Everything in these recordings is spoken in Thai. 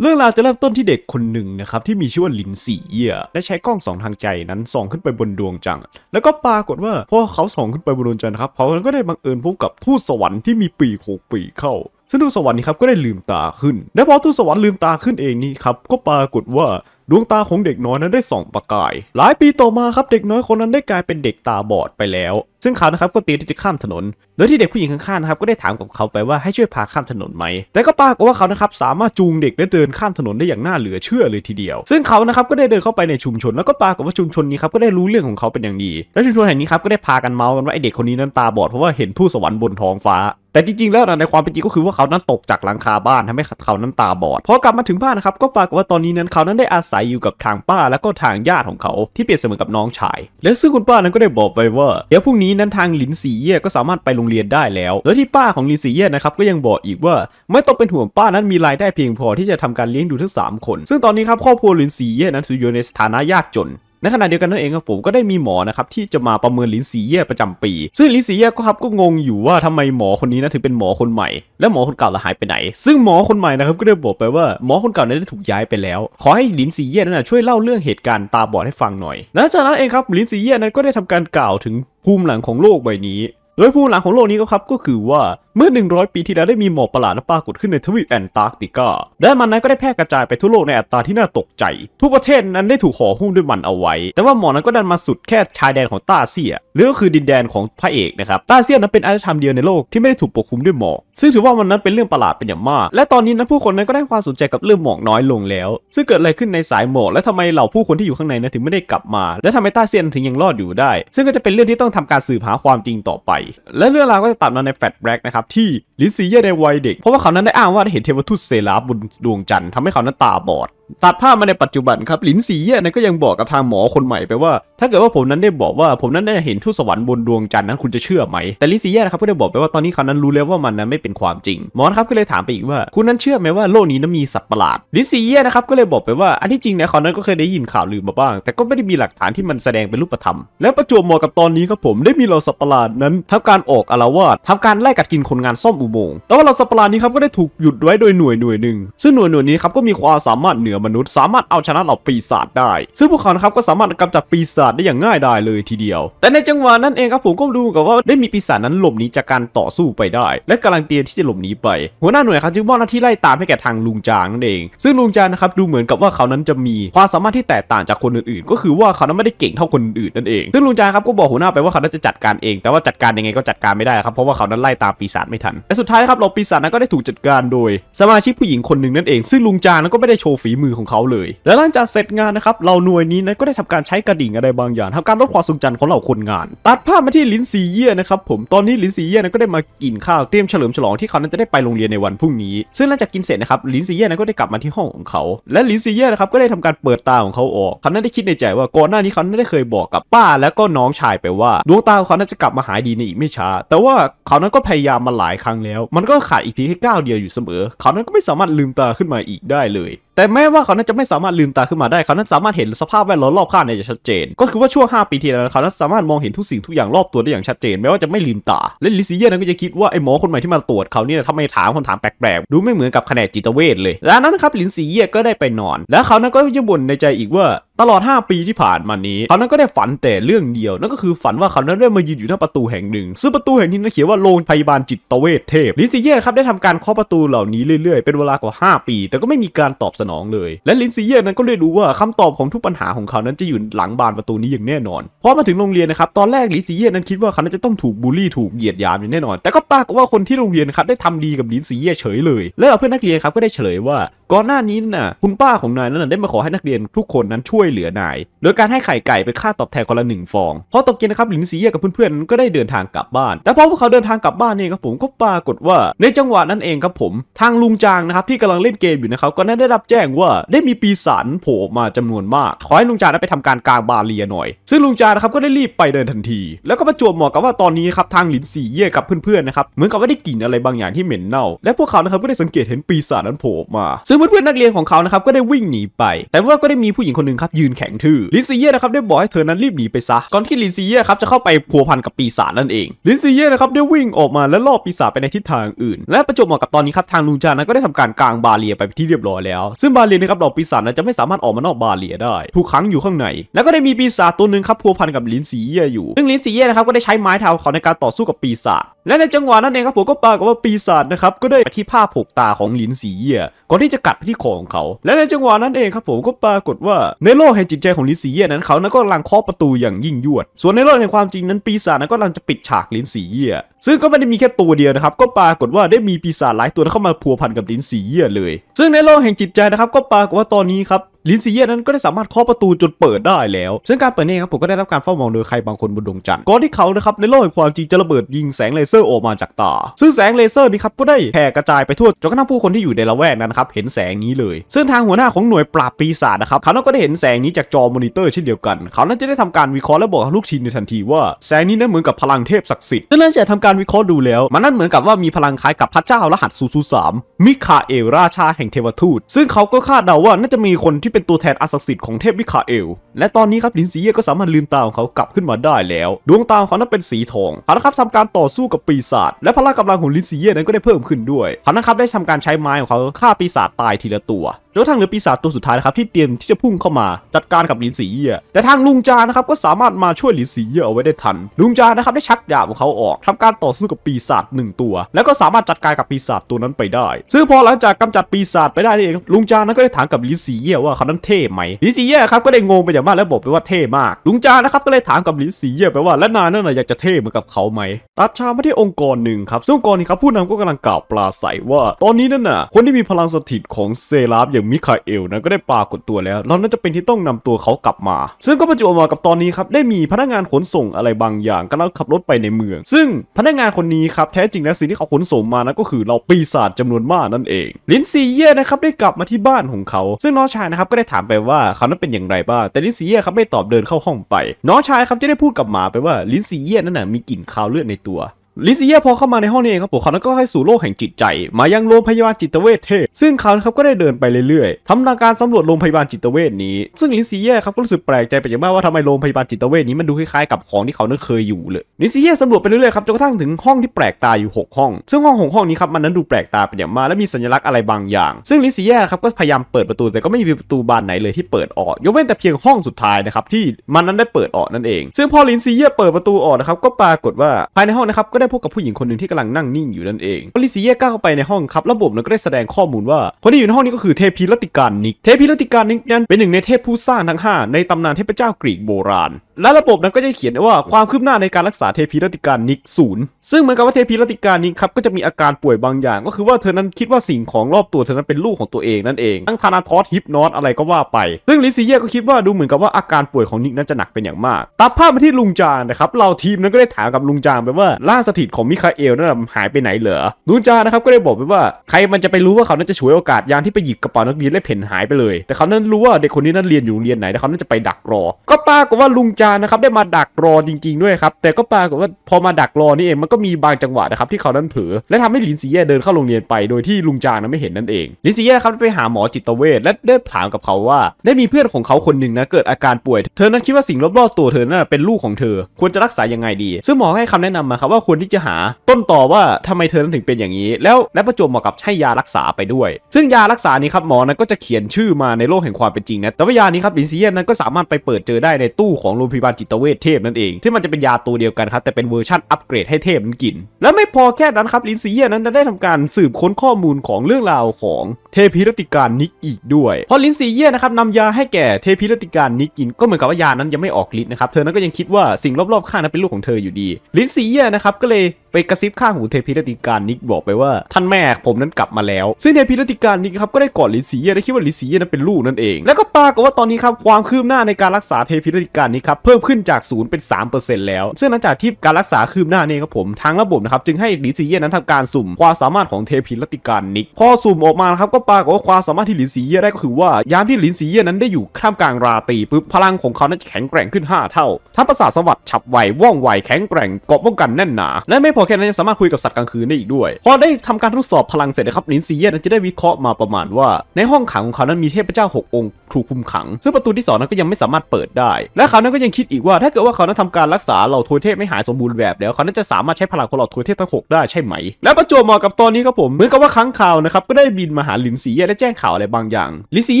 เรื่องราวจะเริ่มต้นที่เด็กคนหนึ่งนะครับที่มีชื่อว่าลินสีเอี่ยได้ใช้กล้องสองทางไกลนั้นส่องขึ้นไปบนดวงจันทร์แล้วก็ปรากฏว่าพอเขาส่องขึ้นไปบนดวงจันทร์ครับเขาก็ได้บังเอิญพบกับทูตสวรรค์ที่มีปีกหกปีกเข้าซึ่งทูตสวรรค์นี้ครับก็ได้ลืมตาขึ้นและพอทูตสวรรค์ลืมตาขึ้นเองนี้ครับก็ปรากฏว่าดวงตาของเด็กน้อยนั้นได้ส่องประกาย หลายปีต่อมาครับเด็กน้อยคนนั้นได้กลายเป็นเด็กตาบอดไปแล้ว ซึ่งเขานะครับก็เตรียมที่จะข้ามถนนโดยที่เด็กผู้หญิงข้างๆนะครับก็ได้ถามกับเขาไปว่าให้ช่วยพาข้ามถนนไหม แต่ก็ปรากฏว่าเขานะครับสามารถจูงเด็กและเดินข้ามถนนได้อย่างน่าเหลือเชื่อเลยทีเดียว ซึ่งเขานะครับก็ได้เดินเข้าไปในชุมชน แล้วก็ปรากฏว่าชุมชนนี้ครับก็ได้รู้เรื่องของเขาเป็นอย่างดี และชุมชนแห่งนี้ครับก็ได้พากันเมาส์กันว่าไอเด็กคนนี้นั้นตาบอดเพราะว่าเห็นทูตสวรรค์บนท้องฟ้า แต่จริง ๆ แล้วนะในความเป็นจริงก็คือว่าเขานั้นตกจากหลังคาบ้านทำให้เขานั้นตาบอดพอกลับมาถึงบ้านนะครับก็ปรากฏว่าตอนนี้นั้นเขานั้นได้อาศัยอยู่กับทางป้าแล้วก็ทางญาติของเขาที่เปรียบเสมือนกับน้องชาย และซึ่งคุณป้านั้นก็ได้บอกไปว่า เดี๋ยวพรุ่งนี้นั้นทางหลินสีเย่ก็สามารถไปโรงเรียนได้แล้วโดยที่ป้าของหลินสีเย่นะครับก็ยังบอกอีกว่า ไม่ต้องเป็นห่วงป้านั้นมีรายได้เพียงพอที่จะทำการเลี้ยงดูทั้ง3คน ซึ่งตอนนี้ครับครอบครัวหลินสีเย่นั้นอยู่ในสถานะยากจนในขณะเดียวกันนั่นเองครับผมก็ได้มีหมอนะครับที่จะมาประเมินลินซีเย่ประจำปี ซึ่งลินซีเย่ก็ครับก็งงอยู่ว่าทำไมหมอคนนี้นะถึงเป็นหมอคนใหม่ และหมอคนเก่าละหายไปไหน ซึ่งหมอคนใหม่นะครับก็ได้บอกไปว่าหมอคนเก่านั้นได้ถูกย้ายไปแล้วขอให้ลินซีเย่นั้นช่วยเล่าเรื่องเหตุการณ์ตาบอดให้ฟังหน่อยหลังจากนั้นเองครับลินซีเย่นั้นก็ได้ทำการกล่าวถึงภูมิหลังของโลกใบนี้ โดยภูมิหลังของโลกนี้ก็ครับก็คือว่าเมื่อ 100 ปีที่แล้วได้มีหมอกประหลาดปรากฏขึ้นในทวีปแอนตาร์กติกาและมันนั้นก็ได้แพร่กระจายไปทั่วโลกในอัตราที่น่าตกใจ ทุกประเทศนั้นได้ถูกห่อหุ้มด้วยมันเอาไว้ แต่ว่าหมอกนั้นก็ดันมาสุดแค่ชายแดนของตาเซีย หรือก็คือดินแดนของพระเอกนะครับตาเซียนั้นเป็นอารยธรรมเดียวในโลกที่ไม่ได้ถูกปกคลุมด้วยหมอก ซึ่งถือว่ามันนั้นเป็นเรื่องประหลาดเป็นอย่างมาก และตอนนี้นั้นผู้คนนั้นก็ได้ความสนใจกับเรื่องหมอกน้อยลงแล้ว ซึ่งเกิดอะไรขึ้นในสายหมอก และทำไมเหล่าผู้คนที่อยู่ข้างในนั้นถึงไม่ได้กลับมา และทำไมตาเซียนถึงยังรอดอยู่ได้ ซึ่งก็จะเป็นเรื่องที่ต้องทำการสืบหาความจริงต่อไปและเรื่องราวก็จะตัดมาในแฟลชแบล็กนะครับที่ลินซีเย่ในวัยเด็ก เพราะว่าเขานั้นได้อ้างว่า ได้เห็นเทวทูตเซราบนดวงจันทร์ทำให้เขานั้นตาบอดตัดภาพมาในปัจจุบันครับลินซีเย่นั้นก็ยังบอกกับทางหมอคนใหม่ไปว่า ถ้าเกิดว่าผมนั้นได้บอกว่าผมนั้นได้เห็นทูตสวรรค์บนดวงจันทร์นั้นคุณจะเชื่อไหมแต่ลินซีเย่นะครับก็ได้บอกไปว่าตอนนี้เขานั้นรู้แล้วว่ามันนั้นไม่เป็นความจริงหมอครับก็เลยถามไปอีกว่า คุณนั้นเชื่อไหมว่าโลกนี้นั้นมีสัตว์ประหลาดลินซีเย่นะครับก็เลยบอกไปว่าอันที่จริงนะเขานั้นก็เคยได้ยินข่าวลือมาบ้าง แต่ก็ไม่ได้มีหลักฐานที่มันแสดงเป็นรูปธรรมและประจวบเหมาะกับตอนนี้ครับผมได้มีเหล่าสัตว์ประหลาดนั้น ทำการออกอารวาสทำการไล่กัดกินคนงานซ่อมอุอุโมงค์แต่ว่าเราสปหลานี้ครับก็ได้ถูกหยุดไว้โดยหน่วยหน่วยหนึ่งซึ่งหน่วยหน่วยนี้ครับก็มีความสามารถเหนือมนุษย์ สามารถเอาชนะเหล่าปีศาจได้ ซึ่งพวกเขาครับก็สามารถกำจัดปีศาจได้อย่างง่ายดายเลยทีเดียว แต่ในจังหวะนั้นเองครับผมก็ดูกับว่าได้มีปีศาจนั้นหลบหนีจากการต่อสู้ไปได้ และกำลังเตรียมที่จะหลบหนีไปหัวหน้าหน่วยครับจึงมอบหน้าที่ไล่ตามให้แก่ทางลุงจางนั่นเอง ซึ่งลุงจางนะครับดูเหมือนกับว่าเขานั้นจะมี ความสามารถที่แตกต่างจากคนอื่นๆ ก็คือว่าเขานั้นไม่ได้เก่งเท่าคนอื่นนั่นเอง ซึ่งลุงจางครับก็บอกหัวหน้าไปว่าเขานั้นจะจัดการเอง แต่ว่าจัดการยังไงก็จัดการไม่ได้ครับเพราะว่าเขานั้นไล่ตามปีศาจไม่ทันแสุดท้ายครับเราปีศาจนั้นก็ได้ถูกจัดการโดย สมาชิกผู้หญิงคนหนึ่งนั่นเอง ซึ่งลุงจางนั้นก็ไม่ได้โชว์ฝีมือของเขาเลย และหลังจากเสร็จงานนะครับเราหน่วยนี้นั้นก็ได้ทำการใช้กระดิ่งอะไรบางอย่างทาการลดความทรงจำของเหล่าคนงาน ตัดภาพมาที่ลินซีเย่นะครับผมตอนนี้ลินซีเย่นั้นก็ได้มากินข้าว เตรียมเฉลิมฉลองที่เขานั้นจะได้ไปโรงเรียนในวันพรุ่งนี้ซึ่งหลังจากกินเสร็จนะครับลินซีเย่นั้นก็ได้กลับมาที่ห้องของเขา และลินซีเย่นะครับก็ได้ทำการเปิดตาของเขาออก เขานั้นได้คิดในใจว่าก่อนหน้านี้เขานั้นได้เคยบอกกับป้า แลวก็น้องชายไปว่าดวงตาของเขานั้นจะกลับมาหายดีในอีกไม่ช้าแต่ว่าเขานั้นก็พยายามมาหลายครั้งแล้วมันก็ขาดอีพีแค่ก้าวเดียวอยู่เสมอ เขานั้นก็ไม่สามารถลืมตาขึ้นมาอีกได้เลยแต่แม้ว่าเขานั้นจะไม่สามารถลืมตาขึ้นมาได้ เขานั้นสามารถเห็นสภาพแวดล้อมรอบข้างได้อย่างชัดเจน ก็คือว่าช่วง 5 ปีที่แล้วเขานั้นสามารถมองเห็นทุกสิ่งทุกอย่างรอบตัวได้อย่างชัดเจน แม้ว่าจะไม่ลืมตา และลิซิเย่นั้นก็จะคิดว่าไอ้หมอคนใหม่ที่มาตรวจเขาเนี่ยทำไมถามคนถามแปลกๆ ดูไม่เหมือนกับแผนจิตเวชเลย แลวนั้นครับลินซีเย่ก็ได้ไปนอน และเขานั้นก็ยังบ่นในใจอีกว่าตลอด 5 ปีที่ผ่านมานี้ เขานั้นก็ได้ฝันแต่เรื่องเดียว นั่นก็คือฝันว่าเขานั้นได้มายืนอยู่หน้าประตูแห่งหนึ่งซึ่งประตูแห่งนี้นั้นเขียนว่าโรงพยาบาลจิตเวชเทพลิซีเย่ครับได้ทำการเคาะประตูเหล่านี้เรื่อยๆ เป็นเวลากว่า 5 ปี แต่ก็ไม่มีการตอบสนองเลยและลินซีเย่นั้นก็เลยรู้ว่าคำตอบของทุกปัญหาของเขานั้นจะอยู่หลังบานประตูนี้อย่างแน่นอนพอมาถึงโรงเรียนนะครับ ตอนแรกลินซีเย่นั้นคิดว่าเขาจะต้องถูกบูลลี่ถูกเหยียดหยามอย่างแน่นอน แต่ก็ปรากฏว่าคนที่โรงเรียนครับได้ทำดีกับลินซีเย่เฉยเลย และเพื่อนนักเรียนครับก็ได้เฉลยว่าก่อนหน้านี้น่ะคุณป้าของนายนั้นะได้มาขอให้นักเรียนทุกคนนั้นช่วยเหลือนายโดยการให้ไข่ไก่เป็นค่าตอบแทนคนละหนึ่งฟองพอตกเย็นนะครับหลินซีเย่กับเพื่อนๆก็ได้เดินทางกลับบ้าน แต่พอพวกเขาเดินทางกลับบ้านนี่ครับผมก็ปรากฏว่าในจังหวะนั้นเองครับผมทางลุงจางนะครับที่กำลังเล่นเกมอยู่นะครับ ก็ได้รับแจ้งว่าได้มีปีศาจโผล่มาจำนวนมาก ขอให้ลุงจางนั้นไปทำการกลางบาเลียหน่อย ซึ่งลุงจางนะครับก็ได้รีบไปเดินทันที แล้วก็ประจวบเหมาะกับว่าตอนนี้ครับทางหลินซีเย่กับเพื่อนๆนะครับเหมือนกับว่าได้กลิ่นอะไรบางอย่างที่เหม็นเน่าและพวกเขานะครับก็ได้สังเกตเห็นปีศาจนั้นโผล่มาซึงเพื่อนๆนักเรียนของเขานะครับก็ได้วิ่งหนีไป แต่ว่าก็ได้มีผู้หญิงคนหนึ่งครับ ยืนแข็งทื่อลินซีเย่นะครับได้บอกให้เธอนั้นรีบหนีไปซะก่อนที่ลินซีเย่ครับจะเข้าไปพัวพันกับปีศาจนั่นเองลินซีเย่นะครับได้วิ่งออกมาและล่อปีศาจไปในทิศทางอื่น และประจบเหมาะกับตอนนี้ครับทางลูจานั้นก็ได้ทำการกางบาเรียไปที่เรียบร้อยแล้ว ซึ่งบาเรียนะครับหลอกปีศาจนั้นจะไม่สามารถออกมานอกบาเรียได้ถูกขังอยู่ข้างใน แล้วก็ได้มีปีศาจตัวหนึ่งครับพัวพันกับลินซีเย่อยู่ซึ่งลินซีเย่นะครับก็ได้ใช้ไม้เท้าเขาในการต่อสู้กับปีศาจและในจังหวะนั้นเองครับผมก็ปรากฏว่าปีศาจนะครับก็ได้ไปที่ผ้าผูกตาของลินซีเย่ก่อนที่จะกัดไปที่คอของเขา และในจังหวะนั้นเองครับผมก็ปรากฏว่า ในโลกแห่งจิตใจของลินสีเย่นั้นเขานั้นก็กำลังเคาะประตูอย่างยิ่งยวด ส่วนในโลกแห่งความจริงนั้นปีศาจนั้นก็กำลังจะปิดฉากลินสีเย่ซึ่งก็ไม่ได้มีแค่ตัวเดียวนะครับ ก็ปรากฏว่าได้มีปีศาจหลายตัวเข้ามาพัวพันกับลินสีเย่เลย ซึ่งในโลกแห่งจิตใจนะครับก็ปรากฏว่าตอนนี้ครับลินซีเย่นั้นก็ได้สามารถเคาะประตูจนเปิดได้แล้ว ซึ่งการเปิดนี้ครับผมก็ได้รับการเฝ้ามองโดยใครบางคนบนดวงจันทร์ก่อนที่เขานะครับในโลกแห่งความจริงจะระเบิดยิงแสงเลเซอร์ออกมาจากตาซึ่งแสงเลเซอร์นี้ครับก็ได้แผ่กระจายไปทั่วจนกระทั่งผู้คนที่อยู่ในละแวกนั้นครับเห็นแสงนี้เลยซึ่งทางหัวหน้าของหน่วยปราบปีศาจนะครับเขานันก็ได้เห็นแสงนี้จากจอมอนิเตอร์เช่นเดียวกัน เขานั้นจะได้ทำการวิเคราะห์และบอกลูกทีมในทันที ว่าแสงนี้นั้นเหมือนกับพลังเทพศักดิ์สิทธิ์ซึ่งน่นจะทำการวิเคราะห์ดูแล้วมันนั่นเหมือนกับว่ามีพลังคล้ายกับพระเจ้ารหัสซูซูสามมิคาเอลราชาแห่งเทวทูตซึ่งเขาก็คาดเดาว่าน่าจะมีคนที่เป็นตัวแทนอาศักดิ์สิทธิ์ของเทพวิคาเอล และตอนนี้ครับลินซีเย่ก็สามารถลืมตาของเขากลับขึ้นมาได้แล้ว ดวงตาของเขานั้นเป็นสีทองเขานะครับทำการต่อสู้กับปีศาจและพละกำลังของลินซีเย่นั้นก็ได้เพิ่มขึ้นด้วยเขานะครับได้ทำการใช้ไม้ของเขาฆ่าปีศาจตายทีละตัวจนทางเหลือปีศาจตัวสุดท้ายนะครับที่เตรียมที่จะพุ่งเข้ามาจัดการกับหลินสีเย่แต่ทางลุงจานะครับก็สามารถมาช่วยหลินสีเย่เอาไว้ได้ทัน ลุงจานะครับได้ชักดาบของเขาออก ทำการต่อสู้กับปีศาจหนึ่งตัว แล้วก็สามารถจัดการกับปีศาจตัวนั้นไปได้ซึ่งพอหลังจากกำจัดปีศาจไปได้เองลุงจานั้นก็ได้ถามกับหลินสีเย่ว่าเขานั้นเท่ไหมหลินสีเย่ครับก็ได้งงไปอย่างมากแล้วบอกไปว่าเท่มากลุงจานะครับก็เลยถามกับหลินสีเย่ไปว่า และนานนั่นอยากจะเท่เหมือนกับเขาไหมตัดชามาที่องค์กรหนึ่งครับซึ่งองค์กรนี้ครับผู้นำก็กำลังกล่าวปราัยว่า ตอนนี้นั่นน่ะคนที่มีพลังสถิตของเซราฟอย่างมิคาเอลนะก็ได้ปรากฏตัวแล้วเราน่าจะเป็นที่ต้องนำตัวเขากลับมา ซึ่งก็ประจวบมากับตอนนี้ครับได้มีพนักงานขนส่งอะไรบางอย่างกำลังขับรถไปในเมือง ซึ่งพนักงานคนนี้ครับแท้จริงแล้วสิ่งที่เขาขนส่งมานั้นก็คือเราปีศาจจานวนมากนั่นเอง ลินซีเย่นะครับได้กลับมาที่บ้านของเขา ซึ่งน้องชายนะครับก็ได้ถามไปว่าเขานั้นเป็นอย่างไรบ้างแต่ลินซีเย่ครับไม่ตอบเดินเข้าห้องไป น้องชายครับจะได้พูดกับหมาไปว่าลินซีเย่นั่นน่ะมีกลิ่นคาวเลือดในตัวลิซิเยพอเข้ามาในห้องนี้เองครับผมเขานั้นก็ให้สู่โลกแห่งจิตใจมายังโรงพยาบาลจิตเวชเทพซึ่งเขาครับก็ได้เดินไปเรื่อย ๆทำนาการสำรวจโรงพยาบาลจิตเวชนี้ซึ่งลิซิเยครับก็รู้สึกแปลกใจไปอย่างมากว่าทำไมโรงพยาบาลจิตเวชนี้มันดูคล้ายๆกับของที่เขานั้นเคยอยู่เลยลิซิเยสำรวจไปเรื่อยๆครับจนกระทั่งถึงห้องที่แปลกตาอยู่6ห้อง ซึ่งห้องหกห้องนี้ครับมันนั้นดูแปลกตาไปอย่างมากและมีสัญลักษณ์อะไรบางอย่าง ซึ่งลิซิเยครับก็พยายามเปิดประตูแต่ก็ไม่มีประตูบานไหนเลยที่เปิดออกยกเว้นแต่เพียงห้องสุดท้ายนะครับที่มันนั้นได้เปิดออกนั่นเองซึ่งพอลิซิเยเปิดประตูออกนะครับก็ปรากฏว่าภายในห้องนะครับก็ไได้พบกับผู้หญิงคนหนึ่งที่กำลังนั่งนิ่งอยู่นั่นเองอลิซิเย่ก้าวเข้าไปในห้องครับ ระบบนั้นก็ได้แสดงข้อมูลว่า คนที่อยู่ในห้องนี้ก็คือเทพีรติการนิกเทพีรติการนิกนั้นเป็นหนึ่งในเทพผู้สร้างทั้ง 5 ในตำนานเทพเจ้ากรีกโบราณ และระบบนั้นก็จะเขียนว่าความคืบหน้าในการรักษาเทพีรติการนิกศูนย์ ซึ่งเหมือนกับว่าเทพีรติการนิกครับก็จะมีอาการป่วยบางอย่าง ก็คือว่าเธอนั้นคิดว่าสิ่งของรอบตัวเธอนั้นเป็นลูกของตัวเองนั่นเอง ทั้งธานาทอส ฮิปนอสอะไรก็ว่าไปซึ่งลิซิเย่ก็คิดว่าดูเหมือนกับว่าอาการป่วยของนิกนั้นจะหนักเป็นอย่างมากตัดภาพมาที่ลุงจางนะครับเราทีมนั้นก็ได้ถามกับลุงจางไปว่าล่าสถิตของมิคาเอลนั่นหายไปไหนเหรอลูนจานะครับก็ได้บอกไปว่าใครมันจะไปรู้ว่าเขานั้นจะฉวยโอกาสยานที่ไปหยิบกระเป๋านักเรียนและเพ่นหายไปเลยแต่เขานั้นรู้ว่าเด็กคนนี้นั้นเรียนอยู่โรงเรียนไหนแต่เขานั้นจะไปดักรอ ก็ปรากฏว่าลุงจานะครับได้มาดักรอจริง ๆด้วยครับแต่ก็ปรากฏว่าพอมาดักรอนี่เองมันก็มีบางจังหวะนะครับที่เขานั้นเผลอและทำให้หลินซีเย่เดินเข้าโรงเรียนไป โดยที่ลุงจานั้นไม่เห็นนั่นเองลินซีเย่ครับไปหาหมอจิตเวชและได้ถามกับเขาว่า ได้มีเพื่อนของเขาคนหนึ่งนะเกิดอาการป่วยเธอนั้นคิดว่าสิ่งรอบๆ ตัวเธอนั้นเป็นลูกของเธอ ควรจะรักษายังไงดี ซึ่งหมอให้คำแนะนำมาครับว่าควรที่จะหา ต้นต่อว่าทำไมเธอถึงเป็นอย่างนี้ แล้วและประจวบเหมาะกับให้ยารักษาไปด้วย ซึ่งยารักษานี้ครับ หมอนั้นก็จะเขียนชื่อมาในโลกแห่งความเป็นจริงนะ แต่ว่ายานี้ครับ ลินซีเยนนั้นก็สามารถไปเปิดเจอได้ ในตู้ของโรงพยาบาลจิตเวชเทพนั่นเองที่มันจะเป็นยาตัวเดียวกันครับแต่เป็นเวอร์ชันอัปเกรดให้เทพมันกิน แล้วไม่พอแค่นั้นครับลินซีเยนนั้นได้ทำการสืบค้นข้อมูลของเรื่องราวของเทพิรติการนิกอีกด้วยพอลินซีเย่นะครับนำยาให้แก่เทพิรติการนิกกิน ก็เหมือนกับว่ายานั้นยังไม่ออกฤทธิ์นะครับเธอนั้นก็ยังคิดว่าสิ่งรอบๆข้างนั้นเป็นลูกของเธออยู่ดี ลินซีเยนะครับก็เล Saturday ไปกระซิบข้างหูเทพีรติการนิกบอกไปว่า ท่านแม่ผมนั้นกลับมาแล้วซึ่งเทพีรติการนิกครับก็ได้กอดลิซีเย่และคิดว่าลิซีเย่นั้นเป็นลูกนั่นเองแล้วก็ปากว่าตอนนี้ครับความคืบหน้าในการรักษาเทพีรติการนิกครับเพิ่มขึ้นจากศูนย์เป็น3%แล้วซึ่งหลังจากที่การรักษาคืบหน้านี่ครับผมทางระบบนะครับจึงให้ลิซีเย่นั้นทำการสุ่ม ความสามารถของเทพีรติการนิกพอสุ่มออกมาครับก็ปากว่าความสามารถที่ลิซีเย่ได้ก็คือว่า ยามที่ลิซีเย่นั้นได้อยู่ข้ามกลางราตีปุ๊บพลังของเขานั้นแข็งแกร่งขึ้น5เท่าทั้งประสาทสวัสดิ์ฉับไวว่องไวแข็งแกร่งเกาะป้องกันแน่นหนาและไม่พอแค่นั้นยังสามารถคุยกับสัตว์กลางคืนได้อีกด้วย พอได้ทำการทดสอบพลังเสร็จนะครับนินซีเย่นั้นจะได้วิเคราะห์มาประมาณว่า ในห้องขังของเขานั้นมีเทพเจ้า 6 องค์ถูกคุมขัง ซึ่งประตูที่2นั้นก็ยังไม่สามารถเปิดได้ และเขานั้นก็ยังคิดอีกว่าถ้าเกิดว่าเขานั้นทำการรักษาเหล่าทวยเทพไม่หายสมบูรณ์แบบแล้วเขานั้นจะสามารถใช้พลังของเหล่าทวยเทพทั้งหกได้ใช่ไหม และประจวบเหมาะกับตอนนี้ครับผมเหมือนกับว่าครั้งข่าวนะครับก็ได้บินมาหาลินซีเย่และแจ้งข่าวอะไรบางอย่างลินซีเ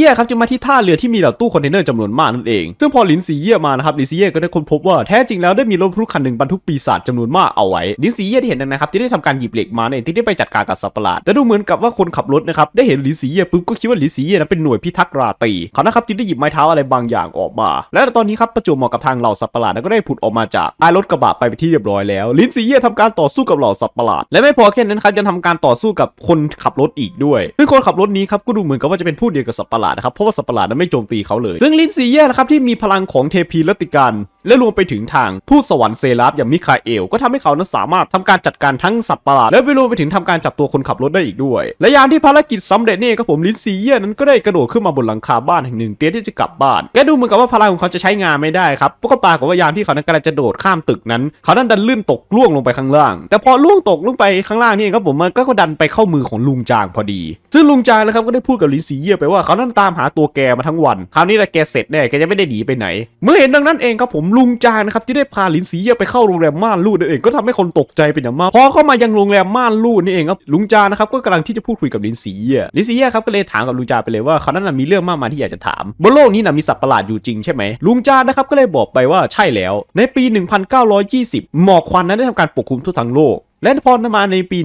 ย่ครับจึงมาที่ท่าเรือที่มีเหล่าตู้คอนเทนเนอร์จำนวนมากนั่นเอง ซึ่งพอลินซีเย่มานะครับลินซีเย่ก็ได้ค้นพบว่าแท้จริงแล้วได้มีรถพลุคันหนึ่งบรรทุกปีศาจจำนวนมากเอาไว้ลินซีเยที่เห็นนะครับที่ได้ทำการหยิบเหล็กมาเนี่ยที่ได้ไปจัดการกับสัปประหลาดแต่ดูเหมือนกับว่าคนขับรถนะครับได้เห็นลีซีเย่ปุ๊บก็คิดว่าลิซีเย่นั้นเป็นหน่วยพิทักษ์ราตีเขานะครับจึงได้หยิบไม้เท้าอะไรบางอย่างออกมาและตอนนี้ครับประจวบเหมาะกับทางเหล่าสัปประหลาดก็ได้ผุดออกมาจากไอ้รถกระบะไปไปที่เรียบร้อยแล้วลินซีเย่ทำการต่อสู้กับเหล่าสัปประหลาดและไม่พอแค่นั้นครับยังทำการต่อสู้กับคนขับรถอีกด้วยซึ่งคนขับรถนี้ครับก็ดูเหมือนกับว่าจะเป็นผู้เดียวกับสัปประหลาดนะครับเพราะว่าสัปประหลาดนั้นไม่โจมตีเขาเลย ซึ่งลินซีเย่นะครับที่มีพลังของเทพีลติกัน และรวมไปถึงทางทูตสวรรค์เซราฟอย่างมิคาเอลก็ทำให้เขานั้นสามารถทำการจัดการทั้งสัตว์ประหลาด และไปรวมไปถึงทำการจับตัวคนขับรถได้อีกด้วย และยามที่ภารกิจสำเร็จนี่ก็ผมลินซีเย่นั้นก็ได้กระโดดขึ้นมาบนหลังคาบ้าน แห่งหนึ่งเตี้ยที่จะกลับบ้าน แกดูเหมือนกับว่าพลังของเขาจะใช้งานไม่ได้ครับปรากฏปากว่ายามที่เขานั้นกำลังจะโดดข้ามตึกนั้นเขานั้นดันลื่นตกล่วงลงไปข้างล่าง แต่พอล่วงตกลงไปข้างล่างนี่ครับผมมันก็ดันไปเข้ามือของลุงจางพอดี ซึ่งลุงจางนะครับก็ได้พูดกับลินซีเย่ไปว่า เขานั้นตามหาตัวแกมาทั้งวันคราวนี้แหละแกเสร็จแน่แกจะไม่ได้หนีไปไหน เมื่อเห็นดังนั้นเองครับผมลุงจางนะครับที่ได้พาลินซีเย่ไปเข้าโรงแรมม่านลูดนั่นเองก็ทำให้คนตกใจเป็นอย่างมากพอเข้ามายังโรงแรมม่านรูดนี่เองครับลุงจานะครับก็กำลังที่จะพูดคุยกับลินซีเย่ลินซีเย่ครับก็เลยถามกับลุงจาไปเลยว่าเขานั้นมีเรื่องมากมายที่อยากจะถามบนโลกนี้นะมีสัตว์ประหลาดอยู่จริงใช่ไหมลุงจานะครับก็เลยบอกไปว่าใช่แล้ว ในปี 1920หมอกควันนั้นได้ทำการปกคลุมทั่วทั้งโลกและพอนมาในปี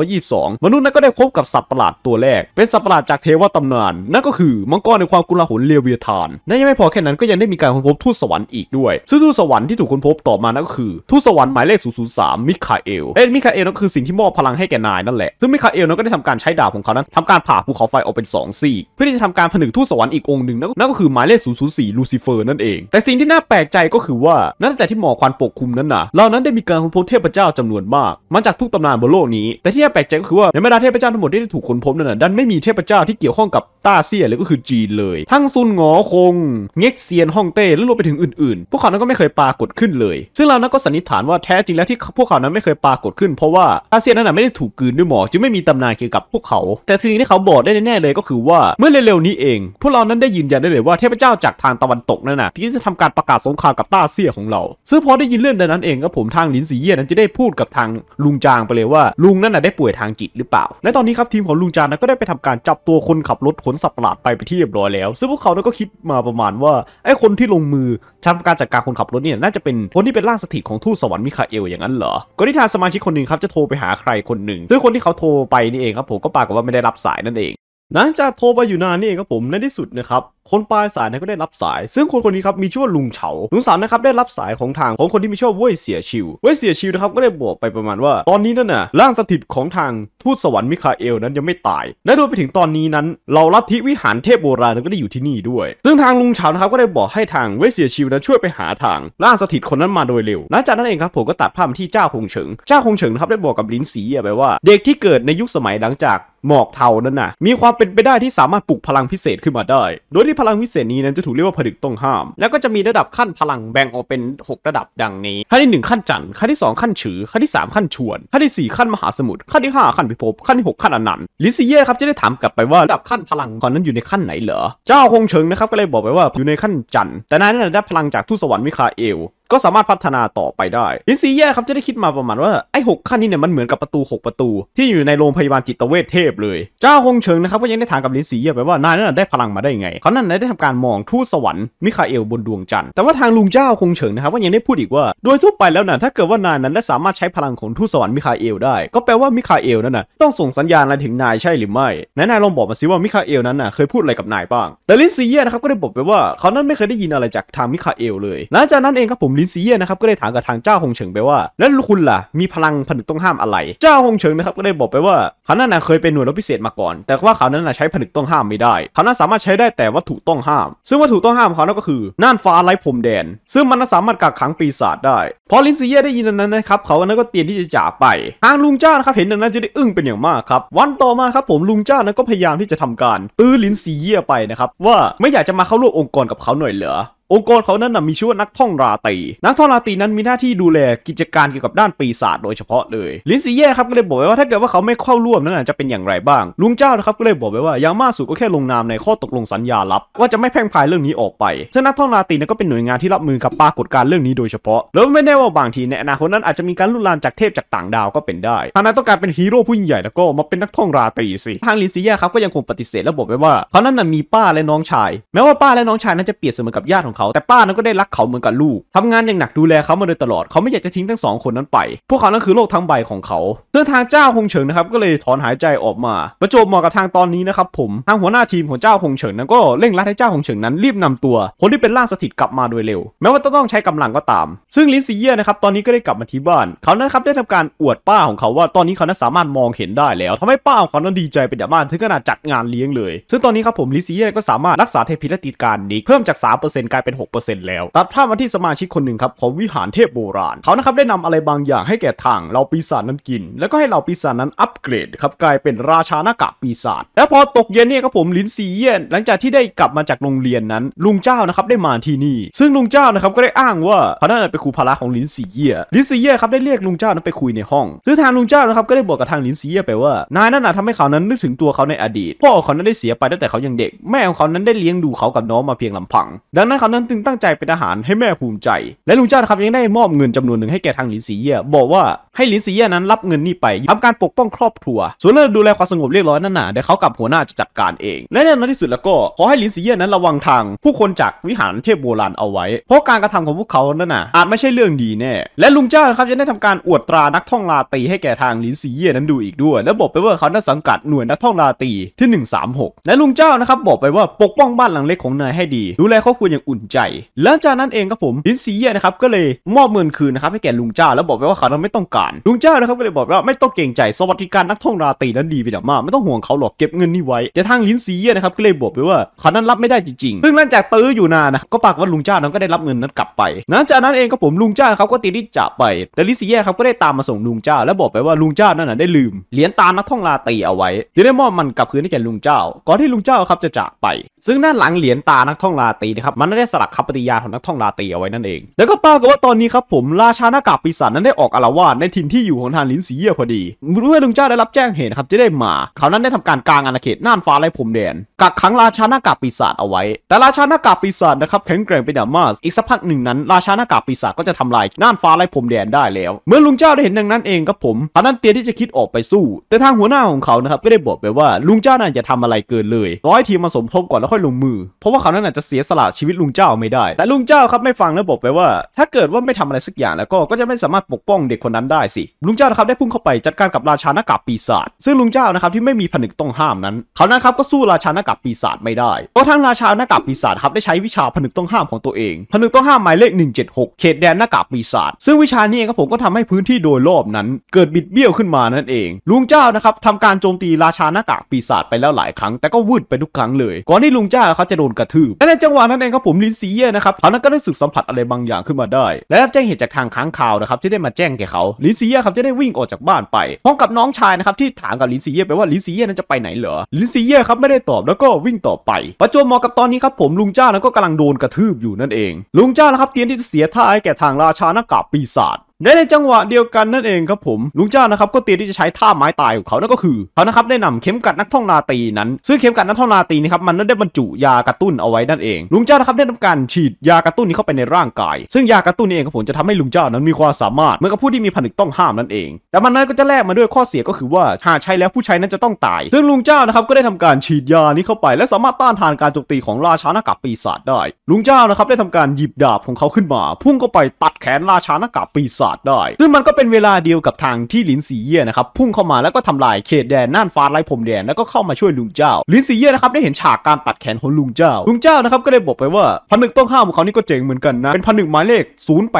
1922 มนุษย์นั้นก็ได้พบกับสัตว์ประหลาดตัวแรก เป็นสัตว์ประหลาดจากเทวตำนานนั่นก็คือมังกรในความกุลาหลเลเวียทานั่นยังไม่พอแค่นั้นก็ยังได้มีการค้นพบทูตสวรรค์อีกด้วย ซึ่งทูตสวรรค์ที่ถูกค้นพบต่อมานั่นก็คือทูตสวรรค์หมายเลข 003 มิคาเอล เอ็มิคาเอลนั่นคือสิ่งที่มอบพลังให้แก่นายนั่นแหละ ซึ่งมิคาเอลนั้นก็ได้ทำการใช้ดาบของเขานั้นทำการผ่าภูเขาไฟออกเป็น2ซี่เพื่อที่จะทำการผนึกทูตสวรรค์อีกองหนึ่งนั่นก็คือหมายเลข004ลูซิเฟอร์นั่นเองแต่สิ่งที่น่าแปลกใจก็คือว่านั่นแต่ที่หมอควันปกคุมนั้นน่ะเรานั้นได้มีการค้นพบเทพเจ้าจำนวนมากมันจากทุกตำนานบนโลกนี้ แต่ที่น่าแปลกใจก็คือว่าในบรรดาเทพเจ้าทั้งหมดที่ถูกค้นพบนั้นดันไม่มีเทพเจ้าที่เกี่ยวข้องกับต้าเซียเลยก็คือจีนเลย ทั้งซุนงอคง เง็กเซียนฮ่องเต้และรวมไปถึงอื่นๆ พวกเขานั้นก็ไม่เคยปรากฏขึ้นเลย ซึ่งเรานั้นก็สันนิษฐานว่าแท้จริงแล้วที่พวกเขานั้นไม่เคยปรากฏขึ้นเพราะว่าต้าเซียนั้นไม่ได้ถูกกืนด้วยหมอจึงไม่มีตำนานเกี่ยวกับพวกเขา แต่สิ่งที่เขาบอกได้แน่เลยก็คือว่าเมื่อเร็วๆนี้เอง พวกเรานั้นได้ยืนยันได้เลยว่าเทพเจ้าจากทางตะวันตกนั่นนะที่จะทำการประกาศสงครามกับต้าเซียของเราซึ่งพอได้ยินเรื่องดังนั้นเองก็ผมทางลินสีเย่นั้นจะได้พูดกับทางลุงจางไปเลยว่า ลุงนั่นน่ะได้ป่วยทางจิตหรือเปล่า และตอนนี้ครับทีมของลุงจางนะก็ได้ไปทำการจับตัวคนขับรถขนสับปะหลาดไปไปที่เรียบร้อยแล้ว ซึ่งพวกเขานก็คิดมาประมาณว่าไอ้คนที่ลงมือทำการจัดการคนขับรถเนี่ยน่าจะเป็นคนที่เป็นร่างสถิตของทูตสวรรค์มิคาเอลอย่างนั้นเหรอ ก็ที่ทางสมาชิกคนหนึ่งครับจะโทรไปหาใครคนหนึ่งซึ่งคนที่เขาโทรไปนี่เองครับผมก็ปรากฏว่าไม่ได้รับสายนั่นเองหลังจากโทรไปอยู่นานนี่เองครับผมในที่สุดนะครับคนปลายสายก็ได้รับสาย ซึ่งคนคนนี้ครับมีชื่อว่าลุงเฉาลุงสามนะครับได้รับสายของทางของคนที่มีชื่อว่าเว่ยเสียชิวเว่ยเสียชิวนะครับก็ได้บอกไปประมาณว่า ตอนนี้นั่นน่ะร่างสถิตของทางทูตสวรรค์มิคาเอลนั้นยังไม่ตายและรวมไปถึงตอนนี้นั้น เราลัทธิวิหารเทพโบราณก็ได้อยู่ที่นี่ด้วย ซึ่งทางลุงเฉานะครับก็ได้บอกให้ทางเว่ยเสียชิวนั้นช่วยไปหาทางร่างสถิตคนนั้นมาโดยเร็วหลังจากนั้นเองครับผมก็ตัดภาพที่เจ้าคงเฉิงเจ้าคงเฉิงนะครับได้บอกกับลินสีไปว่า เด็กที่เกิดในยุคสมัยหลังจากหมอกเทานั้นน่ะมีความเป็นไปได้ที่สามารถปลุกพลังพิเศษขึ้นมาได้โดยที่พลังพิเศษนี้นั้นจะถูกเรียกว่าผดึกต้องห้าม แล้วก็จะมีระดับขั้นพลังแบ่งออกเป็น 6 ระดับดังนี้ขั้นที่1ขั้นจันทร์ขั้นที่2ขั้นฉือขั้นที่3 ขั้นชวนขั้นที่ 4 ขั้นมหาสมุทรขั้นที่ 5 ขั้นพิภพขั้นที่6ขั้นอนันต์ลิซิเย่ครับจะได้ถามกลับไปว่าระดับขั้นพลังก่อนนั้นอยู่ในขั้นไหนเหรอเจ้าคงเฉิงนะครับก็เลยบอกไปว่าอยู่ในขั้นจันทร์แต่นายนั้นได้พลังจากทูตสวรรค์มิคาเอลก็สามารถพัฒนาต่อไปได้ ลินซีแย่ครับจะได้คิดมาประมาณว่า ไอ้หขั้นนี้เนี่ยมันเหมือนกับประตู 6 ประตู ที่อยู่ในโรงพยาบาลจิตเวชเทพเลย เจ้าคงเชิงนะครับก็ยังได้ถามกับลินซีแย่ไปว่านายนั่นได้พลังมาได้ไง เขานั่นได้ทำการมองทูตสวรรค์มิคาเอลบนดวงจันทร์ แต่ว่าทางลุงเจ้าคงเฉิงนะครับก็ยังได้พูดอีกว่าโดยทั่วไปแล้วนะถ้าเกิดว่านายนั้นได้สามารถใช้พลังของทูตสวรรค์มิคาเอลได้ก็แปลว่ามิคาเอลนั่นนะต้องส่งสัญญาณอะไรถึงนายใช่หรือไม่นายนายลองบอกมาสิว่ามิคาเอลนั้นนะเคยพูดอะไรกับนายบ้าง แต่ลินซีแย่นะครับก็ได้บอกไปว่า เขานั้นไม่เคยได้ยินอะไรจากทางมิคาเอลเลยหลังจากนั้นเองครับผมลินซีเย่ นะครับ ก็ได้ถามกับทางเจ้าฮงเฉิงไปว่า แล้วคุณล่ะ มีพลังผนึกต้องห้ามอะไร เจ้าฮงเฉิงนะครับ ก็ได้บอกไปว่าเขานั้นเคยเป็นหน่วยรบพิเศษมาก่อน แต่ว่าเขานั้นใช้ผนึกต้องห้ามไม่ได้เขานั้นสามารถใช้ได้แต่วัตถุต้องห้าม ซึ่งวัตถุต้องห้ามเขานั้นก็คือน่านฟ้าไร้พรมแดน ซึ่งมันสามารถกักขังปีศาจได้ พอลินซีเย่ได้ยินดังนั้นนะครับ เขานั้นก็เตรียมที่จะจากไป ทางลุงเจ้า นะครับ เห็นดังนั้นจะได้อึ้งเป็นอย่างมากครับ วันต่อมาครับผมลุงเจ้านั้นก็พยายามที่จะทำการ ตื้อลินซีเย่ไปนะครับว่าไม่อยากจะมาเข้าร่วมองค์กรกับเขาหน่อยเหรอองค์กรเขานั้นนะมีชื่อว่านักท่องราตี นักท่องราตีนั้นมีหน้าที่ดูแลกิจการเกี่ยวกับด้านปีศาจโดยเฉพาะเลย ลินซีเย่ครับก็เลยบอกไว้ว่าถ้าเกิดว่าเขาไม่เข้าร่วมนั้นจะเป็นอย่างไรบ้าง ลุงเจ้านะครับก็เลยบอกไว้ว่าอย่างมากสุดก็แค่ลงนามในข้อตกลงสัญญาลับว่าจะไม่แพ่งพายเรื่องนี้ออกไปซึ่งนักท่องราตีนั้นก็เป็นหน่วยงานที่รับมือกับปรากฏการณ์เรื่องนี้โดยเฉพาะ แล้วไม่แน่ว่าบางทีในอนาคตนั้นอาจจะมีการลุกลานจากเทพจากต่างดาวก็เป็นได้ ถ้านายต้องการเป็นฮีโร่ผู้ใหญ่แล้วก็มาเป็นนักท่องราตีสิทางลินซีเย่ครับก็ยังคงปฏิเสธและบอกไว้ว่าเขานั้นมีป้าและน้องชายแม้ว่าป้าและน้องชายนั้นจะเปรียบเสมือนกับญาติเขาแต่ป้านั้นก็ได้รักเขาเหมือนกับลูกทำงานอย่างหนักดูแลเขามาโดยตลอด เขาไม่อยากจะทิ้งทั้งสองคนนั้นไป พวกเขานั้นคือโลกทั้งใบของเขาซึ่งทางเจ้าคงเฉิงนะครับก็เลยถอนหายใจออกมา ประจบเหมาะกับทางตอนนี้นะครับผม ทางหัวหน้าทีมของเจ้าคงเฉิงนั้นก็เร่งรัดให้เจ้าคงเฉิงนั้นรีบนำตัว คนที่เป็นร่างสถิตกลับมาโดยเร็ว แม้ว่าจะต้องใช้กำลังก็ตาม ซึ่งลินซีเย่นะครับตอนนี้ก็ได้กลับมาที่บ้าน เขานั้นครับได้ทำการอวดป้าของเขาว่า ตอนนี้เขานั้นสามารถมองเห็นได้แล้ว ทำให้ป้าของเขานั้นดีใจเป็นอย่างมากถึงขนาดจัดงานเลี้ยงเลย ซึ่งตอนนี้ครับผมลิซีเย่ก็สามารถรักษาเทพิรติการนี้เพิ่มจาก3%กลายเป็น6%แล้ว ตัดภาพมาที่สมาชิกคนหนึ่งครับของวิหารเทพโบราณเขานะครับได้นำอะไรบางอย่างให้แก่ทางเราปีศาจนั้นกิน แล้วก็ให้เราปีศาจนั้นอัปเกรดครับกลายเป็นราชาหน้ากากปีศาจ แล้วพอตกเย็นเนี่ยครับผมลินซีเย่นหลังจากที่ได้กลับมาจากโรงเรียนนั้นลุงเจ้านะครับได้มาที่นี่ ซึ่งลุงเจ้านะครับก็ได้อ้างว่าเขาน่าเป็นครูพละของลินซีเย่ลินซีเย่ครับได้เรียกลุงเจ้านั้นไปคุยในห้องซึ่งทางลุงเจ้านะครับก็ได้บอกกับทางลินซีเย่ไปว่า นายนั่นน่ะทำให้เขานั้นนึกถึงตัวเขาในอดีตพ่อเขานั้นได้เสียไปตั้งแต่เขายังเด็ก แม่ของเขานั้นได้เลี้ยงดูเขากับน้องมาเพียงลำพังดังนั้นเขานั้นจึงตั้งใจเป็นทหารให้แม่ภูมิใจ และลุงจ้าครับยังได้มอบเงินจำนวนหนึ่งให้แก่ทางหลินซีเย่บอกว่าให้หลินซีเย่นั้นรับเงินนี้ไป ทำการปกป้องครอบครัว ส่วนเรื่องดูแลความสงบเรียบร้อยนั่นน่ะเดี๋ยวเขากับหัวหน้าจะจัดการเอง และในที่สุดแล้วก็ ขอให้หลินซีเย่นั้นระวังทาง ผู้คนจากวิหารเทพโบราณเอาไว้ เพราะการกระทำของพวกเขานั่นน่ะอาจไม่ใช่เรื่องดีแน่ และลุงจ้าครับยังได้ทำการอวดตรานักท่องลาตีให้แก่ทางหลินซีเย่นั้นดูอีกด้วยและบอกไปว่าเขาได้สังกัดหน่วยนักท่องลาตีที่ 136และลุงเจ้านะครับบอกไปว่าปกป้องบ้านหลังเล็กของนายให้ดี ดูแลครอบครัวอย่างอุ่นใจหลังจากนั้นเองครับผมลินซีเย่นะครับก็เลยมอบเงินคืนนะครับให้แก่ลุงเจ้าแล้วบอกไปว่าเขาไม่ต้องการลุงเจ้านะครับก็เลยบอกว่าไม่ต้องเกรงใจสวัสดิการนักท่องราตรีนั้นดีไปเดมากไม่ต้องห่วงเขาหรอกเก็บเงินนี่ไว้แต่ทางลินซีเย่นะครับก็เลยบอกไปว่าเขานั้นรับไม่ได้จริง ๆ ซึ่งหลังจากตื้ออยู่นานนะก็ปากว่าลุงเจ้านั้นก็ได้รับเงินนั้นกลับไป หลังจากนั้นเองครับผมลุงเจ้าเขาก็ตีนิจจ่าไปแต่ลินซีเย่ครับก็ได้ตามมาส่งลุงเจ้า แล้วบอกไปว่าลุงเจ้านั่นน่ะได้ลืมเหรียญตานักท่องราตรีเอาไว้ จะได้มอบมันกลับคืนให้แก่ลุงเจ้า ก่อนที่ลุงเจ้าครับจะจากไปซึ่งน้าหลังเหรียญตานักท่องราตรีนะครับมันได้สลักคำปฏิญาณของนักท่องลาตีเอาไว้นั่นเอง แล้วก็ปรากฏว่าตอนนี้ครับผมราชาหน้ากากปีศาจนั้นได้ออกอารวาสในถิ่นที่อยู่ของทานลินสีเย่พอดี เมื่อลุงเจ้าได้รับแจ้งเหตุครับจะได้มาเขานั้นได้ทำการกลางอาณาเขตน่านฟ้าไร้พรมแดน กักขังราชาหน้ากากปีศาจเอาไว้ แต่ราชาหน้ากากปีศาจนะครับแข็งแกร่งเป็นอย่างมาก อีกสักพักหนึ่งนั้น ราชาหน้ากากปีศาจก็จะทำลายน่านฟ้าไร้พรมแดนได้แล้ว เมื่อลุงเจ้าได้เห็นดังนั้นเองครับผมเขานั้นเตรียมที่จะคิดออกไปสู้ แต่ทางหัวหน้าของเขานะครับก็ได้บอกไปว่า ลุงเจ้าน่าจะทำอะไรเกินเลยร้อยทีมมาสมทบก่อนแล้วค่อยลงมือเพราะว่าเขานั้นอาจจะเสียสละชีวิตลุงเจ้าาไม่ได้ แต่ลุงเจ้าครับไม่ฟังแล้วบอกไปว่า ถ้าเกิดว่าไม่ทำอะไรสักอย่างแล้วก็ก็จะไม่สามารถปกป้องเด็กคนนั้นได้สิ ลุงเจ้านะครับได้พุ่งเข้าไปจัดการกับราชาหน้ากากปีศาจซึ่งลุงเจ้านะครับที่ไม่มีผนึกต้องห้ามนั้นเขานั้นครับก็สู้ราชาหน้ากากปีศาจไม่ได้ก็ทั้งราชาหน้ากากปีศาจครับได้ใช้วิชาผนึกต้องห้ามของตัวเอง ผนึกต้องห้ามหมายเลข176 เขตแดนหน้ากากปีศาจซึ่งวิชานี้เองครับผมก็ทำให้พื้นที่โดยรอบนั้น เกิดบิดเบี้ยวขึ้นมานั่นเอง ลุงเจ้านะครับทำการโจมตีราชานากับปีศาจไปแล้วหลายครั้งแต่ก็วืดไปทุกครั้งเลยก่อนที่ลุงเจ้าเขาจะโดนกระทืบและในจังหวะนั้นเองครับผมลินสีเย่ นะครับ เขานั้นก็ได้สึกสัมผัสอะไรบางอย่างขึ้นมาได้ และรับแจ้งเหตุจากทางค้างคาวนะครับที่ได้มาแจ้งแก่เขาลินซีเย่ครับจะได้วิ่งออกจากบ้านไป พร้อมกับน้องชายนะครับ ที่ถามกับลินซีเย่ไปว่าลินซีเย่นั้นจะไปไหนเหรอลินซีเย่ครับไม่ได้ตอบแล้วก็วิ่งต่อไป ประจวบเหมาะกับตอนนี้ครับ ผมลุงจ้าแล้วก็กำลังโดนกระทืบอยู่นั่นเอง ลุงจ้านะครับเตรียมที่จะเสียท่าให้แก่ทางราชาหน้ากากปีศาจในในจังหวะเดียวกันนั่นเองครับผมลุงเจ้านะครับก็เตรียมที่จะใช้ท่าไม้ตายของเขานั่นก็คือเขานะครับได้นำเข็มกัดนักท่องนาตีนั้นซึ่งเข็มกัดนักท่องนาตีนี่ครับมันได้บรรจุยากระตุ้นเอาไว้นั่นเองลุงเจ้านะครับได้ทำการฉีดยากระตุ้นนี้เข้าไปในร่างกาย ซึ่งยากระตุ้นนี้เองครับผมจะทำให้ลุงเจ้านั้นมีความสามารถเหมือนกับผู้ที่มีผนึกต้องห้ามนั่นเอง แต่มันนั้นก็จะแลกมาด้วยข้อเสียก็คือ ว่าหากใช้แล้วผู้ใช้นั้นจะต้องตาย ซึ่งลุงเจ้านะครับก็ได้ทำการฉีดยานี้เข้าไป และสามารถต้านทานการโจมตีของราชานกปีศาจได้ลุงเจ้านะครับได้ทำการหยิบดาบของเขาขึ้นมา พุ่งเข้าไปตัดแขนราชานกปีศาจาสตร์ได้ซึ่งมันก็เป็นเวลาเดียวกับทางที่ลินสีเย่นะครับ พุ่งเข้ามาแล้วก็ทำลายเขตแดนน่านฟ้าไร้พรมแดนแล้วก็เข้ามาช่วยลุงเจ้าลินสีเย่นะครับได้เห็นฉากการตัดแขนของลุงเจ้า ลุงเจ้านะครับ ก็ได้บอกไปว่าผนึกต้องห้ามของเขานี่ก็เจ๋งเหมือนกันนะ เป็นผนึกหมายเลข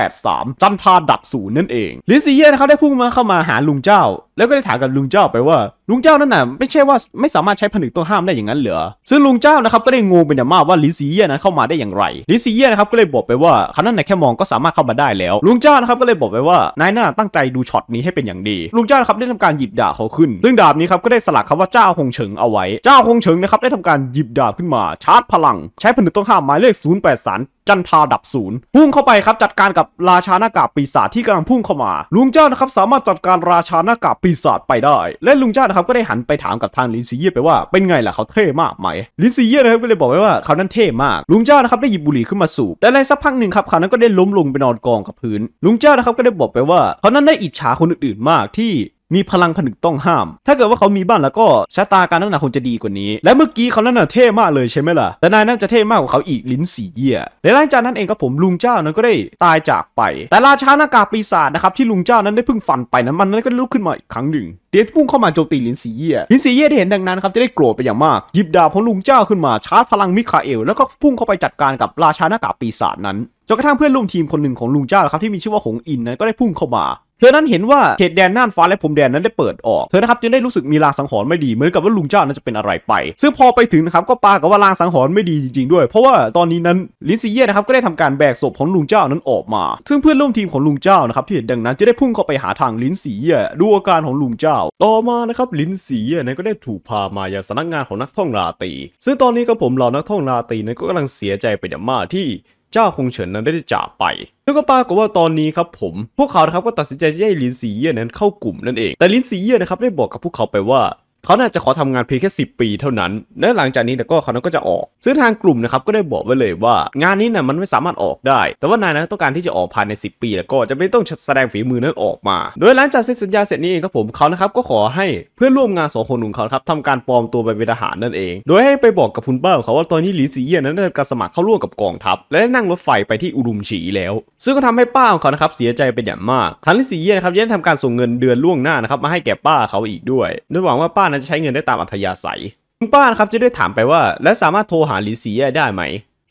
083 จันทาดับศูนย์นั่นเองลินสีเย่นะครับได้พุ่งมาเข้ามาหาลุงเจ้า แล้วก็ได้ถามกับลุงเจ้าไปว่า ลุงเจ้านั่นน่ะไม่ใช่ว่าไม่สามารถใช้ผนึกต้องห้ามได้อย่างนั้นเหรอซึ่งลุงเจ้านะครับก็ได้งงเป็นอย่างมากว่าลินซีเย่นั้นเข้ามาได้อย่างไรลิซีเย่นะครับก็เลยบอกไปว่าเขานั่นแค่มองก็สามารถเข้ามาได้แล้ว ลุงเจ้านะครับก็เลยบอกไว้ว่านายหน้าตั้งใจดูช็อตนี้ให้เป็นอย่างดีลุงจ้าครับได้ทำการหยิบดาบเขาขึ้น ซึ่งดาบนี้ครับก็ได้สลักคำว่าเจ้าคงเฉิงเอาไว้เจ้าคงเฉิงนะครับได้ทำการหยิบดาบขึ้นมาชาร์จพลัง ใช้ผนึกต้องห้ามหมายเลข0 8 3จันทาดับศูนย์พุ่งเข้าไปครับจัดการกับราชาหน้ากากปีศาจที่กำลังพุ่งเข้ามา ลุงเจ้านะครับสามารถจัดการราชาหน้ากากปีศาจไปได้ และลุงเจ้านะครับก็ได้หันไปถามกับทางลินซีเย่ไปว่าเป็นไงล่ะเขาเท่มากไหมลินซีเย่นะครับก็เลยบอกไปว่า เขานั้นเท่มากลุงเจ้านะครับได้หยิบบุหรี่ขึ้นมาสูบแต่ในสักพักหนึ่งครับเขานั้นก็ได้ล้มลงไปนอนกองกับพื้น ลุงเจ้านะครับก็ได้บอกไปว่าเขานั้นได้อิจฉาคนอื่น ๆมากที่มีพลังผนึกต้องห้าม ถ้าเกิดว่าเขามีบ้านแล้วก็ชะตาการนั่นนะคงจะดีกว่านี้ และเมื่อกี้เขานั่นน่ะเท่มากเลยใช่ไหมล่ะ แต่นายนั่นจะเท่มากกว่าเขาอีกลิ้นสีเยี่ยใลหลังจากนั้นเองครับผมลุงเจ้านั้นก็ได้ตายจากไป แต่ราชาหน้ากาปีศาจนะครับที่ลุงเจ้านั้นได้เพิ่งฝันไปนั้น มันนั้นก็ลุกขึ้นมาอีกครั้งหนึ่ง เดียพุ่งเข้ามาโจมตีลินสีเย่ลินสีเย่ที่เห็นดังนั้นครับจะได้โกรธไปอย่างมาก หยิบดาบของลุงเจ้าขึ้นมาชาร์จพลังมิคาเอลแล้วก็พุ่งเข้าไปจัดการกับราชาหน้ากาปีศาจนั้นจนกระทั่งเพื่อนร่วมทีมคนหนึ่งของลุงเจ้าครับที่มีชื่อว่าหงอินนั้นก็ได้พุ่งเข้ามาเธอนั้นเห็นว่าเขตแดนน่านฟ้าและพรมแดนนั้นได้เปิดออก เธอนะครับจึงได้รู้สึกมีลางสังหรณ์ไม่ดีเหมือนกับว่าลุงเจ้านั้นจะเป็นอะไรไป ซึ่งพอไปถึงนะครับก็ปากับว่าลางสังหรณ์ไม่ดีจริงๆด้วย เพราะว่าตอนนี้นั้นลินซีเย่นะครับก็ได้ทำการแบกศพของลุงเจ้านั้นออกมา ซึ่งเพื่อนร่วมทีมของลุงเจ้านะครับที่เห็นดังนั้น จะได้พุ่งเข้าไปหาทางลินซีเย่ดูอาการของลุงเจ้า ต่อมานะครับลินซีเย่นั้นก็ได้ถูกพามายางสำนักงานของนักท่องราตี ซึ่งตอนนี้ก็ผมเหล่านักท่องราตีนั้นก็กำลังเสียใจไปอย่างมากที่จ้าคงเฉินนั้นได้จากไป แล้วก็ปรากฏว่าตอนนี้ครับผม พวกเขาครับก็ตัดสินใจจะให้ลินซีเย่นั้นเข้ากลุ่มนั่นเอง แต่ลินซีเย่นะครับได้บอกกับพวกเขาไปว่าเขาน่าจะขอทำงานเพียงแค่สิปี เท่านั้นและหลังจากนี้แต่ก็เขานั้นก็จะออก ซึ่งทางกลุ่มนะครับก็ได้บอกไว้เลยว่า งานนี้นะ่ยมันไม่สามารถออกได้ แต่ว่านายนะต้องการที่จะออกภายใน 10 ปี แล้วก็จะไม่ต้องแสดงฝีมือนั้นออกมา โดยหลังจากเซ็นสัญญาเสร็จนี้เองครับผมเขานะครับก็ขอให้เพื่อนร่วมงานสองคนของเขาครับทำการปลอมตัวไปเป็นทหารนั่นเอง โดยให้ไปบอกกับคุณป้าขอเขาว่าตอนนี้หลีซีเย่นั้นได้การสมัครเข้าร่วมกับกองทัพและได้นั่งรถไฟไปที่อุดุมฉีแล้ว ซึ่งก็ทำให้ป้าของเขานะครับเสียใจเป็นอย่างมากทันลีซีเย่นะครับยังทำการส่งเงินเดือนล่วงหน้านะครับมาให้แก่ป้าเขาอีกด้วยโดยหวังว่าป้านั้นจะใช้เงินได้ตามอัธยาศัย คุณป้านะครับจะได้ถามไปว่า และสามารถโทรหาลินสีเย่ได้ไหม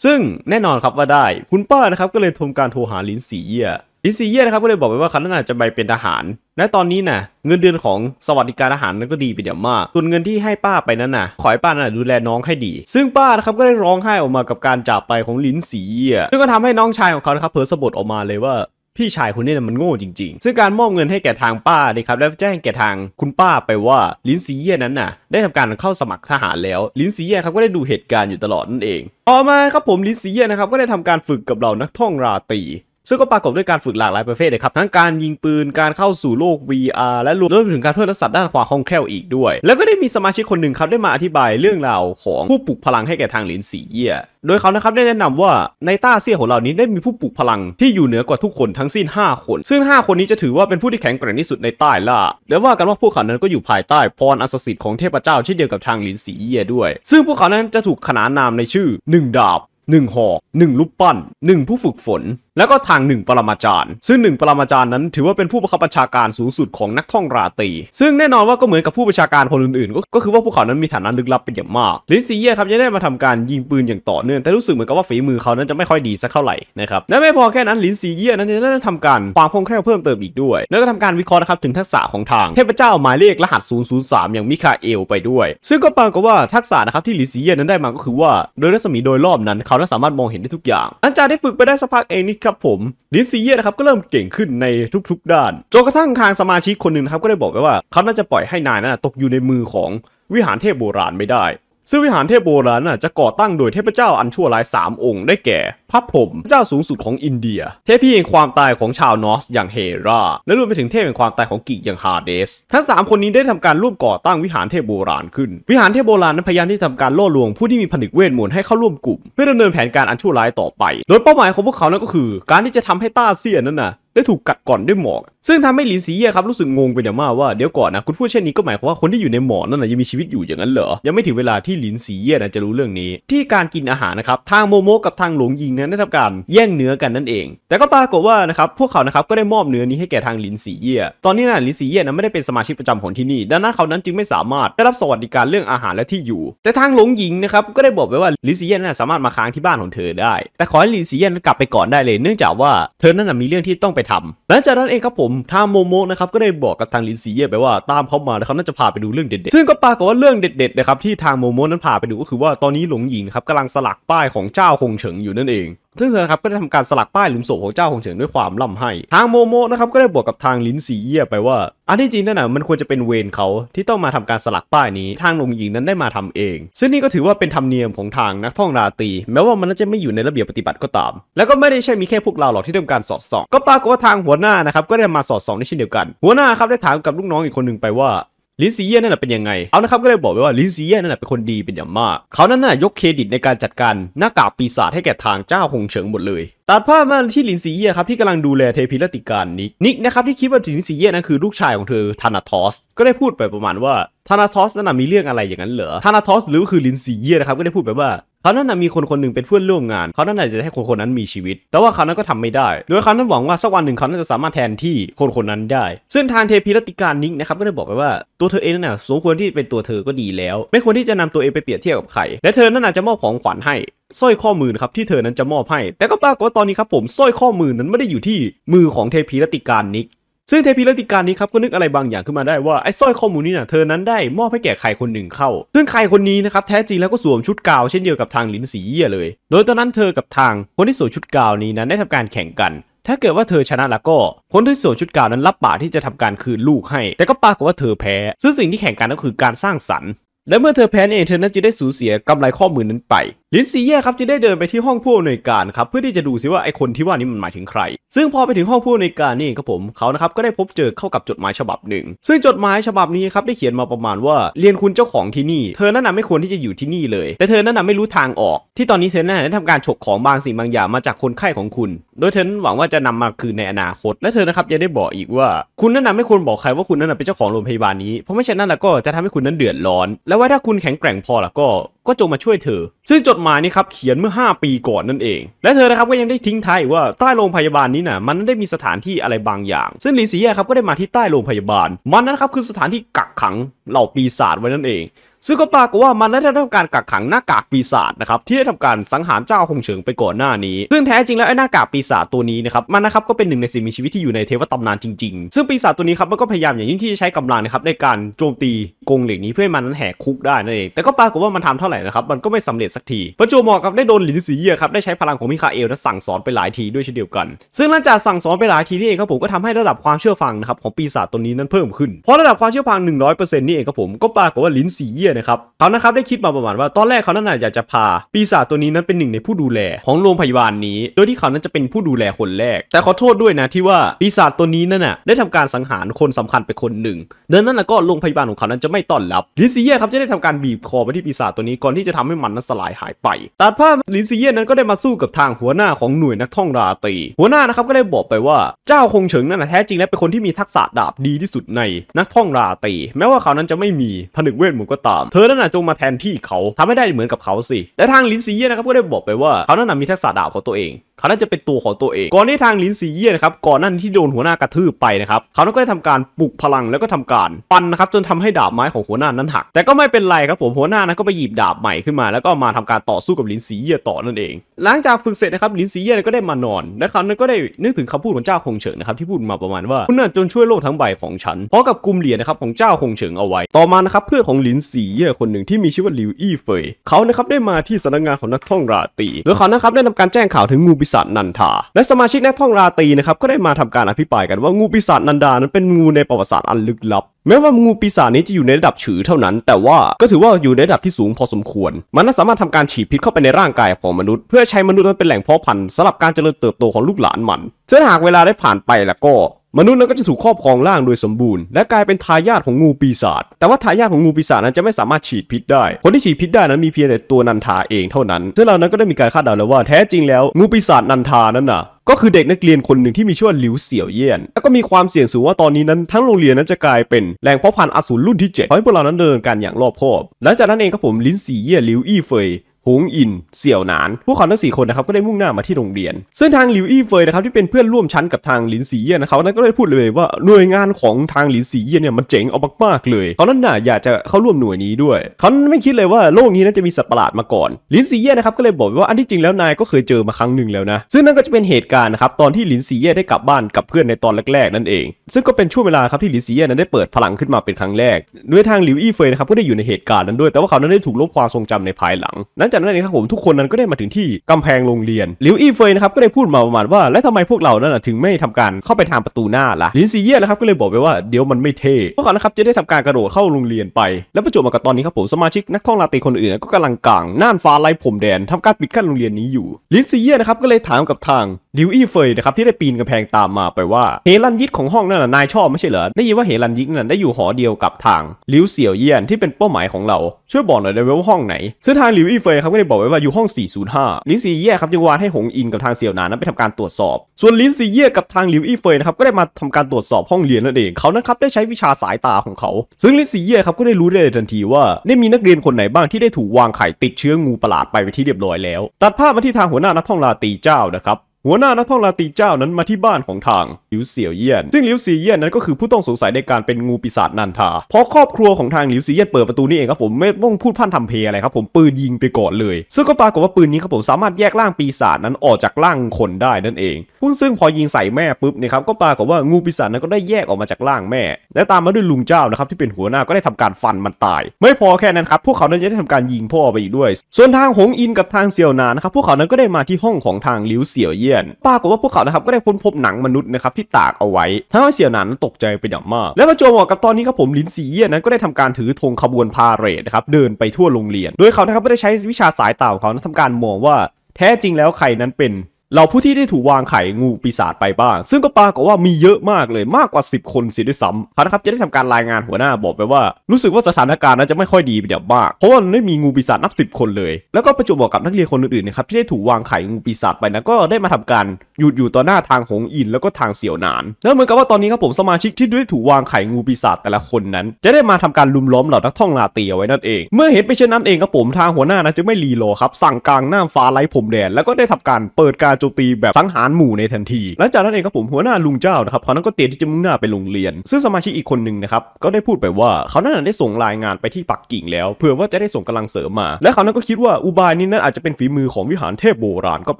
ซึ่งแน่นอนครับว่าได้ คุณป้านะครับก็เลยทำการโทรหาลินสีเย่ลินซีเย่นะครับก็เลยบอกไปว่าเขาน่าจะไปเป็นทหาร และตอนนี้นะ่ะเงินเดือนของสวัสดิการทหารนั้นก็ดีไปเดี๋ยวมาก ส่วนเงินที่ให้ป้าไปนั้นนะ่ะ ขอให้ป้านะ่ะดูแลน้องให้ดี ซึ่งป้านะครับก็ได้ร้องไห้ออกมากับการจากไปของลินซีเย่ซึ่งก็ทำให้น้องชายของเขาครับเผลอสะบัดออกมาเลยว่าพี่ชายคุณเนี่ยมันโง่จริงๆ ซึ่งการมอบเงินให้แก่ทางป้านะครับแล้วแจ้งแก่ทางคุณป้าไปว่าลินซีเย่นั้นน่ะได้ทำการเข้าสมัครทหารแล้ว ลินซีเย่ครับก็ได้ดูเหตุการณ์อยู่ตลอดนั่นเอง ต่อมาครับผมลินซีเย่นะครับก็ได้ทำการฝึกกับเหล่านักท่องราตีซึ่งก็ประกอบด้วยการฝึกหลากหลายประเภทเลยครับทั้งการยิงปืนการเข้าสู่โลก VR และรวมถึงการเพิ่มทักษะด้านความคล่องแคล่วอีกด้วย แล้วก็ได้มีสมาชิกคนหนึ่งครับได้มาอธิบายเรื่องราวของผู้ปลุกพลังให้แก่ทางหลินสีเย่โดยเขานะครับได้แนะนำว่าในต้าเซี่ยของเรานี้ได้มีผู้ปลุกพลังที่อยู่เหนือกว่าทุกคนทั้งสิ้น 5 คน ซึ่ง 5 คนนี้จะถือว่าเป็นผู้ที่แข็งแกร่งที่สุดในใต้ล่าและว่ากันว่าพวกเขานั้นก็อยู่ภายใต้พรอัศสิทธิ์ของเทพเจ้าเช่นเดียวกับทางหลินสีเย่ด้วย ซึ่งพวกเขานั้นจะถูกขนานนามในชื่อ 1 ดาบ1หอก1ลูกปั้น1 ผู้ฝึกฝนแล้วก็ทางหนึ่งปรมาจารย์ ซึ่งหนึ่งปรมาจารย์นั้น ถือว่าเป็นผู้บังคับบัญชาการสูงสุดของนักท่องราตรีซึ่งแน่นอนว่าก็เหมือนกับผู้บัญชาการคนอื่นๆก็คือว่าพวกเขานั้นมีฐานะลึกลับเป็นอย่างมากลินซีเย่ครับยังได้มาทำการยิงปืนอย่างต่อเนื่องแต่รู้สึกเหมือนกับว่าฝีมือเขานั้นจะไม่ค่อยดีสักเท่าไหร่นะครับและไม่พอแค่นั้นลินซีเย่นั้นยังได้ทำการความคงแคล่วเพิ่มเติมอีกด้วย แล้วก็ทำการวิเคราะห์นะครับถึงทักษะของทางเทพเจ้าหมายเลขรหัส 003 อย่างมิคาเอลไปด้วย ซึ่งก็ปรากฏว่าทักษะนะครับที่ลินซีเย่นั้นได้มาก็คือว่า โดยรัศมีโดยรอบนั้นเขาสามารถมองเห็นได้ทุกอย่างหลังจากได้ฝึกไปได้สักพักเองนี่ครับผมลินซีเย่นะครับก็เริ่มเก่งขึ้นในทุกๆด้านจนกระทั่งทางสมาชิกคนหนึ่งครับก็ได้บอกไว้ว่าเขาน่าจะปล่อยให้นายนั้นตกอยู่ในมือของวิหารเทพโบราณไม่ได้ซึ่งวิหารเทพโบราณจะก่อตั้งโดยเทพเจ้าอันชั่วร้ายสามองค์ได้แก่พระพรหมเจ้าสูงสุดของอินเดีย เทพีแห่งความตายของชาวนอสอย่างเฮราและรวมไปถึงเทพแห่งความตายของกิกอย่างฮาเดส ทั้ง3คนนี้ได้ทำการร่วมก่อตั้งวิหารเทพโบราณขึ้นวิหารเทพโบราณนั้นพยายามที่ทำการล่อลวงผู้ที่มีผนึกเวทมนต์ให้เข้าร่วมกลุ่มเพื่อดำเนินแผนการอันชั่วร้ายต่อไป โดยเป้าหมายของพวกเขานั้นก็คือ การที่จะทำให้ต้าเซียนนั้นนะและถูกกัดก่อนด้วยหมอก ซึ่งทำให้หลินสีเย่ครับรู้สึกงงไปเดี๋ยวมากว่า เดี๋ยวก่อนนะคุณพูดเช่นนี้ก็หมายความว่าคนที่อยู่ในหมอกนั่นนะยังมีชีวิตอยู่อย่างนั้นเหรอ ยังไม่ถึงเวลาที่หลินสีเย่นะจะรู้เรื่องนี้ ที่การกินอาหารนะครับทางโมโมกับทางหลงยิงนั้นได้ทำการแย่งเนื้อกันนั่นเอง แต่ก็ปรากฏว่านะครับพวกเขานะครับก็ได้มอบเนื้อนี้ให้แก่ทางหลินสีเย่ตอนนี้นะหลินสีเย่นะไม่ได้เป็นสมาชิกประจำของที่นี่ดังนั้นเขานั้นจึงไม่สามารถได้รับสวัสดิการเรื่องอาหารและที่อยู่ แต่ทางหลงยิงนะครับก็ได้บอกไว้ว่าลินซีเย่นสามารถมาค้างที่บ้านของเธอได้ แต่ขอให้ลินซีเย่นกลับไปก่อนได้เลย เนื่องจากว่าเธอนั้นมีเรื่องที่ต้องไปทำหลังจากนั้นเองครับผมทางโมโมะนะครับก็ได้บอกกับทางลินซีเย่ไปว่าตามเขามาแล้วเขาน่าจะพาไปดูเรื่องเด็ดๆ ซึ่งก็ปรากฏว่าเรื่องเด็ดๆนะครับที่ทางโมโมะนั้นพาไปดูก็คือว่าตอนนี้หลงหญิงครับกำลังสลักป้ายของเจ้าคงเฉิงอยู่นั่นเองซึ่งเธอครับก็ได้ทำการสลักป้ายหลุมศพของเจ้าของเฉิงด้วยความล่ำให้ ทางโมโมะนะครับก็ได้บอกกับทางลินสีเย่ไปว่า อันที่จริงนั่นน่ะมันควรจะเป็นเวรเขาที่ต้องมาทำการสลักป้ายนี้ ทางหลงหญิงนั้นได้มาทำเอง ซึ่งนี่ก็ถือว่าเป็นธรรมเนียมของทางนักท่องราตรีแม้ว่ามันจะไม่อยู่ในระเบียบปฏิบัติก็ตาม แล้วก็ไม่ได้ใช่มีแค่พวกเราหรอกที่ทำการสอดส่อง ก็ปรากฏว่าทางหัวหน้านะครับก็ได้มาสอดส่องในเช่นเดียวกันหัวหน้าครับได้ถามกับลูกน้องอีกคนหนึ่งไปว่าลินซีเย่นั่นะเป็นยังไง เอานะครับก็เลยบอกไปว่าลินซีเย่นั่นะเป็นคนดีเป็นอย่างมาก เขานั้นน่ะยกเครดิตในการจัดการหน้ากากปีศาจให้แก่ทางเจ้าคงเฉิงหมดเลยตัดภาพมาที่ลินซีเย่ครับ ที่กำลังดูแลเทพีรติการนิกนิกนะครับที่คิดว่าลินซีเย่นั้นคือลูกชายของเธอธนาทอสก็ได้พูดไปประมาณว่าธนาทอสนั้นมีเรื่องอะไรอย่างนั้นเหรอธนาทอสหรือคือลินซีเย่นะครับก็ได้พูดไปว่าเขานั้นมีคนคนหนึ่งเป็นเพื่อนร่วมงาน เขานั้นจะให้คนคนนั้นมีชีวิต แต่ว่าเขานั้นก็ทำไม่ได้โดยเขานั้นหวังว่าสักวันหนึ่งเขานั้นจะสามารถแทนที่คนคนนั้นได้ ซึ่งทางเทพีรติการนิกนะครับก็ได้บอกไปว่าตัวเธอเองนั้นสมควรที่เป็นตัวเธอก็ดี แล้ว ไม่ควรที่จะนำตัวเองไปเปรียบเทียบกับใครและเธอนั้นจะมอบของขวัญให้สร้อยข้อมือนะครับที่เธอนั้นจะมอบให้ แต่ก็ปรากฏว่าตอนนี้ครับผมสร้อยข้อมือนั้นไม่ได้อยู่ที่มือของเทพีรติการนิกซึ่งเทพีรติการนี้ครับก็นึกอะไรบางอย่างขึ้นมาได้ว่าไอ้สร้อยข้อมือนี้นะ่ะเธอนั้นได้มอบให้แก่ใครคนหนึ่งเข้า ซึ่งใครคนนี้นะครับแท้จริงแล้วก็สวมชุดกาวเช่นเดียวกับทางลินสีเย่เลย โดยตอนนั้นเธอกับทางคนที่สวมชุดกาวนี้นั้นได้ทำการแข่งกัน ถ้าเกิดว่าเธอชนะแล้วก็คนที่สวมชุดกาวนั้น รับปากที่จะทำการคืนลูกให้ แต่ก็ปรากฏว่าเธอแพ้ ซึ่งสิ่งที่แข่งกันก็คือการสร้างสรรค์ และเมื่อเธอแพ้เองเธอนั้นจะได้สูญเสียกำไรข้อมือนั้นไปลินซีเย่ครับจึงได้เดินไปที่ห้องผู้อำนวยการครับ เพื่อที่จะดูซิว่าไอคนที่ว่านี้มันหมายถึงใคร ซึ่งพอไปถึงห้องผู้อำนวยการนี่ครับผมเขานะครับก็ได้พบเจอเข้ากับจดหมายฉบับหนึ่ง ซึ่งจดหมายฉบับนี้ครับได้เขียนมาประมาณว่าเรียนคุณเจ้าของที่นี่ เธอนันน่ะไม่ควรที่จะอยู่ที่นี่เลย แต่เธอนันน่ะไม่รู้ทางออก ที่ตอนนี้เธอนั่นได้ทำการฉกของบางสิ่งบางอย่างมาจากคนไข้ของคุณ โดยเธอหวังว่าจะนำมาคืนในอนาคต และเธอนะครับยังได้บอกอีกว่า คุณนันน่ะไม่ควรบอกใครว่าคุณนั้นน่ะเป็นเจ้าของโรงพยาบาลนี้ เพราะไม่เช่นนั้นแล้วก็จะทำให้คุณนั้นเดือดร้อน และว่าถ้าคุณแข็งแกร่งพอล่ะก็ก็จงมาช่วยเธอ ซึ่งจดหมายนี้ครับเขียนเมื่อ 5 ปีก่อนนั่นเอง และเธอนะครับก็ยังได้ทิ้งท้ายว่าใต้โรงพยาบาลนี้นะ่ะมันได้มีสถานที่อะไรบางอย่าง ซึ่งลินซีแย่ครับก็ได้มาที่ใต้โรงพยาบาล มันนั้นครับคือสถานที่กักขัง เหล่าปีศาจไว้นั่นเองซึ่งก็ปรากฏว่ามันได้ทำการกักขังหน้ากากปีศาจนะครับที่ได้ทำการสังหารเจ้าคงเฉิงไปก่อนหน้านี้ ซึ่งแท้จริงแล้วไอ้หน้ากากปีศาจตัวนี้นะครับมันนะครับก็เป็นหนึ่งในสิ่งมีชีวิตที่อยู่ในเทวตำนานจริงๆซึ่งปีศาจตัวนี้ครับมันก็พยายามอย่างยิ่งที่จะใช้กำลังนะครับในการโจมตีกงเหล็กนี้เพื่อมันนั้นแหกคุกได้นั่นเองแต่ก็ปรากฏว่ามันทำเท่าไหร่นะครับมันก็ไม่สำเร็จสักทีประจวบเหมาะกับได้โดนหลินสีเย่ครับได้ใช้พลังของมิคาเอลและสั่งสอนไปหลายทีด้วยเช่นเดียวกันซึ่งหลังจากสั่งสอนไปหลายทีนี่เองครับผมก็ทำให้ระดับความเชื่อฟังนะครับของปีศาจตัวนี้นั้นเพิ่มขึ้นเพราะระดับความเชื่อฟัง100%นี่เองครับผม ก็ปรากฏว่าลินสีเย่นะครับเขานะครับได้คิดมาประมาณว่าตอนแรกเขานั้นอาจจะพา ปีศาจตัวนี้นั้นเป็นหนึ่งในผู้ดูแล ของโรงพยาบาลนี้ โดยที่เขานั้นจะเป็นผู้ดูแลคนแรก แต่ขอโทษด้วยนะที่ว่าปีศาจตัวนี้นั่นอ่ะได้ทำการสังหารคนสำคัญไปคนหนึ่งดังนั้นแลก็โรงพยาบาลของเขานั้นจะไม่ต้อนรับ ลินซีเย่ครับจะได้ทำการบีบคอไปที่ปีศาจตัวนี้ก่อนที่จะทำให้มันนั้นสลายหายไปตัดภาพลินซีเย่นั้นก็ได้มาสู้กับทางหัวหน้าของหน่วยนักท่องราตรีหัวหน้านะครับก็ได้บอกไปว่าเจ้าคงเฉิงนั่นแท้จริงแล้วเป็นคนที่มีทักษะดาบดีที่สุดในนักท่องราตรีแม้ว่าเขานั้นจะไม่มีผนึกเวทมนต์ก็ตามเธอนั่นน่ะจงมาแทนที่เขาทำให้ได้เหมือนกับเขาสิและทางลินซีเย่นะครับก็ได้บอกไปว่าเขานั่นน่ะมีทักษะดาบของตัวเองเขาน่าจะเป็นตัวของตัวเอง ก่อนที่ทางลินซีเย่นะครับก่อนหน้าที่โดนหัวหน้ากระทืบไปนะครับเขาก็ได้ทำการปลุกพลังแล้วก็ทำการปันนะครับจนทำให้ดาบไม้ของหัวหน้านั้นหัก แต่ก็ไม่เป็นไรครับผมหัวหน้านะก็ไปหยิบดาบใหม่ขึ้นมา แล้วก็มาทำการต่อสู้กับลินซีเย่ต่อนั่นเอง หลังจากฝึกเสร็จนะครับลินซีเย่ก็ได้มานอนและเขาก็ได้นึกถึงคำพูดของเจ้าคงเฉิงนะครับที่พูดมาประมาณว่าคุณน่าจนช่วยโลกทั้งใบของฉันเพราะกับกลุ่มเหรียญนะครับของเจ้าคงเฉิงเอาไว้ต่อมานะครับเพื่อนของลินซีเย่คนหนึ่งที่มีชื่อว่าลิวอี้เฟยเขานะครับได้มาที่สำนักงานของนักท่องราตีเขานะครับได้ทำการแจ้งข่าวถึงงูปีศาจนันทาและสมาชิกนักท่องราตรีนะครับก็ได้มาทำการอภิปรายกันว่างูปีศาจนันดานั้นเป็นงูในประวัติศาสตร์อันลึกลับแม้ว่างูปีศาจนี้จะอยู่ในระดับฉือเท่านั้น แต่ว่าก็ถือว่าอยู่ในระดับที่สูงพอสมควร มันสามารถทำการฉีดพิษเข้าไปในร่างกายของมนุษย์ เพื่อใช้มนุษย์นั้นเป็นแหล่งเพาะพันธุ์สำหรับการเจริญเติบโตของลูกหลานมันซึ่งหากเวลาได้ผ่านไปแล้วก็มนุษย์นั้นก็จะถูกครอบครองร่างโดยสมบูรณ์ และกลายเป็นทายาทของงูปีศาจแต่ว่าทายาทของงูปีศาจนั้นจะไม่สามารถฉีดพิษได้คนที่ฉีดพิษได้นั้นมีเพียงแต่ตัวนันทาเองเท่านั้นซึ่งเรานั้นก็ได้มีการคาดเดาแล้วว่าแท้จริงแล้วงูปีศาจนันทานั้นน่ะก็คือเด็กนักเรียนคนหนึ่งที่มีชื่อว่าหลิวเสี่ยวเยี่ยนแล้วก็มีความเสี่ยงสูงว่าตอนนี้นั้นทั้งโรงเรียนนั้นจะกลายเป็นแหล่งเพาะพันธุ์อสูรรุ่นที่7เพราะให้พวกเรานั้นเดินการอย่างรอบคอบหลังจากนั้นเองครับผมลินสีเยี่ยหลิวอี้เฟยหงอิน เสี่ยวหนาน พวกเขาทั้งสี่คนนะครับก็ได้มุ่งหน้ามาที่โรงเรียนซึ่งทางหลิวอี้เฟยนะครับที่เป็นเพื่อนร่วมชั้นกับทางหลินสีเยี่นะครับนั้นก็ได้พูดเลยว่าหน่วยงานของทางหลินสีเยี่เนี่ยมันเจ๋งเอามากๆเลยเขานั้นน่ะอยากจะเข้าร่วมหน่วยนี้ด้วย เขาไม่คิดเลยว่าโลกนี้นั้นจะมีสัตว์ประหลาดมาก่อนหลินสีเยี่นะครับก็เลยบอกว่าอันที่จริงแล้วนายก็เคยเจอมาครั้งหนึ่งแล้วนะ ซึ่งนั่นก็จะเป็นเหตุการณ์นะครับตอนที่หลินสีเยี่ได้กลับบ้านกับเพื่อนในตอนแรกๆนั่นเอง ซึ่งก็เป็นช่วงเวลาครับที่หลินสีเย่นั้นได้เปิดพลังขึ้นมาเป็นครั้งแรก ด้วยทางหลิวอี้เฟยนะครับก็ได้อยู่ในเหตุการณ์นั้นด้วย แต่ว่าเขานั้นได้ถูกลบความทรงจำในภายหลังลัากจากนั้นเองครับผมทุกคนนั้นก็ได้มาถึงที่กำแพงโรงเรียน หลิวอี้เฟยนะครับก็ได้พูดมาประมาณว่า และทำไมพวกเรานั้นถึงไม่ทำการเข้าไปทางประตูหน้าล่ะลินซีเย่นะครับก็เลยบอกไปว่าเดี๋ยวมันไม่เท่พวกเขานะครับจะได้ทำการกระโดดเข้าโรงเรียนไป และประจวบกับตอนนี้ครับผมสมาชิกนักท่องลาตีคนอื่นก็กำลังกางน่านฟ้าไล่ผมแดนทำการปิดกั้นโรงเรียนนี้อยู่ลินซีเย่นะครับก็เลยถามกับทางลิวอี้เฟยนะครับที่ได้ปีนกำแพงตามมาไปว่าเฮลันยิทของห้องนั่นนายชอบไม่ใช่เหรอ ได้ยินว่าเฮลันยิทนั้นได้อยู่หอเดียวกับทางลิวเสี่ยวเยี่ยนที่เป็นเป้าหมายของเราช่วยบอกหน่อยได้ไหมว่าห้องไหนซึ่งทางลิวอี้เฟยรับก็ได้บอกไว้ว่าอยู่ห้อง 405 ลินซีเย่ครับจึงวานให้หงอิน กับทางเซียวนานนั้นไปทำการตรวจสอบ ส่วนลินซีเย่กับทางหลิวอี้เฟยนะครับก็ได้มาทำการตรวจสอบห้องเรียนนั่นเอง เขานั้นครับได้ใช้วิชาสายตาของเขา ซึ่งลินซีเย่ครับก็ได้รู้ได้เลยทันทีว่าได้มีนักเรียนคนไหนบ้างที่ได้ถูกวางไข่ติดเชื้องูประหลาดไปไปที่เรียบร้อยแล้ว ตัดภาพมาที่ทางหัวหน้านักท่องราตีเจ้านะครับหัวหน้านักท่องลาตีเจ้านั้นมาที่บ้านของทางหลิวเสี่ยวเยี่ยน ซึ่งหลิวเสี่ยวเยี่ยนนั้นก็คือผู้ต้องสงสัยในการเป็นงูปีศาจนันทาเพราะครอบครัวของทางหลิวเสี่ยวเยี่ยนเปิดประตูนี่เองครับผมไม่ต้องพูดพันทำเพอะไรครับผมปืนยิงไปก่อนเลยซึ่งก็ปรากฏว่าปืนนี้ครับผมสามารถแยกร่างปีศาจนั้นออกจากร่างคนได้นั่นเองซึ่งพอยิงใส่แม่ปุ๊บนะครับก็ปรากฏว่างูปีศาจนั้นก็ได้แยกออกมาจากร่างแม่และตามมาด้วยลุงเจ้านะครับที่เป็นหัวหน้าก็ได้ทำการฟันมันตาย ไม่พอแค่นั้นครับ พวกเขานั้นังได้ทำการยิงพ่อไปอีกด้วย ส่วนทางหงอินกับทางเซียวนานนะครับพวกเขานั้นก็ได้มาที่ห้องของทางหลิวเสี่ยวเยี่ยยนปรากฏว่าพวกเขานะครับก็ได้ค้นพบหนังมนุษย์นะครับที่ตากเอาไว้ทำให้เสี่ยวหนานตกใจไปอย่างมาก และประจวบเหมาะกับตอนนี้ครับผมลินซีเยียนนั้น ก็ได้ทำการถือธงขบวนพาเหรดนะครับ เดินไปทั่วโรงเรียน โดยเขานะครับก็ได้ใช้วิชาสายตาของเขาทำการมองว่าแท้จริงแล้วใครนั้นเป็นเราผู้ที่ได้ถูกวางไข่งูปีศาจไปบ้าง ซึ่งก็ปรากฏว่ามีเยอะมากเลย มากกว่า 10 คนเสียด้วยซ้ำนะครับจะได้ทำการรายงานหัวหน้าบอกไปว่า รู้สึกว่าสถานการณ์นั้นจะไม่ค่อยดีไปเดี๋ยวมากเพราะว่าไม่มีงูปีศาจนับ10คนเลย แล้วก็ประจวบบอกกับนักเรียนคนอื่นๆนะครับที่ได้ถูกวางไข่งูปีศาจไปนะ ก็ได้มาทำการหยุดอยู่ต่อหน้าทางหงอินแล้วก็ทางเสี่ยวหนานแล้วเหมือนกับว่าตอนนี้ครับผมสมาชิกที่ได้ถูกวางไข่งูปีศาจแต่ละคนนั้น จะได้มาทำการลุมล้อมเหล่านักท่องลาตีเไว้นั่นเอง เมื่อเห็นไปเช่นนั้นเองครับผมทางหัวหน้านะจะไม่รีรอครับสั่งกลางหน้าฟ้าไล่ผมแดนแล้วก็ได้ทำการเปิดการการโจมตีแบบสังหารหมู่ในทันทีหลังจากนั้นเองครับผมหัวหน้าลุงเจ้านะครับ เขานั้นก็เตรียมที่จะมุ่งหน้าไปโรงเรียน ซึ่งสมาชิกอีกคนหนึ่งนะครับก็ได้พูดไปว่า เขานั้นได้ส่งรายงานไปที่ปักกิ่งแล้ว เพื่อว่าจะได้ส่งกำลังเสริมมา และเขานั้นก็คิดว่าอุบายนี้นั้นอาจจะเป็นฝีมือของวิหารเทพโบราณก็เ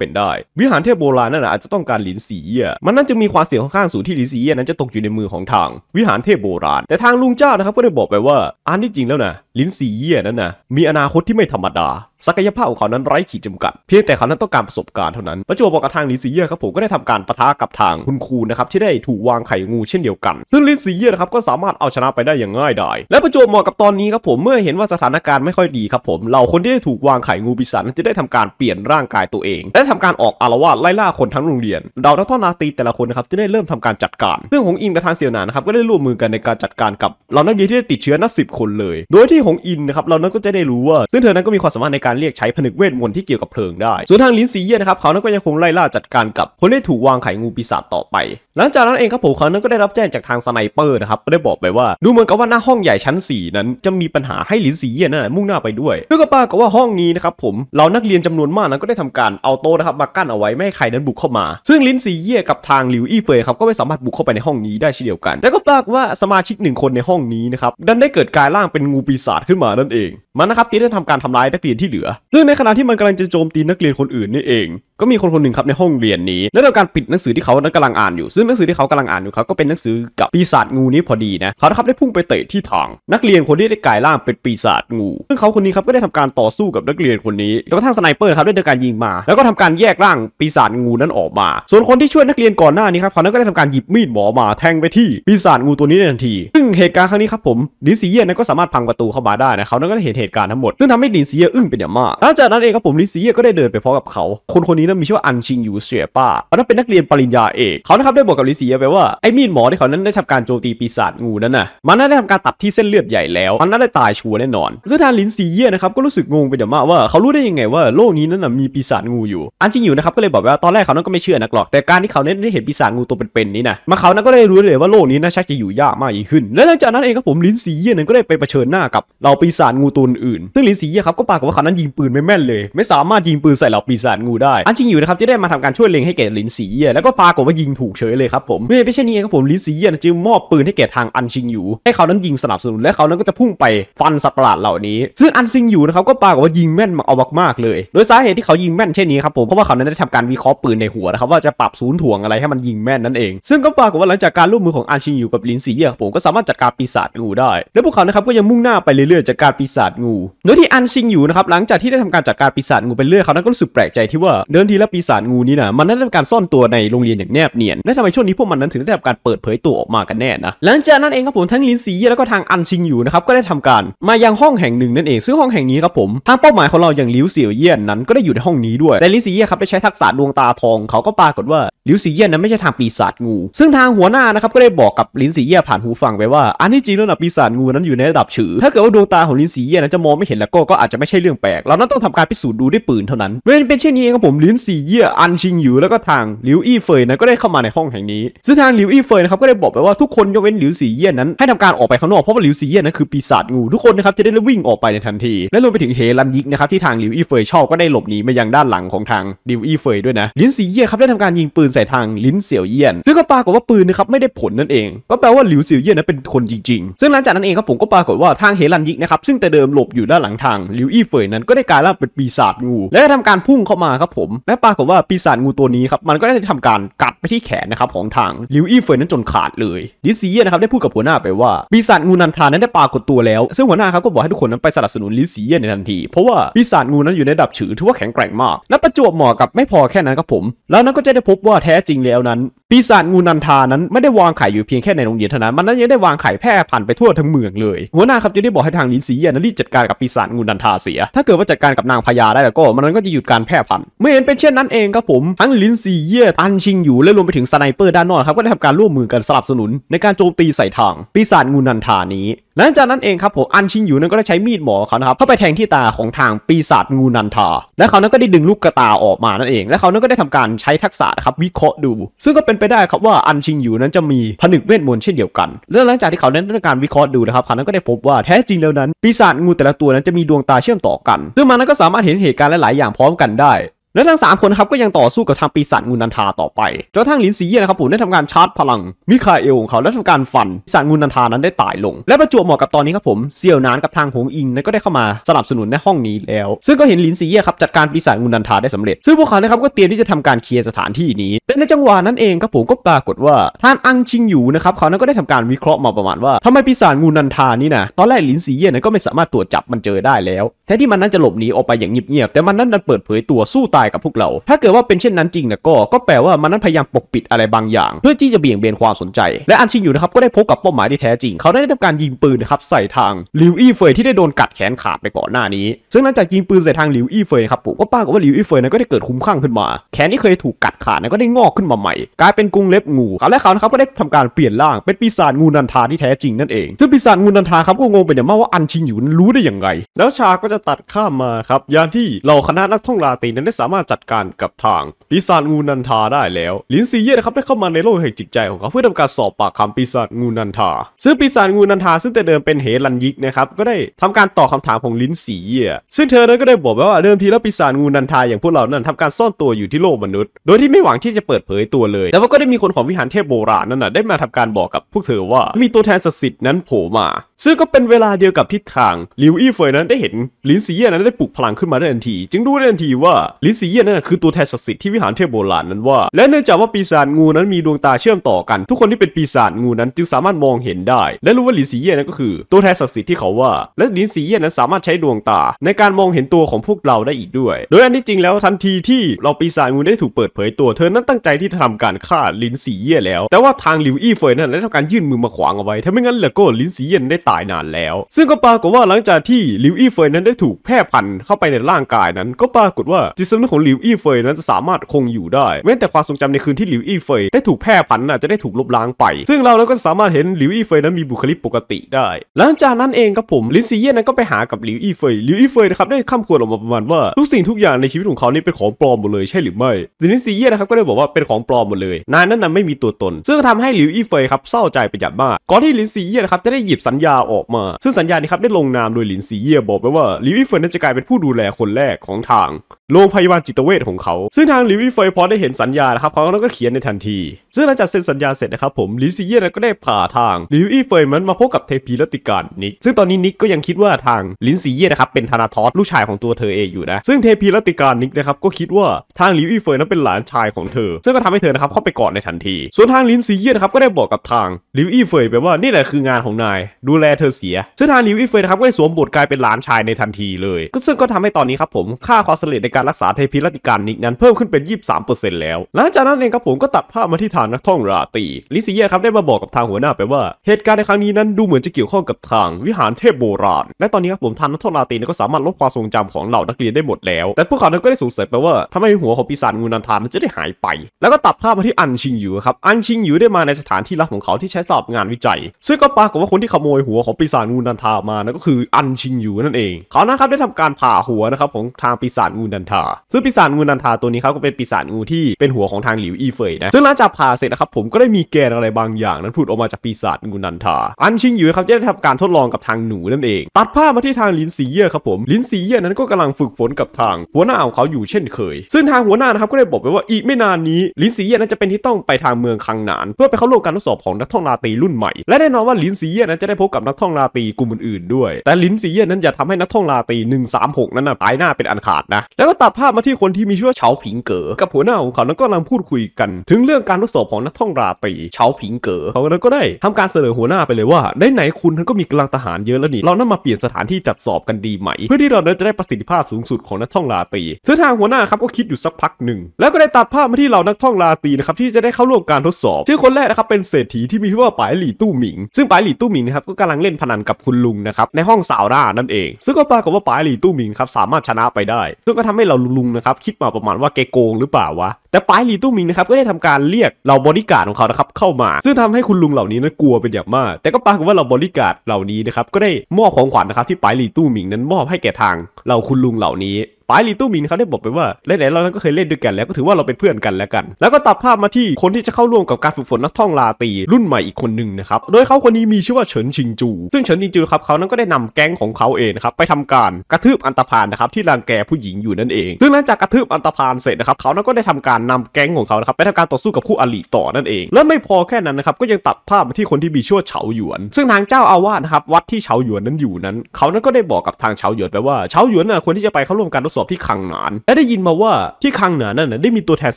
ป็นได้ วิหารเทพโบราณนั่นอาจจะต้องการหลินสีเย่มันนั่นจะมีความเสี่ยงค่อนข้างสูงที่หลินสีเย่นั้นจะตกอยู่ในมือของทาง วิหารเทพโบราณ แต่ทางลุงเจ้านะครับก็ได้บอกไปว่าอันที่จริงแล้วนะลิ้นสีเยี่ยนั้นนะมีอนาคตที่ไม่ธรรมดาศักยภาพของเขานั้นไร้ขีดจำกัดเพียงแต่เขานั้นต้องการประสบการณ์เท่านั้นประจวบกับทางลิ้นสีเยี่ยครับผมก็ได้ทำการประทะกับทางคุณครูนะครับที่ได้ถูกวางไข่งูเช่นเดียวกัน ซึ่งลิ้นสีเยี่ยนะครับก็สามารถเอาชนะไปได้อย่างง่ายดายและประจวบเหมาะกับตอนนี้ครับผมเมื่อเห็นว่าสถานการณ์ไม่ค่อยดีครับผมเราคนที่ได้ถูกวางไข่งูปีศาจนั้นจะได้ทำการเปลี่ยนร่างกายตัวเองและทำการออกอารวาสไล่ล่าคนทั้งโรงเรียนเดาทนักท่อนาตีแต่ละคนนะครับจะได้เริ่มทำการจัดการซึ่งหงอิงกับทางเสี่ยวหนานครับก็ได้ร่วมมือกันในการจัดการกับเหล่านักเรียนที่ได้ติดเชื้อนับสิบคนเลย โดยที่หงอินนะครับเรานั้นก็จะได้รู้ว่าซึ่งเธอนั้นก็มีความสามารถในการเรียกใช้ผนึกเวทมนต์ที่เกี่ยวกับเพลิงได้ส่วนทางลินซีเย่นะครับ เขานั้นก็ยังคงไล่ล่าจัดการกับคนที่ถูกวางไข่งูปีศาจต่อไปหลังจากนั้นเองครับผมเขานั้นก็ได้รับแจ้งจากทางสไนเปอร์นะครับก็ได้บอกไปว่าดูเหมือนกับว่าหน้าห้องใหญ่ชั้น4นั้นจะมีปัญหาให้หลินสีเย่นั่นมุ่งหน้าไปด้วยแล่วก็ปรากฏว่าห้องนี้นะครับผมเรานักเรียนจำนวนมากนั้นก็ได้ทำการเอาโต๊ะนะครับมากั้นเอาไว้ไม่ให้ใครนั้นบุกเข้ามา ซึ่งลินสีเย่กับทางหลิวอี้เฟยครับก็ไม่สามารถบุกเข้าไปในห้องนี้ได้เช่นเดียวกันแต่ก็ปรากฏว่าสมาชิกหนึ่งคนในห้องนี้นะครับดันได้เกิดกายร่างเป็นงูปีศาจขึ้นมานั่นเองมันนะครับที่ได้ทำการทำร้ายนักเรียนที่เหลือซึ่งในขณะที่มันกำลังจะโจมตีนักเรียนคนอื่นนี่เองก็มีคนคนหนึ่งครับในห้องเรียนนี้แล้ทำการปิดหนังสือที่เขานั้นกำลังอ่านอยู่ซึ่งหนังสือที่เขากำลังอ่านอยู่เขาก็เป็นหนังสือกับปีศาจงูนี้พอดีนะเขาครับได้พุ่งไปเตะที่ถังนักเรียนคนที่ได้กลายร่างเป็นปีศาจงูซึ่งเขาคนนี้ครับก็ได้ทำการต่อสู้กับนักเรียนคนนี้้วกระทั่งสไนเปอร์ครับได้ทำการยิงมาแล้วก็ทำการแยกร่างปีศาจงูนั้นออกมาส่วนคนที่ช่วยนักเรียนก่อนหน้านี้ครับเขานั้นก็ได้ทำการหยิบมีดหมอมาแทงไปที่ปีศาจงูตัวนี้ในทันทีซึ่งเหตุการณ์ครั้งนี้ครับผมดินซีเย่นั้นก็สามารถพังประตูเข้ามาได้นะเขานั้นก็ได้เห็นเหตุการณ์ทั้งหมดซึ่งทำให้ดินซีเย่อึ้งเป็นอย่างมากหลังจากนั้นเองครับผมดินซีเย่ก็ได้เดินไปพร้อมกับเขา คนคนนี้ี้นะมีชื่อว่าอันชิงอยู่เสียป้าเขาเป็นนักเรียนปริญญาเอกเขานะครับได้บอกกับลิซีไปว่าไอ้มีดหมอที่เขานั้นได้ทำการโจมตีปีศาจงูนั้นน่ะมันน่าได้ทำการตัดที่เส้นเลือดใหญ่แล้ว มันน่าได้ตายชัวร์แน่นอนซึ่งทางลินซีเย่นะครับก็รู้สึกงงไปเดี๋ยวมากว่า เขารู้ได้ยังไงว่าโลกนี้นั้นนะมีปีศาจงูอยู่อันชิงอยู่นะครับก็เลยบอกว่าตอนแรกเขานั้นก็ไม่เชื่อนักหรอกแต่การที่เขาเน้นได้เห็นปีศาจงูตัวเป็นๆนี้นะมาเขานั้นก็ได้รู้เลยว่าโลกนี้น่าจะอยู่ยากมากยิ่งขึ้น และหลังจากนั้นเองครับผมลินซีเย่นั้นก็ได้ไปเผชิญหน้ากับเาปีศาจงูตัวอื่นซึ่งลินซีเย่ครับก็ปากว่าเขานั้นยิงปืนไม่แม่นเลย ไม่สามารถยิงปืนใส่เาปีศาจงูได้อันชิงอยู่นะครับจะได้มาทำการช่วยเล็งให้แก่ลินสีเย่แล้วก็ปากว่ายิงถูกเฉยเลยครับผมไม่ไม่ใช่นี่ครับผมลินสีเย่จึงมอบปืนให้แก่ทางอันชิงอยู่ให้เขานั้นยิงสนับสนุนและเขานั้นก็จะพุ่งไปฟันสัตว์ประหลาดเหล่านี้ ซึ่งอันชิงอยู่นะครับก็ปากว่ายิงแม่นเอามากๆเลย โดยสาเหตุที่เขายิงแม่นเช่นนี้ครับผมเพราะว่าเขานั้นได้ทำการวิเคราะห์ปืนในหัวนะ ครับว่าจะปรับศูนย์ถ่วงอะไรให้มันยิงแม่นนั่นเอง ซึ่งก็ปากว่าหลังจากการร่วมมือของอันชิงอยู่กับลินสีเย่ผมก็สามารถจัดการปีศาจงูได้ แลวพวกเขานะครับก็ยังมุ่งหน้าไปเรื่อยๆจการปีศาจงูโดยที่อันชิงอยู่นะครับหลังจากที่ได้ทำการจัดการปีศาจงูไปเรื่อยเขานั้นก็รู้สึกแปลกใจที่ว่าเดินทีและปีศาจงูนี้นะมันได้รับการซ่อนตัวในโรงเรียนอย่างแนบเนียนและทำไมช่วงนี้พวกมันนั้นถึงได้รับการเปิดเผยตัวออกมากันแน่นะหลังจากนั้นเองครับผมทั้งลินซีแล้วก็ทางอันชิงอยู่นะครับก็ได้ทำการมายังห้องแห่งหนึ่งนั่นเองซึ่งห้องแห่งนี้ครับผม ทางเป้าหมายของเราอย่างลิวเสี่ยวเยี่ยนนั้น ก็ได้อยู่ในห้องนี้ด้วยแต่ลินซีเย่ครับได้ใช้ทักษะดวงตาทองเขาก็ปรากฏว่าลิวซีเย่ยนนั้นไม่ใช่ทางปีศาจงู ซึ่งทางหัวหน้านะครับก็ได้บอกกับลินซีเย่ผ่านหูฟังไปว่าอันที่จริงแล้วนะปีศาจงูนั้นอยู่ในระดับฉือถ้าเกิดว่าดวงตาของลินซีเย่นั้นจะมองไม่เห็นแล้วก็ก็อาจจะไม่ใช่เรื่องแปลกเรานั้นต้องทำการพิสูจน์ดูด้วยปืนเท่านั้นเมื่อเป็นเช่นนี้ครับผมลินซีเย่ยอันชิงอยู่แล้วก็ทางหลิวอี้เฟยนั้นก็ได้เข้ามาในห้องแห่งนี้ ซึ่งทางหลิวอี้เฟยนะครับก็ได้บอกไปว่าทุกคนยกเว้นหลิวซีเย่ยนั้นให้ทำการออกไปข้างนอกเพราะว่าหลิวซีเย่ยนั้นคือปีศาจงู ทุกคนนะครับจะได้วิ่งออกไปในทันที และรวมไปถึงเฮลันยิกนะครับที่ทางหลิวอี้เฟยชอบก็ได้หลบหนีมายังด้านหลังของทางหลิวอี้เฟยด้วยนะลินซีเย่ยครับได้ทำการยิงปืนใส่ทางลินเสี่ยวเยี่ยนซึ่งก็ปรากฏว่าปืนนะครับไม่ได้ผลนั่นเอง ก็แปลว่าหลิวเสี่ยวเยี่ยนนั้นเป็นคนจริงๆ ซึ่งหลังจากนั้นเองครับผมก็ปรากฏว่าทางเฮลันยิกนะครับซึ่งแต่เดิมหลบอยู่ด้านหลังทางหลิวอี้เฟยนั้นก็ได้กลายร่างเป็นปีศาจงู และทำการพุ่งเข้ามาครับผมและปรากฏว่าปีศาจงูตัวนี้ครับ มันก็ได้ทำการกัดไปที่แขนนะครับ ของทางลิวอี้เฟยนั้นจนขาดเลยดิซีเย่นะครับได้พูดกับหัวหน้าไปว่า ปีศาจงูนันทานั้นได้ปรากฏตัวแล้ว ซึ่งหัวหน้าครับก็บอกให้ทุกคนนั้นไปสนับสนุนลิซีเย่ในทันที เพราะว่า ปีศาจงูนั้นอยู่ในดับฉือถือว่าแข็งแกร่งมาก และประจวบเหมาะกับไม่พอแค่นั้นครับผม แล้วนั้นก็จะได้พบว่าแท้จริงแล้วนั้นปีศาจงูนันทานั้นไม่ได้วางไข่อยู่เพียงแค่ในโรงเรียนเท่านั้น มันนั้นยังได้วางไข่แพร่พันไปทั่วทั้งเมืองเลย หัวหน้าครับจะได้บอกให้ทางลินซีเยนรีบจัดการกับปีศาจงูนันทาเสีย ถ้าเกิดว่าจัดการกับนางพญาได้แล้วก็มันนั้นก็จะหยุดการแพร่พันธุ์่ม่เห็นเป็นเช่นนั้นเองครับผม ทั้งลินซีเย่ อันชิงอยู่ และรวมไปถึงสไนเปอร์ด้านนอกครับก็ได้ทำการร่วมมือกันสนับสนุนในการโจมตีใส่ทางปีศาจงูนันทานี้ หลังจากนั้นเองครับผม อันชิงอยู่นั้นก็ได้ใช้มีดหมอเขานะครับเข้าไปแทงที่ตาของทางปีศาจงูนันทา และเขานั้นก็ได้ดึงลูกกระตาออกมานั่นเองและเขานั้นก็ได้ทำการใช้ทักษะครับวิเคราะห์ดู ซึ่งก็เป็น็นไปได้ครับว่าอันชิงอยู่นั้นจะมีผนึกเวทมนต์เช่นเดียวกันเรื่องหลังจากที่เขาได้ทำการวิเคราะห์ดูนะครับเขานั้นก็ได้พบว่าแท้จริงแล้วนั้น ปีศาจงูแต่ละตัวนั้นจะมีดวงตาเชื่อมต่อกัน ซึ่งมันนั้นก็สามารถเห็นเหตุการณ์หลายๆ อย่างพร้อมกันได้และทั้ง3 คนครับก็ยังต่อสู้กับทางปีศาจงูนันทาต่อไปจนทั้งลินซีเย่นะครับผมได้ทำการชาร์จพลังมิคาเอลของเขาและทำการฟันปีศาจงูนันทานั้นได้ตายลง และประจวบเหมาะกับตอนนี้ครับผมเซียวนานกับทางหงอิงนั้นก็ได้เข้ามาสนับสนุนในห้องนี้แล้ว ซึ่งก็เห็นลินซีเย่ครับจัดการปีศาจงูนันทาได้สำเร็จซึ่งพวกเขาเนี่ยครับก็เตรียมที่จะทำการเคลียร์สถานที่นี้ แต่ในจังหวะนั้นเองครับผมก็ปรากฏว่า ท่านอังชิงอยู่นะครับเขานั้นก็ได้ทำการวิเคราะห์มาประมาณว่าทำไมปีศาจงูนันทานี่นะตอนแรกลินซีเย่นั้นก็ไม่สามารถตรวจจับมันเจอได้แล้วแท้ที่มันนั้นจะหลบหนีออกไปอย่างเงียบๆแต่มันนั้นดันเปิดเผยตัวสู้ตายายกับพวกเรา ถ้าเกิดว่าเป็นเช่นนั้นจริงนะก็ก็แปลว่ามันนั้นพยายามปกปิดอะไรบางอย่างเพื่อที่จะเบี่ยงเบนความสนใจ และอันชิงอยู่นะครับก็ได้พบกับเป้าหมายที่แท้จริงเขาได้ทำการยิงปืนนะครับใส่ทางหลิวอี้เฟย ที่ได้โดนกัดแขนขาดไปก่อนหน้านี้ซึ่งหลังจากยิงปืนใส่ทางหลิวอี้เฟยครับผมก็ปรากฏว่าหลิวอี้เฟยนั้นก็ได้เกิดคุ้มข้างขึ้นมาแขนที่เคยถูกกัดขาดนั้นก็ได้งอกขึ้นมาใหม่กลายเป็นกุงเล็บงูเขาและเขานะครับก็ได้ทำการเปลี่ยนร่างเป็นปีศาจงูนันทาที่แท้จริงนั่นเองซึ่งปีศาจงูนันทาครับก็งงไปเนี่ยมากว่าอันชิงอยู่รู้ได้อย่างไรแล้วฉากก็จะตัดข้ามมาครับ ยามที่เราคณะนักท่องลาตีนั้นได้สามาารถจัดการกับทางปีศาจงูนันทาได้แล้วลินซีเย่นะครับได้เข้ามาในโลกแห่งจิตใจของเขาเพื่อทำการสอบปากคำปีศาจงูนันทา ซึ่งปีศาจงูนันทาซึ่งแต่เดิมเป็นเฮลันยิกนะครับก็ได้ทำการตอบคาถามของลินซีเย่ซึ่งเธอนั้นก็ได้บอกไว่าเดิมทีแล้วปีศาจงูนันทาอย่างพวกเรานั้นทำการซ่อนตัวอยู่ที่โลกมนุษย์ โดยที่ไม่หวังที่จะเปิดเผยตัวเลยแต่ว่าก็ได้มีคนของวิหารเทพโบราณนั้นนะได้มาทำการบอกกับพวกเธอว่ามีตัวแทนศักดิ์สิทธิ์นั้นโผล่มา ซึ่งก็เป็นเวลาเดียวกับที่ทางลิวอี้เฟยนั้นได้เห็นลินซีเย่นั้นได้ปลุกพลังขึ้นมาได้ทันที จึงรู้ได้ทันทีว่าลินซีเยียนนั่นคือตัวแทนศักดิ์สิทธิ์ที่วิหารเทพโบราณนั้นว่า และเนื่องจากว่าปีศาจงูนั้นมีดวงตาเชื่อมต่อกัน ทุกคนที่เป็นปีศาจงูนั้น จึงสามารถมองเห็นได้ และรู้ว่าหลินซีเย่นั้นก็คือตัวแทนศักดิ์สิทธิ์ที่เขาว่า และหลินซีเย่นั้นสามารถใช้ดวงตาในการมองเห็นตัวของพวกเราได้อีกด้วย โดยอันที่จริงแล้วทันทีที่เราปีศาจงูได้ถูกเปิดเผยตัวเธอ นั้นตั้งใจที่จะทำการฆ่าลินซีเย่แล้ว แต่ว่าทางหลิวอี้เฟยนั้นได้ทำการยื่นมือมาขวางเอาไว้ ถ้าไม่งั้นแล้วก็ลินซีเยนได้ตายนานแล้ว ซึ่งก็ปรากฏว่าหลังจากที่หลิวอี้เฟยนั้นได้ถูกแพร่พันธุ์เข้าไปในร่างกายนั้น ก็ปรากฏว่าจิตสำให้ของหลิวอี้เฟยนั้นจะสามารถคงอยู่ได้เว้นแต่ความทรงจำในคืนที่หลิวอี้เฟยได้ถูกแพร่พันธุ์จะได้ถูกลบล้างไป ซึ่งเราก็สามารถเห็นหลิวอี้เฟยนั้นมีบุคลิกปกติได้ หลังจากนั้นเองครับผมลิซีเย่นั้นก็ไปหากับหลิวอี้เฟยหลิวอี้เฟยนะครับได้ข้ามขวดออกมาประมาณว่าทุกสิ่งทุกอย่างในชีวิตของเขานี่เป็นของปลอมหมดเลยใช่หรือไม่ลิซีเย่นะครับก็ได้บอกว่าเป็นของปลอมหมดเลย นายนั้นน่ะไม่มีตัวตน ซึ่งทำให้หลิวอี้เฟยครับเศร้าใจไปอย่างมากก่อนที่ลินซีเย่นะครับจะได้หยิบสัญญาออกมาซึ่งสัญญานี้ครับได้ลงนามโดยลินซีเย่บอกไปว่าลิวอี้เฟยนั้นจะกลายเป็นผู้ดูแลคนแรกของทางโรงพยาบาลลจิตเวทของเขา ซึ่งทางลิวิเฟยพอได้เห็นสัญญานะครับ เขาก็เขียนในทันที ซึ่งหลังจากเซ็นสัญญาเสร็จนะครับผมลิซิเย่ก็ได้ผ่าทางลิวิเฟยมันมาพบกับเทพีรติการนิกซึ่งตอนนี้นิกก็ยังคิดว่าทางลินซีเย่นะครับเป็นธนาทอส ลูกชายของตัวเธอเองอยู่นะ ซึ่งเทพีรติการนิกนะครับก็คิดว่าทางลิวิเฟยนั้นเป็นหลานชายของเธอ ซึ่งก็ทำให้เธอนะครับเข้าไปกอดในทันที ส่วนทางลินซีเย่นะครับก็ได้บอกกับทางลิวิเฟยไปว่านี่แหละคืองานของนายดูแลเธอเสียซึ่งทางลิวิเฟยนะครับก็ได้สวมบทกลายเป็นหลานชายในทันทีเลย ก็ซึ่งก็ทำให้ตอนนี้ครับผมค่าความสำเร็จในการรักษาเทพิรัติการนิกนั้นเพิ่มขึ้นเป็น 23%แล้วหลังจากนั้นเองครับผมก็ตัดภาพมาที่ฐานนักท่องราตี ลิซิเย่ครับได้มาบอกกับทางหัวหน้าไปว่า เหตุการณ์ในครั้งนี้นั้นดูเหมือนจะเกี่ยวข้องกับทางวิหารเทพโบราณ และตอนนี้ครับผมทางนักท่องราตีก็สามารถลบความทรงจำของเหล่านักเรียนได้หมดแล้ว แต่พวกเขาก็ได้สงสัยไปว่าทำไมหัวของปีศาจงูนันทานจะได้หายไป แล้วก็ตัดภาพมาที่อันชิงอยู่ครับ อันชิงอยู่ได้มาในสถานที่ลับของเขาที่ใช้สอบงานวิจัย ซึ่งก็ปรากฏว่าคนที่ขโมยหัวของปีศาจงูนันทามานั่นก็คือ อันชิงอยู่นั่นเองเขานะครับได้ทำการผ่าหัวนะครับของทางปีศาจงูนันทาซึ่งปีศาจงูนันทาตัวนี้ครับก็เป็นปีศาจงูที่เป็นหัวของทางหลิวอีเฟยนะ ซึ่งหลังจากผ่าเสร็จนะครับผมก็ได้มีแกนอะไรบางอย่างนั้นผุดออกมาจากปีศาจงูนันทา อันชิงอยู่ครับจะได้ทำการทดลองกับทางหนูนั่นเอง ตัดภาพมาที่ทางลินซีเย่ครับผมลินซีเย่นั้นก็กำลังฝึกฝนกับทาง หัวหน้าของเขาอยู่เช่นเคย ซึ่งทางหัวหน้านะครับก็ได้บอกไปว่าอีกไม่นานนี้ลินซีเย่นั้นจะเป็นที่ต้องไปทางเมืองคังหนาน เพื่อไปเข้าร่วมการทดสอบของนักท่องราตรีรุ่นใหม่ และแน่นอนว่าลินซีเย่นั้นจะได้พบกับนักท่องราตรีกลุ่มอื่นๆด้วย แต่ลินซีเย่นั้นจะทำให้นักท่องราตรี136 นั้นนะตายหน้าเป็นอันขาดนะแล้วก็ตัดภาพมาที่คนที่มีชื่อว่าเฉาผิงเก๋อกับหัวหน้าของเขานั้นก็กำลังพูดคุยกัน ถึงเรื่องการทดสอบของนักท่องราตรีเฉาผิงเก๋อเขานั้นก็ได้ทำการเสนอหัวหน้าไปเลยว่า ได้ไหนคุณท่านก็มีกำลังทหารเยอะแล้วนี่เรานั่นมาเปลี่ยนสถานที่จัดสอบกันดีไหมเพื่อที่เราจะได้ประสิทธิภาพสูงสุดของนักท่องราตรีซึ่งทางหัวหน้าครับก็คิดอยู่สักพักหนึ่งแล้วก็ได้ตัดภาพมาที่เรานักท่องราตรีนะครับที่จะได้เข้าร่วมการทดสอบชื่อคนแรกนะครับเป็นเศรษฐีที่มีชื่อว่าป๋ายหลี่ตู้หมิง ซึ่งป๋ายหลี่ตู้หมิงนะครับก็กำลังเล่นพนันกับคุณลุงนะครับในห้องสาวร่านั่นเอง ซึ่งก็ปรากฏว่าป๋ายหลี่ตู้หมิงครับสามารถชนะไปได้ซึ่งก็ทำให้เราลุงนะครับคิดมาประมาณว่าแกโกงหรือเปล่าวะแต่ปลายหลีตู้มิงนะครับก็ได้ทำการเรียกเหล่าบริการของเขานะครับเข้ามาซึ่งทำให้คุณลุงเหล่านี้นั้นกลัวเป็นอย่างมาก แต่ก็ปรากฏว่าเหล่าบริการเหล่านี้นะครับก็ได้มอบของขวัญนะครับ ที่ปลายหลีตู้มิงนั้นมอบให้แก่ทางเหล่าคุณลุงเหล่านี้ปายลีตู้มินเขาได้บอกไปว่าไหนเราก็เคยเล่นด้วยกันแล้วก็ถือว่าเราเป็นเพื่อนกันแล้วกัน แล้วก็ตัดภาพมาที่คนที่จะเข้าร่วมกับการฝึกฝนนักท่องลาตีรุ่นใหม่อีกคนหนึ่งนะครับ โดยเขาคนนี้มีชื่อว่าเฉินชิงจู ซึ่งเฉินชิงจูครับเขานั้นก็ได้นำแก๊งของเขาเองนะครับ ไปทำการกระทืบอันตพานนะครับที่รังแกผู้หญิงอยู่นั่นเองซึ่งหลังจากกระทืบอันตพานเสร็จนะครับเขานั้นก็ได้ทำการนำแก๊งของเขานะครับไปทำการต่อสู้กับคู่อริต่อนั่นเองและไม่พอแค่นั้นนะครับก็ยังตัดภาพมาที่คนที่มีชื่อว่าเฉาหยวน ซึ่งทางเจ้าอาวาสนะครับวัดที่เฉาหยวนนั้นอยู่นั้นเขานั้นก็ได้บอกกับทางเฉาหยวนไปว่าเฉาหยวนน่ะควรที่จะไปเข้าร่วมการทดสอบที่คังหนาน และได้ยินมาว่าที่คังหนานนั่นได้มีตัวแทน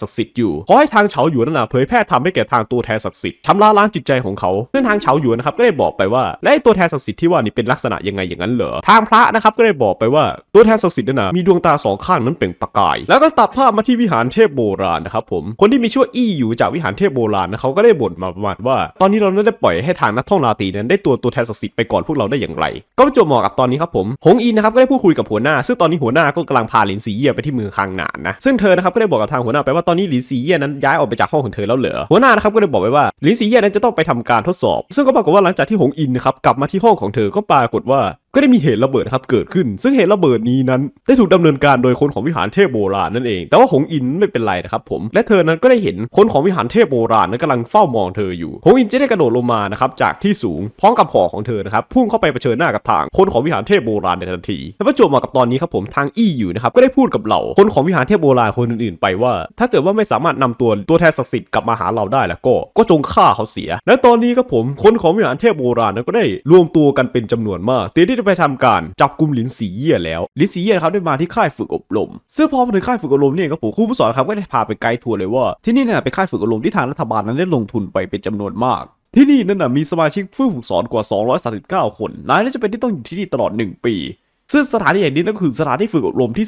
ศักดิ์สิทธิ์อยู่ขอให้ทางเฉาหยวนน่ะเผยแพร่ทำให้แก่ทางตัวแทนศักดิ์สิทธิ์ชำระล้างจิตใจของเขาซึ่งทางเฉาหยวนนะครับก็ได้บอกไปว่า และตัวแทนศักดิ์สิทธิ์ที่ว่านี่เป็นลักษณะยังไงอย่างนั้นเหรอทางพระนะครับก็ได้บอกไปว่าตัวแทนศักดิ์สิทธิ์นั่นนะมีดวงตาสองข้างนั้นเปล่งประกาย แล้วก็ตัดภาพมาที่วิหารเทพโบราณนะครับผมคนที่มีชื่ออี้อยู่จากวิหารเทพโบราณนะเขาก็ได้บ่นมาประมาณว่า ตอนนี้เราได้ปล่อยให้ทางนักท่องราตรีนั้น ได้ตัวตัวแทนศักดิ์สิทธิ์ไปก่อนพวกเราได้อย่างไร ก็จบเหมาะกับตอนนี้ครับผมหงอินนะครับก็ได้พูดคุยกับหัวหน้าซึ่งตอนนี้หัวหน้าก็กำลังพาหลินซีเย่ไปที่เมืองคังหนานนะ ซึ่งเธอนะครับก็ได้บอกกับทางหัวหน้าไปว่าตอนนี้หลินซีเย่นั้น ย้ายออกไปจากห้องของเธอแล้วเหรอหัวหน้านะครับก็ได้บอกไปว่าหลินซีเย่นั้นจะต้องไปทำการทดสอบ ซึ่งก็ปรากฏว่าหลังจากที่หงอินนะครับกลับมาที่ห้องของเธอก็ปรากฏว่าก็ได้มีเหตุระเบิดครับเกิดขึ้น ซึ่งเหตุระเบิดนี้นั้นได้ถูกดำเนินการโดยคนของวิหารเทพโบราณนั่นเอง แต่ว่าหงอินไม่เป็นไรนะครับผมและเธอนั้นก็ได้เห็น คนของวิหารเทพโบราณนั้นกำลังเฝ้ามองเธออยู่ หงอินจะได้กระโดดลงมานะครับจากที่สูงพร้อมกับหอของเธอนะครับพุ่งเข้าไปเผชิญหน้ากับทางคนของวิหารเทพโบราณในทันทีและประจวบเหมาะกับตอนนี้ครับผมทางอี้อยู่นะครับก็ได้พูดกับเราคนของวิหารเทพโบราณคนอื่นๆ ไปว่า ถ้าเกิดว่าไม่สามารถนำตัวตัวแทนศักดิ์สิทธิ์กลับมาหาเราได้แล้วก็ ก็จงฆ่าเขาเสียและตอนนี้ครับผมคนของวิหารเทพโบราณนั้นก็ได้รวมตัวกันเป็นจำนวนมากเตรียมที่ได้ไปทำการจับกลุ่มหลินสีเย่แล้วหลินสีเย่ครับได้มาที่ค่ายฝึกอบรมซึ่งพอมาถึงค่ายฝึกอบรมเนี่ยครับผมครูผู้สอนครับก็ได้พาไปไกด์ทัวร์เลยว่าที่นี่เนี่ยเป็นค่ายฝึกอบรมที่ทางรัฐบาลนั้นได้ลงทุนไปเป็นจำนวนมาก ที่นี่นั่นนะมีสมาชิกผู้ฝึกสอนกว่า 239 คนนายน่าจะเป็นที่ต้องอยู่ที่นี่ตลอด 1 ปีซึ่งสถานที่แห่งนี้นั่นคือสถานที่ฝึกอบรมที่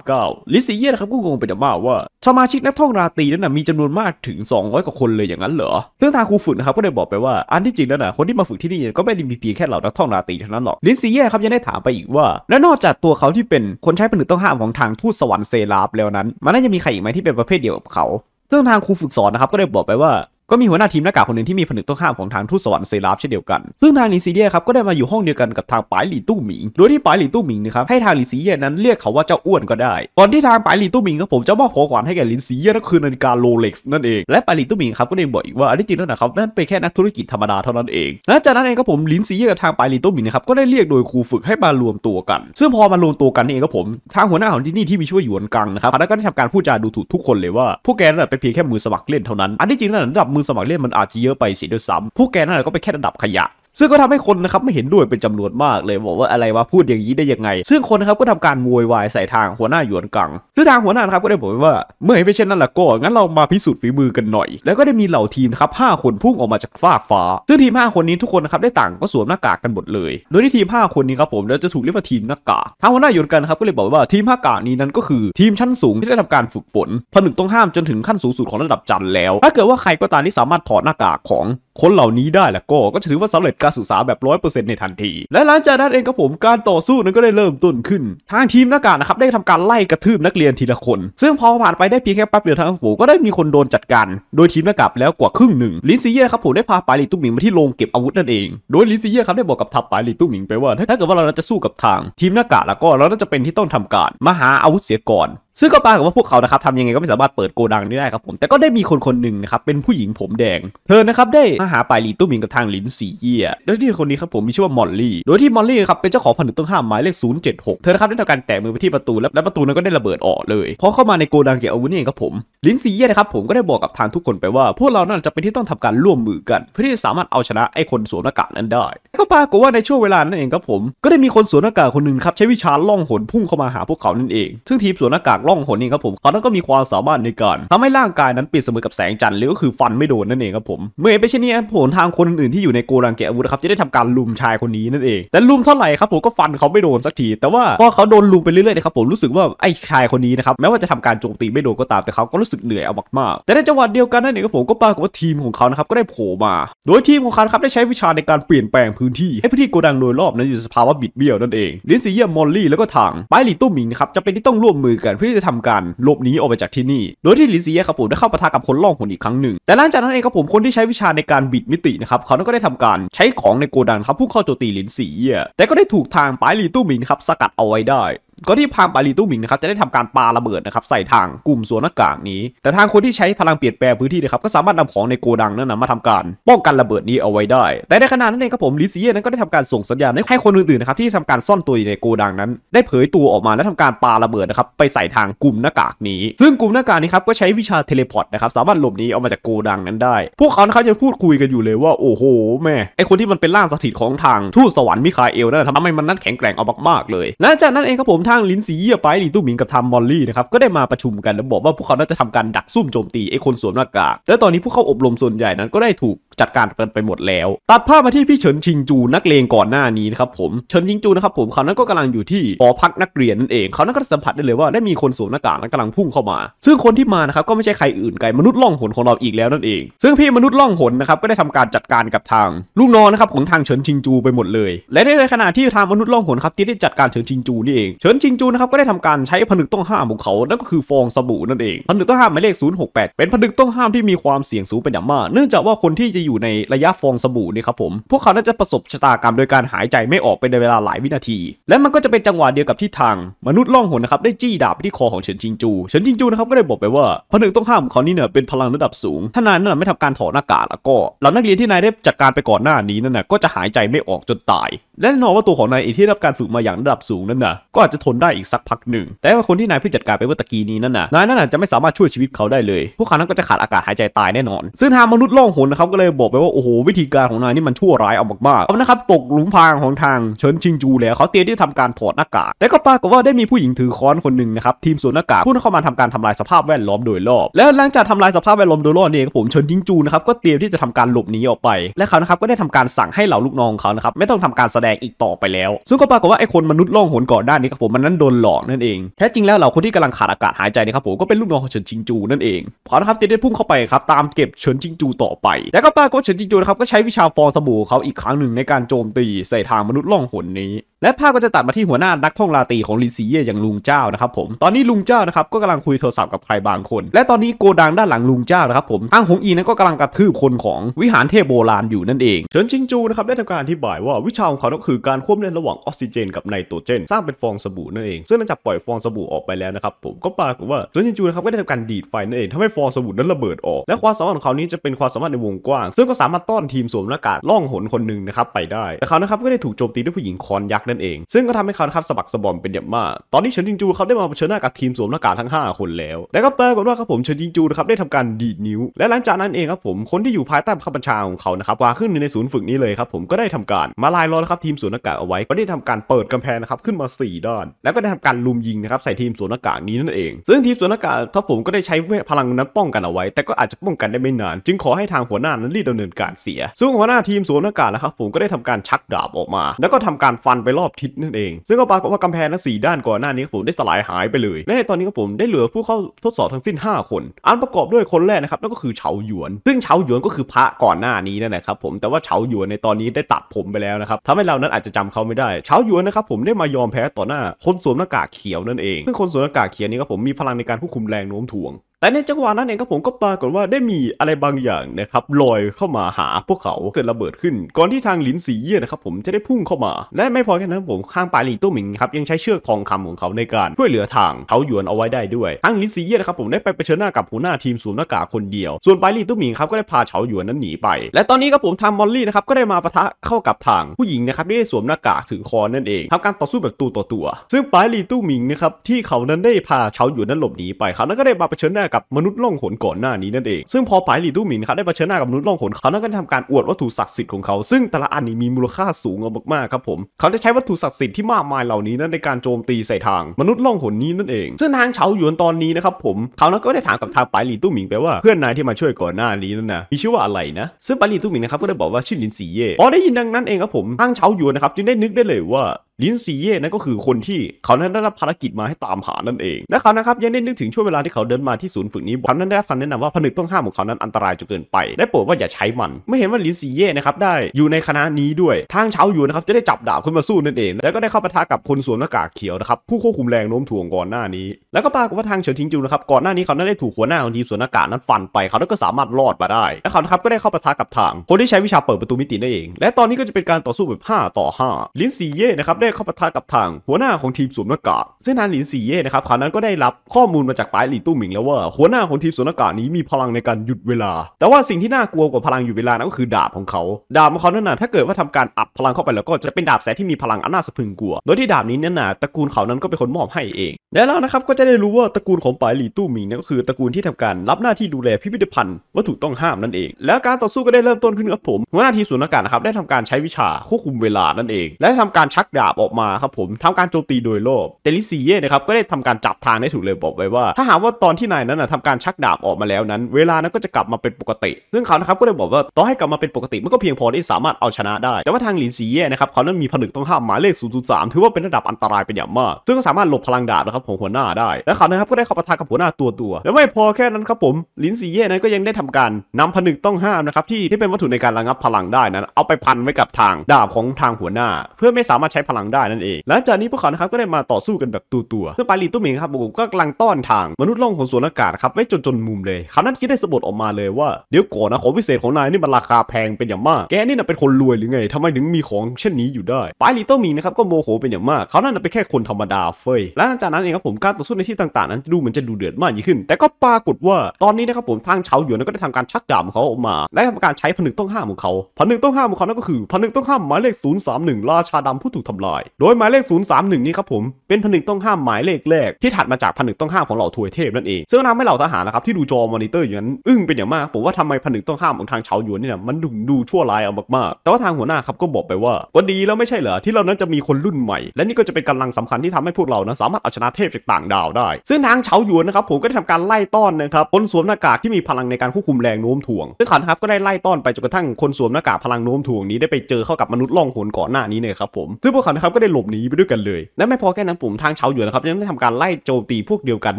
039 ลิซิเย่นะครับก็งงไปจมากว่าสมาชิกนักท่องราตรีนั้นนะมีจำนวนมากถึง 200กว่าคนเลยอย่างนั้นเหรอซึ่งทางครูฝึกนะครับก็ได้บอกไปว่า อันที่จริงแล้วนะคนที่มาฝึกที่นี่ก็ไม่ได้มีเพียงแค่เหล่านักท่องราตรีเท่านั้นหรอก ลิซิเย่ครับยังได้ถามไปอีกว่า และนอกจากตัวเขาที่เป็นคนใช้ผนึกต้องห้ามของทางทูตสวรรค์เซราฟแล้วนั้น มันน่าจะมีใครอีกไหมที่เป็นประเภทเดียวกับเขาซึ่งทางครูฝึกสอนนะครับก็ได้บอกไปว่าก็มีหัวหน้าทีมหน้ากากคนหนึ่งที่มีผนึกต้องห้ามของทางทูตสวรรค์เซราฟเช่นเดียวกัน ซึ่งทางลีซีเดียครับก็ได้มาอยู่ห้องเดียวกันกับทางปายหลี่ตู้หมิงโดยที่ปายหลี่ตู้หมิงนะครับให้ทางลีซีเดียนั้นเรียกเขาว่าเจ้าอ้วนก็ได้ก่อนที่ทางปายหลี่ตู้หมิงครับผมจะมอบของขวัญให้แก่ลีซีเดียนั่นคือนาฬิกาโรเล็กซ์นั่นเองและปายหลี่ตู้หมิงครับก็ได้บอกอีกว่าที่จริงแล้วนะครับนั่นเป็นแค่นักธุรกิจธรรมดาเท่านั้นเองและจากนั้นเองครับผมลิซีเดียกับทางปายลีโตมิงนะครับก็ได้เรียกโดยครูฝึกให้มารวมตัวกันซึ่งพอมารวมตัวกันเองครับผมทางหัวหน้าของที่นี่ที่มีชื่อว่าหยวนกังนะครับแล้ก็ได้ทำการพูดจาดูถูกทุกคนเลยว่าพวกแกนั่นเป็นเพียงแค่มือสมัครเล่นเท่านั้นอันที่จริงนั่นระดับมือสมัครเล่นมันอาจจะเยอะไปสิด้วยซ้ำพวกแกนั่นแหละก็ไปแค่ระดับขยะซึ่งก็ทำให้คนนะครับไม่เห็นด้วยเป็นจำนวนมากเลยบอกว่าอะไรวะพูดอย่างนี้ได้ยังไง ซึ่งคนนะครับก็ทำการโวยวายใส่ทางหัวหน้าหยวนกัง ซึ่งทางหัวหน้านะครับก็ได้บอกว่า เมื่อเห็นเช่นนั้นล่ะก็งั้นเรามาพิสูจน์ฝีมือกันหน่อย แล้วก็ได้มีเหล่าทีมครับห้าคนพุ่งออกมาจากฟ้าฟ้าซึ่งทีม5คนนี้ทุกคนนะครับได้ต่างก็สวมหน้ากากกันหมดเลยโดยที่ทีม5คนนี้ครับผมจะถูกเรียกว่าทีมหน้ากากทางหัวหน้าหยวนกังครับก็เลยบอกว่าทีมหน้ากากนี้นั้นก็คือทีมชั้นสูงที่ได้ทำการฝึกฝนพนึกต้องห้ามจนถึงขั้นสูงสุดของระดับจันแล้ว ถ้าเกิดว่าใครก็ตามที่สามารถถอดหน้ากากของคนเหล่านี้ได้แล้วก็ก็ถือว่าสำเร็จการศึกษาแบบร้อยเปอร์เซ็นต์ในทันที และหลังจากนั้นเองครับผมการต่อสู้นั้นก็ได้เริ่มต้นขึ้น ทางทีมหน้ากากนะครับได้ทำการไล่ กระทืบนักเรียนทีละคน ซึ่งพอผ่านไปได้เพียงแค่แป๊บเดียวทางผมก็ได้มีคนโดนจัดการ โดยทีมหน้ากากแล้วกว่าครึ่งหนึ่งลินซีเย่ครับผมได้พาปาลิตุ้มหมิงมาที่โรงเก็บอาวุธนั่นเองโดยลินซีเย่ครับได้บอกกับทัพปาลิตุ้มหมิงไปว่า ถ้าเกิดว่าเราจะสู้กับทาง ทีมหน้ากากแล้วก็เราจะเป็นที่ต้องทำการมาหาอาวุธเสียก่อนซึ่งก็ปรากฏว่าพวกเขานะครับทำยังไงก็ไม่สามารถเปิดโกดังนี้ได้ครับผม แต่ก็ได้มีคนคนหนึ่งนะครับ เป็นผู้หญิงผมแดง เธอนะครับ ได้มาหาปลายลีตุ้มิงกับทางลินสีเยียโดยที่คนนี้ครับผมมีชื่อว่ามอลลี่โดยที่มอลลี่ครับเป็นเจ้าของผนึกต้องห้ามหมายเลข 076 เธอนะครับ ได้ทำการแตะมือไปที่ประตูแล้วประตูนั้นก็ได้ระเบิดออกเลยพอเข้ามาในโกดังเกี่ยวอาวุธนี่เองครับผมลินสีเยียนะครับผมก็ได้บอกกับทางทุกคนไปว่า พวกเรานั่นจะเป็นที่ต้องทำการร่วมมือกัน เพื่อที่จะสามารถเอาชนะไอ้คนสวมหน้ากากนั้นได้ก็ปรากฏว่าในช่วงเวลานั้นเองครับผมก็ได้มีคนสวมหน้ากากคนหนึ่งครับใช้วิชาล่องหนพุ่งเข้ามาหาพวกเขานั่นเองซึ่งทีมสวมหน้ากาก่องหนนี่ครับผมเขาต้องก็มีความสามารถในการ ทำให้ร่างกายนั้นปิดเสมอกับแสงจันทร์หรือก็คือฟันไม่โดนนั่นเองครับผมเมื่อไปเช่นนี้ผลทางคนอื่นๆที่อยู่ในโกดังเกะอาวุธครับจะได้ทำการลุมชายคนนี้นั่นเองแต่ลุมเท่าไหร่ครับผมก็ฟันเขาไม่โดนสักที แต่ว่าพอเขาโดนลุมไปเรื่อยๆนะครับผมรู้สึกว่าไอ้ชายคนนี้นะครับแม้ว่าจะทำการโจมตีไม่โดนก็ตามแต่เขาก็รู้สึกเหนื่อยเอามากๆแต่ในจังหวะเดียวกันนั่นเองครับผมก็ปรากฏว่าทีมของเขานะครับก็ได้โผล่มา โดยทีมของเขาครับได้ใช้วิชาในการเปลี่ยนแปลงพื้นที่ให้พื้นที่โกดังโดยรอบนั้นอยู่สภาวะบิดเบี้ยวนั่นเองลินซีเยียมมอลลี่แล้วก็ถังไบลีตุ้มหมิงครับจะเป็นที่ต้องร่วมมือกันเพที่จะทำการหลบหนีออกไปจากที่นี่ โดยที่ลิซี่ครับผมได้เข้าปะทะกับคนล่องหุ่นอีกครั้งหนึ่งแต่หลังจากนั้นเองครับผมคนที่ใช้วิชาในการบิดมิตินะครับเขาก็ได้ทำการใช้ของในโกดังครับพุ่งเข้าโจมตีลินซี่แต่ก็ได้ถูกทางปลายลีตู้หมิงครับสกัดเอาไว้ได้ก็ที่พางปาลีตู้หมิงนะครับจะได้ทำการปาระเบิดนะครับ ใส่ทางกลุ่มสวนหน้ากากนี้ แต่ทางคนที่ใช้พลังเปลี่ยนแปลงพื้นที่นะครับก็สามารถนำของในโกดังนั้นนะมาทำการ ป้องกันระเบิดนี้เอาไว้ได้ แต่ในขณะนั้นเองครับผมลิซีเย่นั้นก็ได้ทำการส่งสัญญาณให้คนอื่นๆนะครับที่ทำการซ่อนตัวอยู่ในโกดังนั้น ได้เผยตัวออกมาและทำการปาระเบิดนะครับไปใส่ทางกลุ่มหน้ากากนี้ ซึ่งกลุ่มหน้ากากนี้ครับก็ใช้วิชาเทเลพอร์ตนะครับสามารถหลบหนีออกมาจากโกดังนั้นได้พวกเขาครับจะพูดคุยกันอยู่เลยว่าโอ้โหแม่ไอคนที่มันเป็นร่างสถิตของทางทูตสวรรค์มิคาเอลนั่นทำให้มันนั้นแข็งแกร่งเอามากๆเลยหลังจากนั้นเองครับผมทางลินสีเยี่ยไปหลีตู้หมิงกับทามมอลลี่นะครับก็ได้มาประชุมกันแล้วบอกว่าพวกเขาน่าจะทำการดักซุ่มโจมตีไอ้คนสวมหน้ากากแต่ตอนนี้พวกเขาอบรมส่วนใหญ่นั้นก็ได้ถูกจัดการกันไปหมดแล้ว ตัดภาพมาที่พี่เฉินชิงจูนักเลงก่อนหน้านี้นะครับผม เฉินชิงจูนะครับผมเขานั้นก็กำลังอยู่ที่หอพักนักเรียนนั่นเอง เขานั้นก็สัมผัสได้เลยว่าได้มีคนสวมหน้ากากนั้นกำลังพุ่งเข้ามา ซึ่งคนที่มานะครับก็ไม่ใช่ใครอื่นไกลมนุษย์ล่องหนของเราอีกแล้วนั่นเอง ซึ่งพี่มนุษย์ล่องหนนะครับก็ได้ทำการจัดการกับทาง ลูกน้องนะครับของทางเฉินชิงจูไปหมดเลย และในขณะที่ทางมนุษย์ล่องหนครับที่ได้จัดการเฉินชิงจูนี่เองเฉินชิงจูนะครับก็ได้ทำการใช้ผนึกต้องห้ามของเขานั่นก็คือฟองสบู่นั่นเองผนึกต้องห้ามหมายเลข 068 เป็นผนึกต้องห้ามที่มีความเสี่ยงสูงเป็นอย่างมาก เนื่องจากว่าคนที่จะอยู่ในระยะฟองสบู่นี่ครับผมพวกเขาน่าจะประสบชะตากรรมโดยการหายใจไม่ออกเป็นเวลาหลายวินาที และมันก็จะเป็นจังหวะเดียวกับที่ทาง มนุษย์ล่องหนนะครับได้จี้ดาบไปที่คอของเฉินชิงจูเฉินชิงจูนะครับก็ได้บอกไปว่า ผนึกต้องห้ามของเขานี่เนี่ยเป็นพลังระดับสูงถ้านายนั่นไม่ทำการถอดหน้ากากแล้วก็เหล่านักเรียนที่นายได้จัดการไปก่อนหน้านี้นั่นนะก็จะหายใจไม่ออกจนตายและแน่นอนว่าตัวของนายเองที่รับการฝึกมาอย่างระดับสูงนั่นนะก็อาจจะทนได้อีกสักพักหนึ่ง แต่ว่าคนที่นายเพิ่งจัดการไปเมื่อตะกี้นี้นั่นน่ะนายนั่นน่ะจะไม่สามารถช่วยชีวิตเขาได้เลยพวกเขานั้นก็จะขาดอากาศหายใจตายแน่นอน ซึ่งทางมนุษย์ล่องหนนะครับ ก็เลยบอกไปว่า โอ้โหวิธีการของนายนี่มันชั่วร้ายเอามากๆเอานะครับตกหลุมพรางของทางเฉินชิงจูแล้วเขาเตรียมที่ทำการถอดหน้ากากแต่ก็ปรากฏว่าได้มีผู้หญิงถือค้อนคนหนึ่งนะครับทีมสวนหน้ากากพู่งเข้ามาทำการทำลายสภาพแวดล้อมโดยรอบ และหลังจากทำลายสภาพแวดล้อมโดยรอบนี่เองผมเฉินชิงจูนะครับก็เตรียมที่จะทำการหลบหนีออกไปและเขานะครับก็ได้ทำการสั่งให้เหล่าลูกน้องเขานะครับไม่ต้องทำการแสดงอีกต่อไปแล้วซึ่งก็ปรากฏว่าไอ้คนมนุษย์ล่องหนก่อน้านี้ครับผมันนั้นโดนหลอกนั่นเอง แท้จริงแล้วเราคนที่กำลังขาดอากาศหายใจนะครับผมก็เป็นลูกน้องของเฉินชิงจูนั่นเองพอนะครับเจนได้พุ่งเข้าไปครับตามเก็บเฉินชิงจูต่อไปแล้วก็ปรากฏเฉินชิงจูนะครับก็ใช้วิชาฟองสบู่เขาอีกครั้งหนึ่งในการโจมตีใส่ทางมนุษย์ล่องหนนี้และภาพก็จะตัดมาที่หัวหน้านักท่องราตีของลิซีเย่อย่างลุงเจ้านะครับผมตอนนี้ลุงเจ้านะครับก็กำลังคุยโทรศัพท์กับใครบางคน และตอนนี้โกดังด้านหลังลุงเจ้านะครับผมทางหงอีนั้นก็กำลังกระทืบคนของวิหารเทพโบราณอยู่นั่นเองเฉินชิงจูนะครับได้ทำการอธิบายว่าวิชาของเขาคือการควบเล่นระหว่างออกซิเจน กับไนโตรเจน สร้างเป็นฟองสบู่นั่นเองซึ่งหลังจากปล่อยฟองสบู่ออกไปแล้วนะครับผมก็ปรากฏว่าโซจินจูนะครับก็ได้ทำการดีดไฟนั่นเองทำให้ฟองสบู่นั้นระเบิดออกและความสามารถของเขานี้จะเป็นความสามารถในวงกว้างซึ่งก็สามารถต้อนทีมสวมหน้ากากล่องหนคนหนึ่งนะครับไปได้แต่เขานะครับก็ได้ถูกโจมตีด้วยผู้หญิงคอนยักษ์นั่นเองซึ่งก็ทำให้เขาครับสะบักสะบอมเป็นอย่างมากตอนนี้เฉินจิงจูเขาได้มาเผชิญหน้ากับทีมสวมหน้ากากทั้ง 5 คนแล้วแต่ก็ปรากฏว่าครับผมเฉินจิงจูนะครับได้ทำการดีดนิ้วและหลังจากนั้นเองครับผมคนที่อยู่ภายใต้ข้าราชกาของเขานะครับวาขึ้นในศูนย์ฝึกนี้เลยครับผมก็ได้ทำการมาลายล้อนะครับทีมสวมหน้ากากเอาไว้ก็ได้ทำการเปิดกำแพงนะครับขึ้นมา4ด้านแล้วก็ได้ทำการลุมยิงนะครับใส่ทีมสวหน้ากากนี้นั่นเอง ซึ่งทีมสวหน้ากากทรับผมก็ได้ใช้พลังนั้นป้องกันเอาไว้ แต่ก็อาจจะป้องกันได้ไม่นาน จึงขอให้ทางหัวหน้านั้นรีดดำเนินการเสียซึ่งหัวหน้าทีมสวหน้ากากนะครับผมก็ได้ทำการชักดาบออกมา แล้วก็ทำการฟันไปรอบทิศนั่นเองซึ่งก็ปรากฏว่ากำแพงทั้งสด้านก่อนหน้านี้ผมได้สลายหายไปเลยและในตอนนี้ผมได้เหลือผู้เข้าทดสอบทั้งสิ้น 5 คนอันประกอบด้วยคนแรกนะครับนั่นก็คือเฉาหยวน ซึ่งเฉาหยวนก็คือพระก่อนหน้านี้นั่นแหละครับผมแต่ว่าเฉาหยวนในตอนนี้ได้ตัดผมไปแล้วนะครับทำให้เรานั้นอาจจะจำเขาไม่ได้เฉาหยวนนะครับผมได้มายอมแพ้ต่อหน้าคนสวมหน้ากากเขียวนั่นเองซึ่งคนสวมหน้ากากเขียวนี้ครับผมมีพลังในการควบคุมแรงโน้มถ่วงแต่ในจังหวะนั้นเองครับผมก็ปรากฏว่าได้มีอะไรบางอย่างนะครับลอยเข้ามาหาพวกเขา เกิดระเบิดขึ้น ก่อนที่ทางหลินสีเย่นะครับผมจะได้พุ่งเข้ามา และไม่พอแค่นั้นผมข้างปายลีตู้หมิงครับยังใช้เชือกทองคำของเขาในการช่วยเหลือทางเขาหยวนเอาไว้ได้ด้วยทางหลินสีเย่นะครับผมได้ไปเผชิญหน้ากับหัวหน้าทีมสวมหน้ากากคนเดียว ส่วนปายลีตู้หมิงครับก็ได้พาเฉาหยวนนั้นหนีไปและตอนนี้ครับผมทางมอลลี่นะครับก็ได้มาปะทะเข้ากับทางผู้หญิงนะครับที่ได้สวมหน้ากากถือคอนั่นเองทำการต่อสู้แบบตัวต่อตัว ซึ่งปาลีตู้หมิงนะครับที่เขานั้นได้พาเฉาหยวนนั้นหลบหนีไปเขา้ก็ได้มาเผชิญหน้ากับมนุษย์ล่องหนก่อนหน้านี้นั่นเองซึ่งพอไปหลีตู้หมินครับได้เผชิญหน้ากับมนุษย์ล่องหนเขาน้องกรทำการอวดวัตถุศักดิ์สิทธิ์ของเขาซึ่งแต่ละอันนี้มีมูลค่าสูงมากๆครับผมเขาจะใช้วัตถุศักดิ์สิทธิ์ที่มากมายเหล่านี้นั้นในการโจมตีใส่ทางมนุษย์ล่องหนนี้นั่นเองซึ่งทางเฉาหยวนตอนนี้นะครับผม เขานันก็ได้ถามกับทางไปหลีตู้หมิงไปว่าเพื่อนนายที่มาช่วยก่อนหน้านี้นั่นนะมีชื่อว่าอะไรนะ ซึ่งไปหลีตู้หมิงนะครับก็ได้บอกว่าชื่อลินสีเย่อ๋อได้ยินดังนั้นเองครับผมทางเฉาหยวนนะครับจึงได้นึกได้เลยว่าลินซีเย่ นั่นก็คือคนที่เขานั้นได้รับภารกิจมาให้ตามหานั่นเองและเขานะครับ ยังได้นึกถึงช่วงเวลาที่เขาเดินมาที่ศูนย์ฝึกนี้เขานั้นได้รับคำแนะนำว่าผนึกต้องห้ามของเขานั้นอันตรายจนเกินไปได้โปรดว่าอย่าใช้มันไม่เห็นว่าลินซีเย่นะครับได้อยู่ในคณะนี้ด้วยทางเช้าอยู่นะครับจะได้จับดาบขึ้นมาสู้นั่นเองแล้วก็ได้เข้าปะทะกับคนสวมหน้ากากเขียวนะครับผู้ควบคุมแรงโน้มถ่วงก่อนหน้านี้ แล้วก็ปรากฏว่าทางเฉินทิงจูนะครับก่อนหน้านี้เขานั้นได้ถูกหัวหน้าของทีมสวมหน้ากากนั้นฟันไปเขาก็สามารถรอดมาได้และเขานะครับก็ได้เข้าปะทะกับทาง คนที่ใช้วิชาเปิดประตูมิตินั่นเอง และตอนนี้ก็จะเป็นการต่อสู้แบบ5ต่อ5ลินซีเย่นะครับได้เข้าปะทะกับทาง หัวหน้าของทีมสวมหน้ากากเส้นทางหลินสีเย่นะครับคราวนั้นก็ได้รับข้อมูลมาจากปลายหลีตู้หมิงแล้วว่า หัวหน้าของทีมสวมหน้ากากนี้มีพลังในการหยุดเวลา แต่ว่าสิ่งที่น่ากลัวกว่าพลังหยุดเวลานั้นก็คือดาบของเขาดาบของเขาเนี่ยนะถ้าเกิดว่าทำการอัดพลังเข้าไปแล้วก็จะเป็นดาบแสที่มีพลังอันน่าสะพรึงกลัวโดยที่ดาบนี้เนี่ยนะตระกูลเขานั้นก็เป็นคนมอบให้เองแล้วนะครับก็จะได้รู้ว่าตระกูลของปลายหลีตู้หมิงนั่นก็คือ ตระกูลที่ทำการรับหน้าที่ดูแลพิพิธภัณฑ์วัตถุต้องห้ามนั่นเอง แล้วการต่อสู้ก็ได้เริ่มต้นขึ้นกับผมหัวหน้าทีมสวมหน้ากากนะครับได้ทำการใช้วิชาควบคุมเวลานั่นเอง และทำการชักดาบออกมาครับผมทำการโจมตีโดยรอบเดลิซีเย่นะครับก็ได้ทำการจับทางได้ถูกเลยบอกไว้ว่า ถ้าหากว่าตอนที่นายนั้นทำการชักดาบออกมาแล้วนั้น เวลานั้นก็จะกลับมาเป็นปกติซึ่งเขานะครับก็ได้บอกว่าต่อให้กลับมาเป็นปกติมันก็เพียงพอที่สามารถเอาชนะได้ แต่ว่าทางหลินซีเย่นะครับเขานั้นมีผนึกต้องห้ามหมายเลข0ามถือว่าเป็นระดับอันตรายเป็นอย่างมากซึ่งสามารถหลบพลังดาบนะครับของหัวหน้าได้และเขานะครับก็ได้เข้าปะทะกับหัวหน้าตัวตัวและไม่พอแค่นั้นครับผมลินซีเย่นั้นก็ยังได้ทำการนำผลึกต้องห้ามนะครับที่ที่เป็นวัตถุในการระงับพลังได้นั้นเอาไปพันไว้กับทางดาบของทางหัวหน้าเพื่อไม่สามารถใช้พลลังได้นั่นเองหลังจากนี้พวกเขานะครับ ก็ได้มาต่อสู้กันแบบตัวตัวซึ่งปาลีตุ้มเองครับผมก็กำลังต้อนทางมนุษย์ล่องของสวนอากาศครับไว้จนจนมุมเลยคำนั้นคิดได้สบดออกมาเลยว่า เดี๋ยวก่อนนะของพิเศษของนายนี่มันราคาแพงเป็นอย่างมาก แกนี่นะเป็นคนรวย หรือไง ทำไมถึงมีของเช่นนี้อยู่ได้ ปาลีต้มิงนะครับก็โมโหเป็นอย่างมากเขานั่นเป็นแค่คนธรรมดาเฟยและหลังจากนั้นเองครับผมการต่อสู้ในที่ต่าง ๆนั้นดูเหมือนจะดูเดือดมากยิ่งขึ้น แต่ก็ปรากฏว่าตอนนี้นะครับผมทางฉาหยวนก็ได้ทำการชักดาบของเขาออกมา และทำการใช้ผนึกต้องห้ามของเขาผนึกต้องห้ามของเขานั่นก็คือผนึกต้องห้ามหมายเลข031ราชาดำผู้ถูกทำลายได้โดยหมายเลข 031 นี้ครับผม เป็นผนึกต้องห้ามหมายเลขแรกที่ถัดมาจากผนึกต้องห้ามของเหล่าทวยเทพ นั่นเองซึ่งทำให้เหล่าทหารนะครับที่ดูจอมอนิเตอร์อย่างนั้นอึ้งเป็นอย่างมาก ผมว่าทำไมผนึกต้องห้ามของทางเฉาหยวนนี่นะมันดูดูชั่วร้ายเอามากๆแต่ว่าทางหัวหน้าครับก็บอกไปว่าก็ดีแล้วไม่ใช่เหรอที่เรานั้นจะมีคนรุ่นใหม่ และนี่ก็จะเป็นกำลังสำคัญที่ทำให้พวกเรานะสามารถเอาชนะเทพจากต่างดาวได้ ซึ่งทางเฉาหยวนนะครับผมก็ได้ทำการไล่ต้อนนะครับคนสวมหน้ากากที่มีพลังในการควบคุมแรงโน้มถ่วงซึ่งขันครับก็ได้ไล่ต้อนไปจนกระทั่งคนสวมหน้ากากพลังโน้มถ่วง นี้ได้ไปเจอเข้ากับมนุษย์ล่องหนก่อนหน้านี้เนี่ยครับผมซึ่งพวกขันนะครับก็ได้หลบหนีไปด้วยกันเลยและไม่พอแค่นั้นปุ่มทางเชาหยวนนะครับยังได้ทำการไล่โจมตีพวกเดียวกัน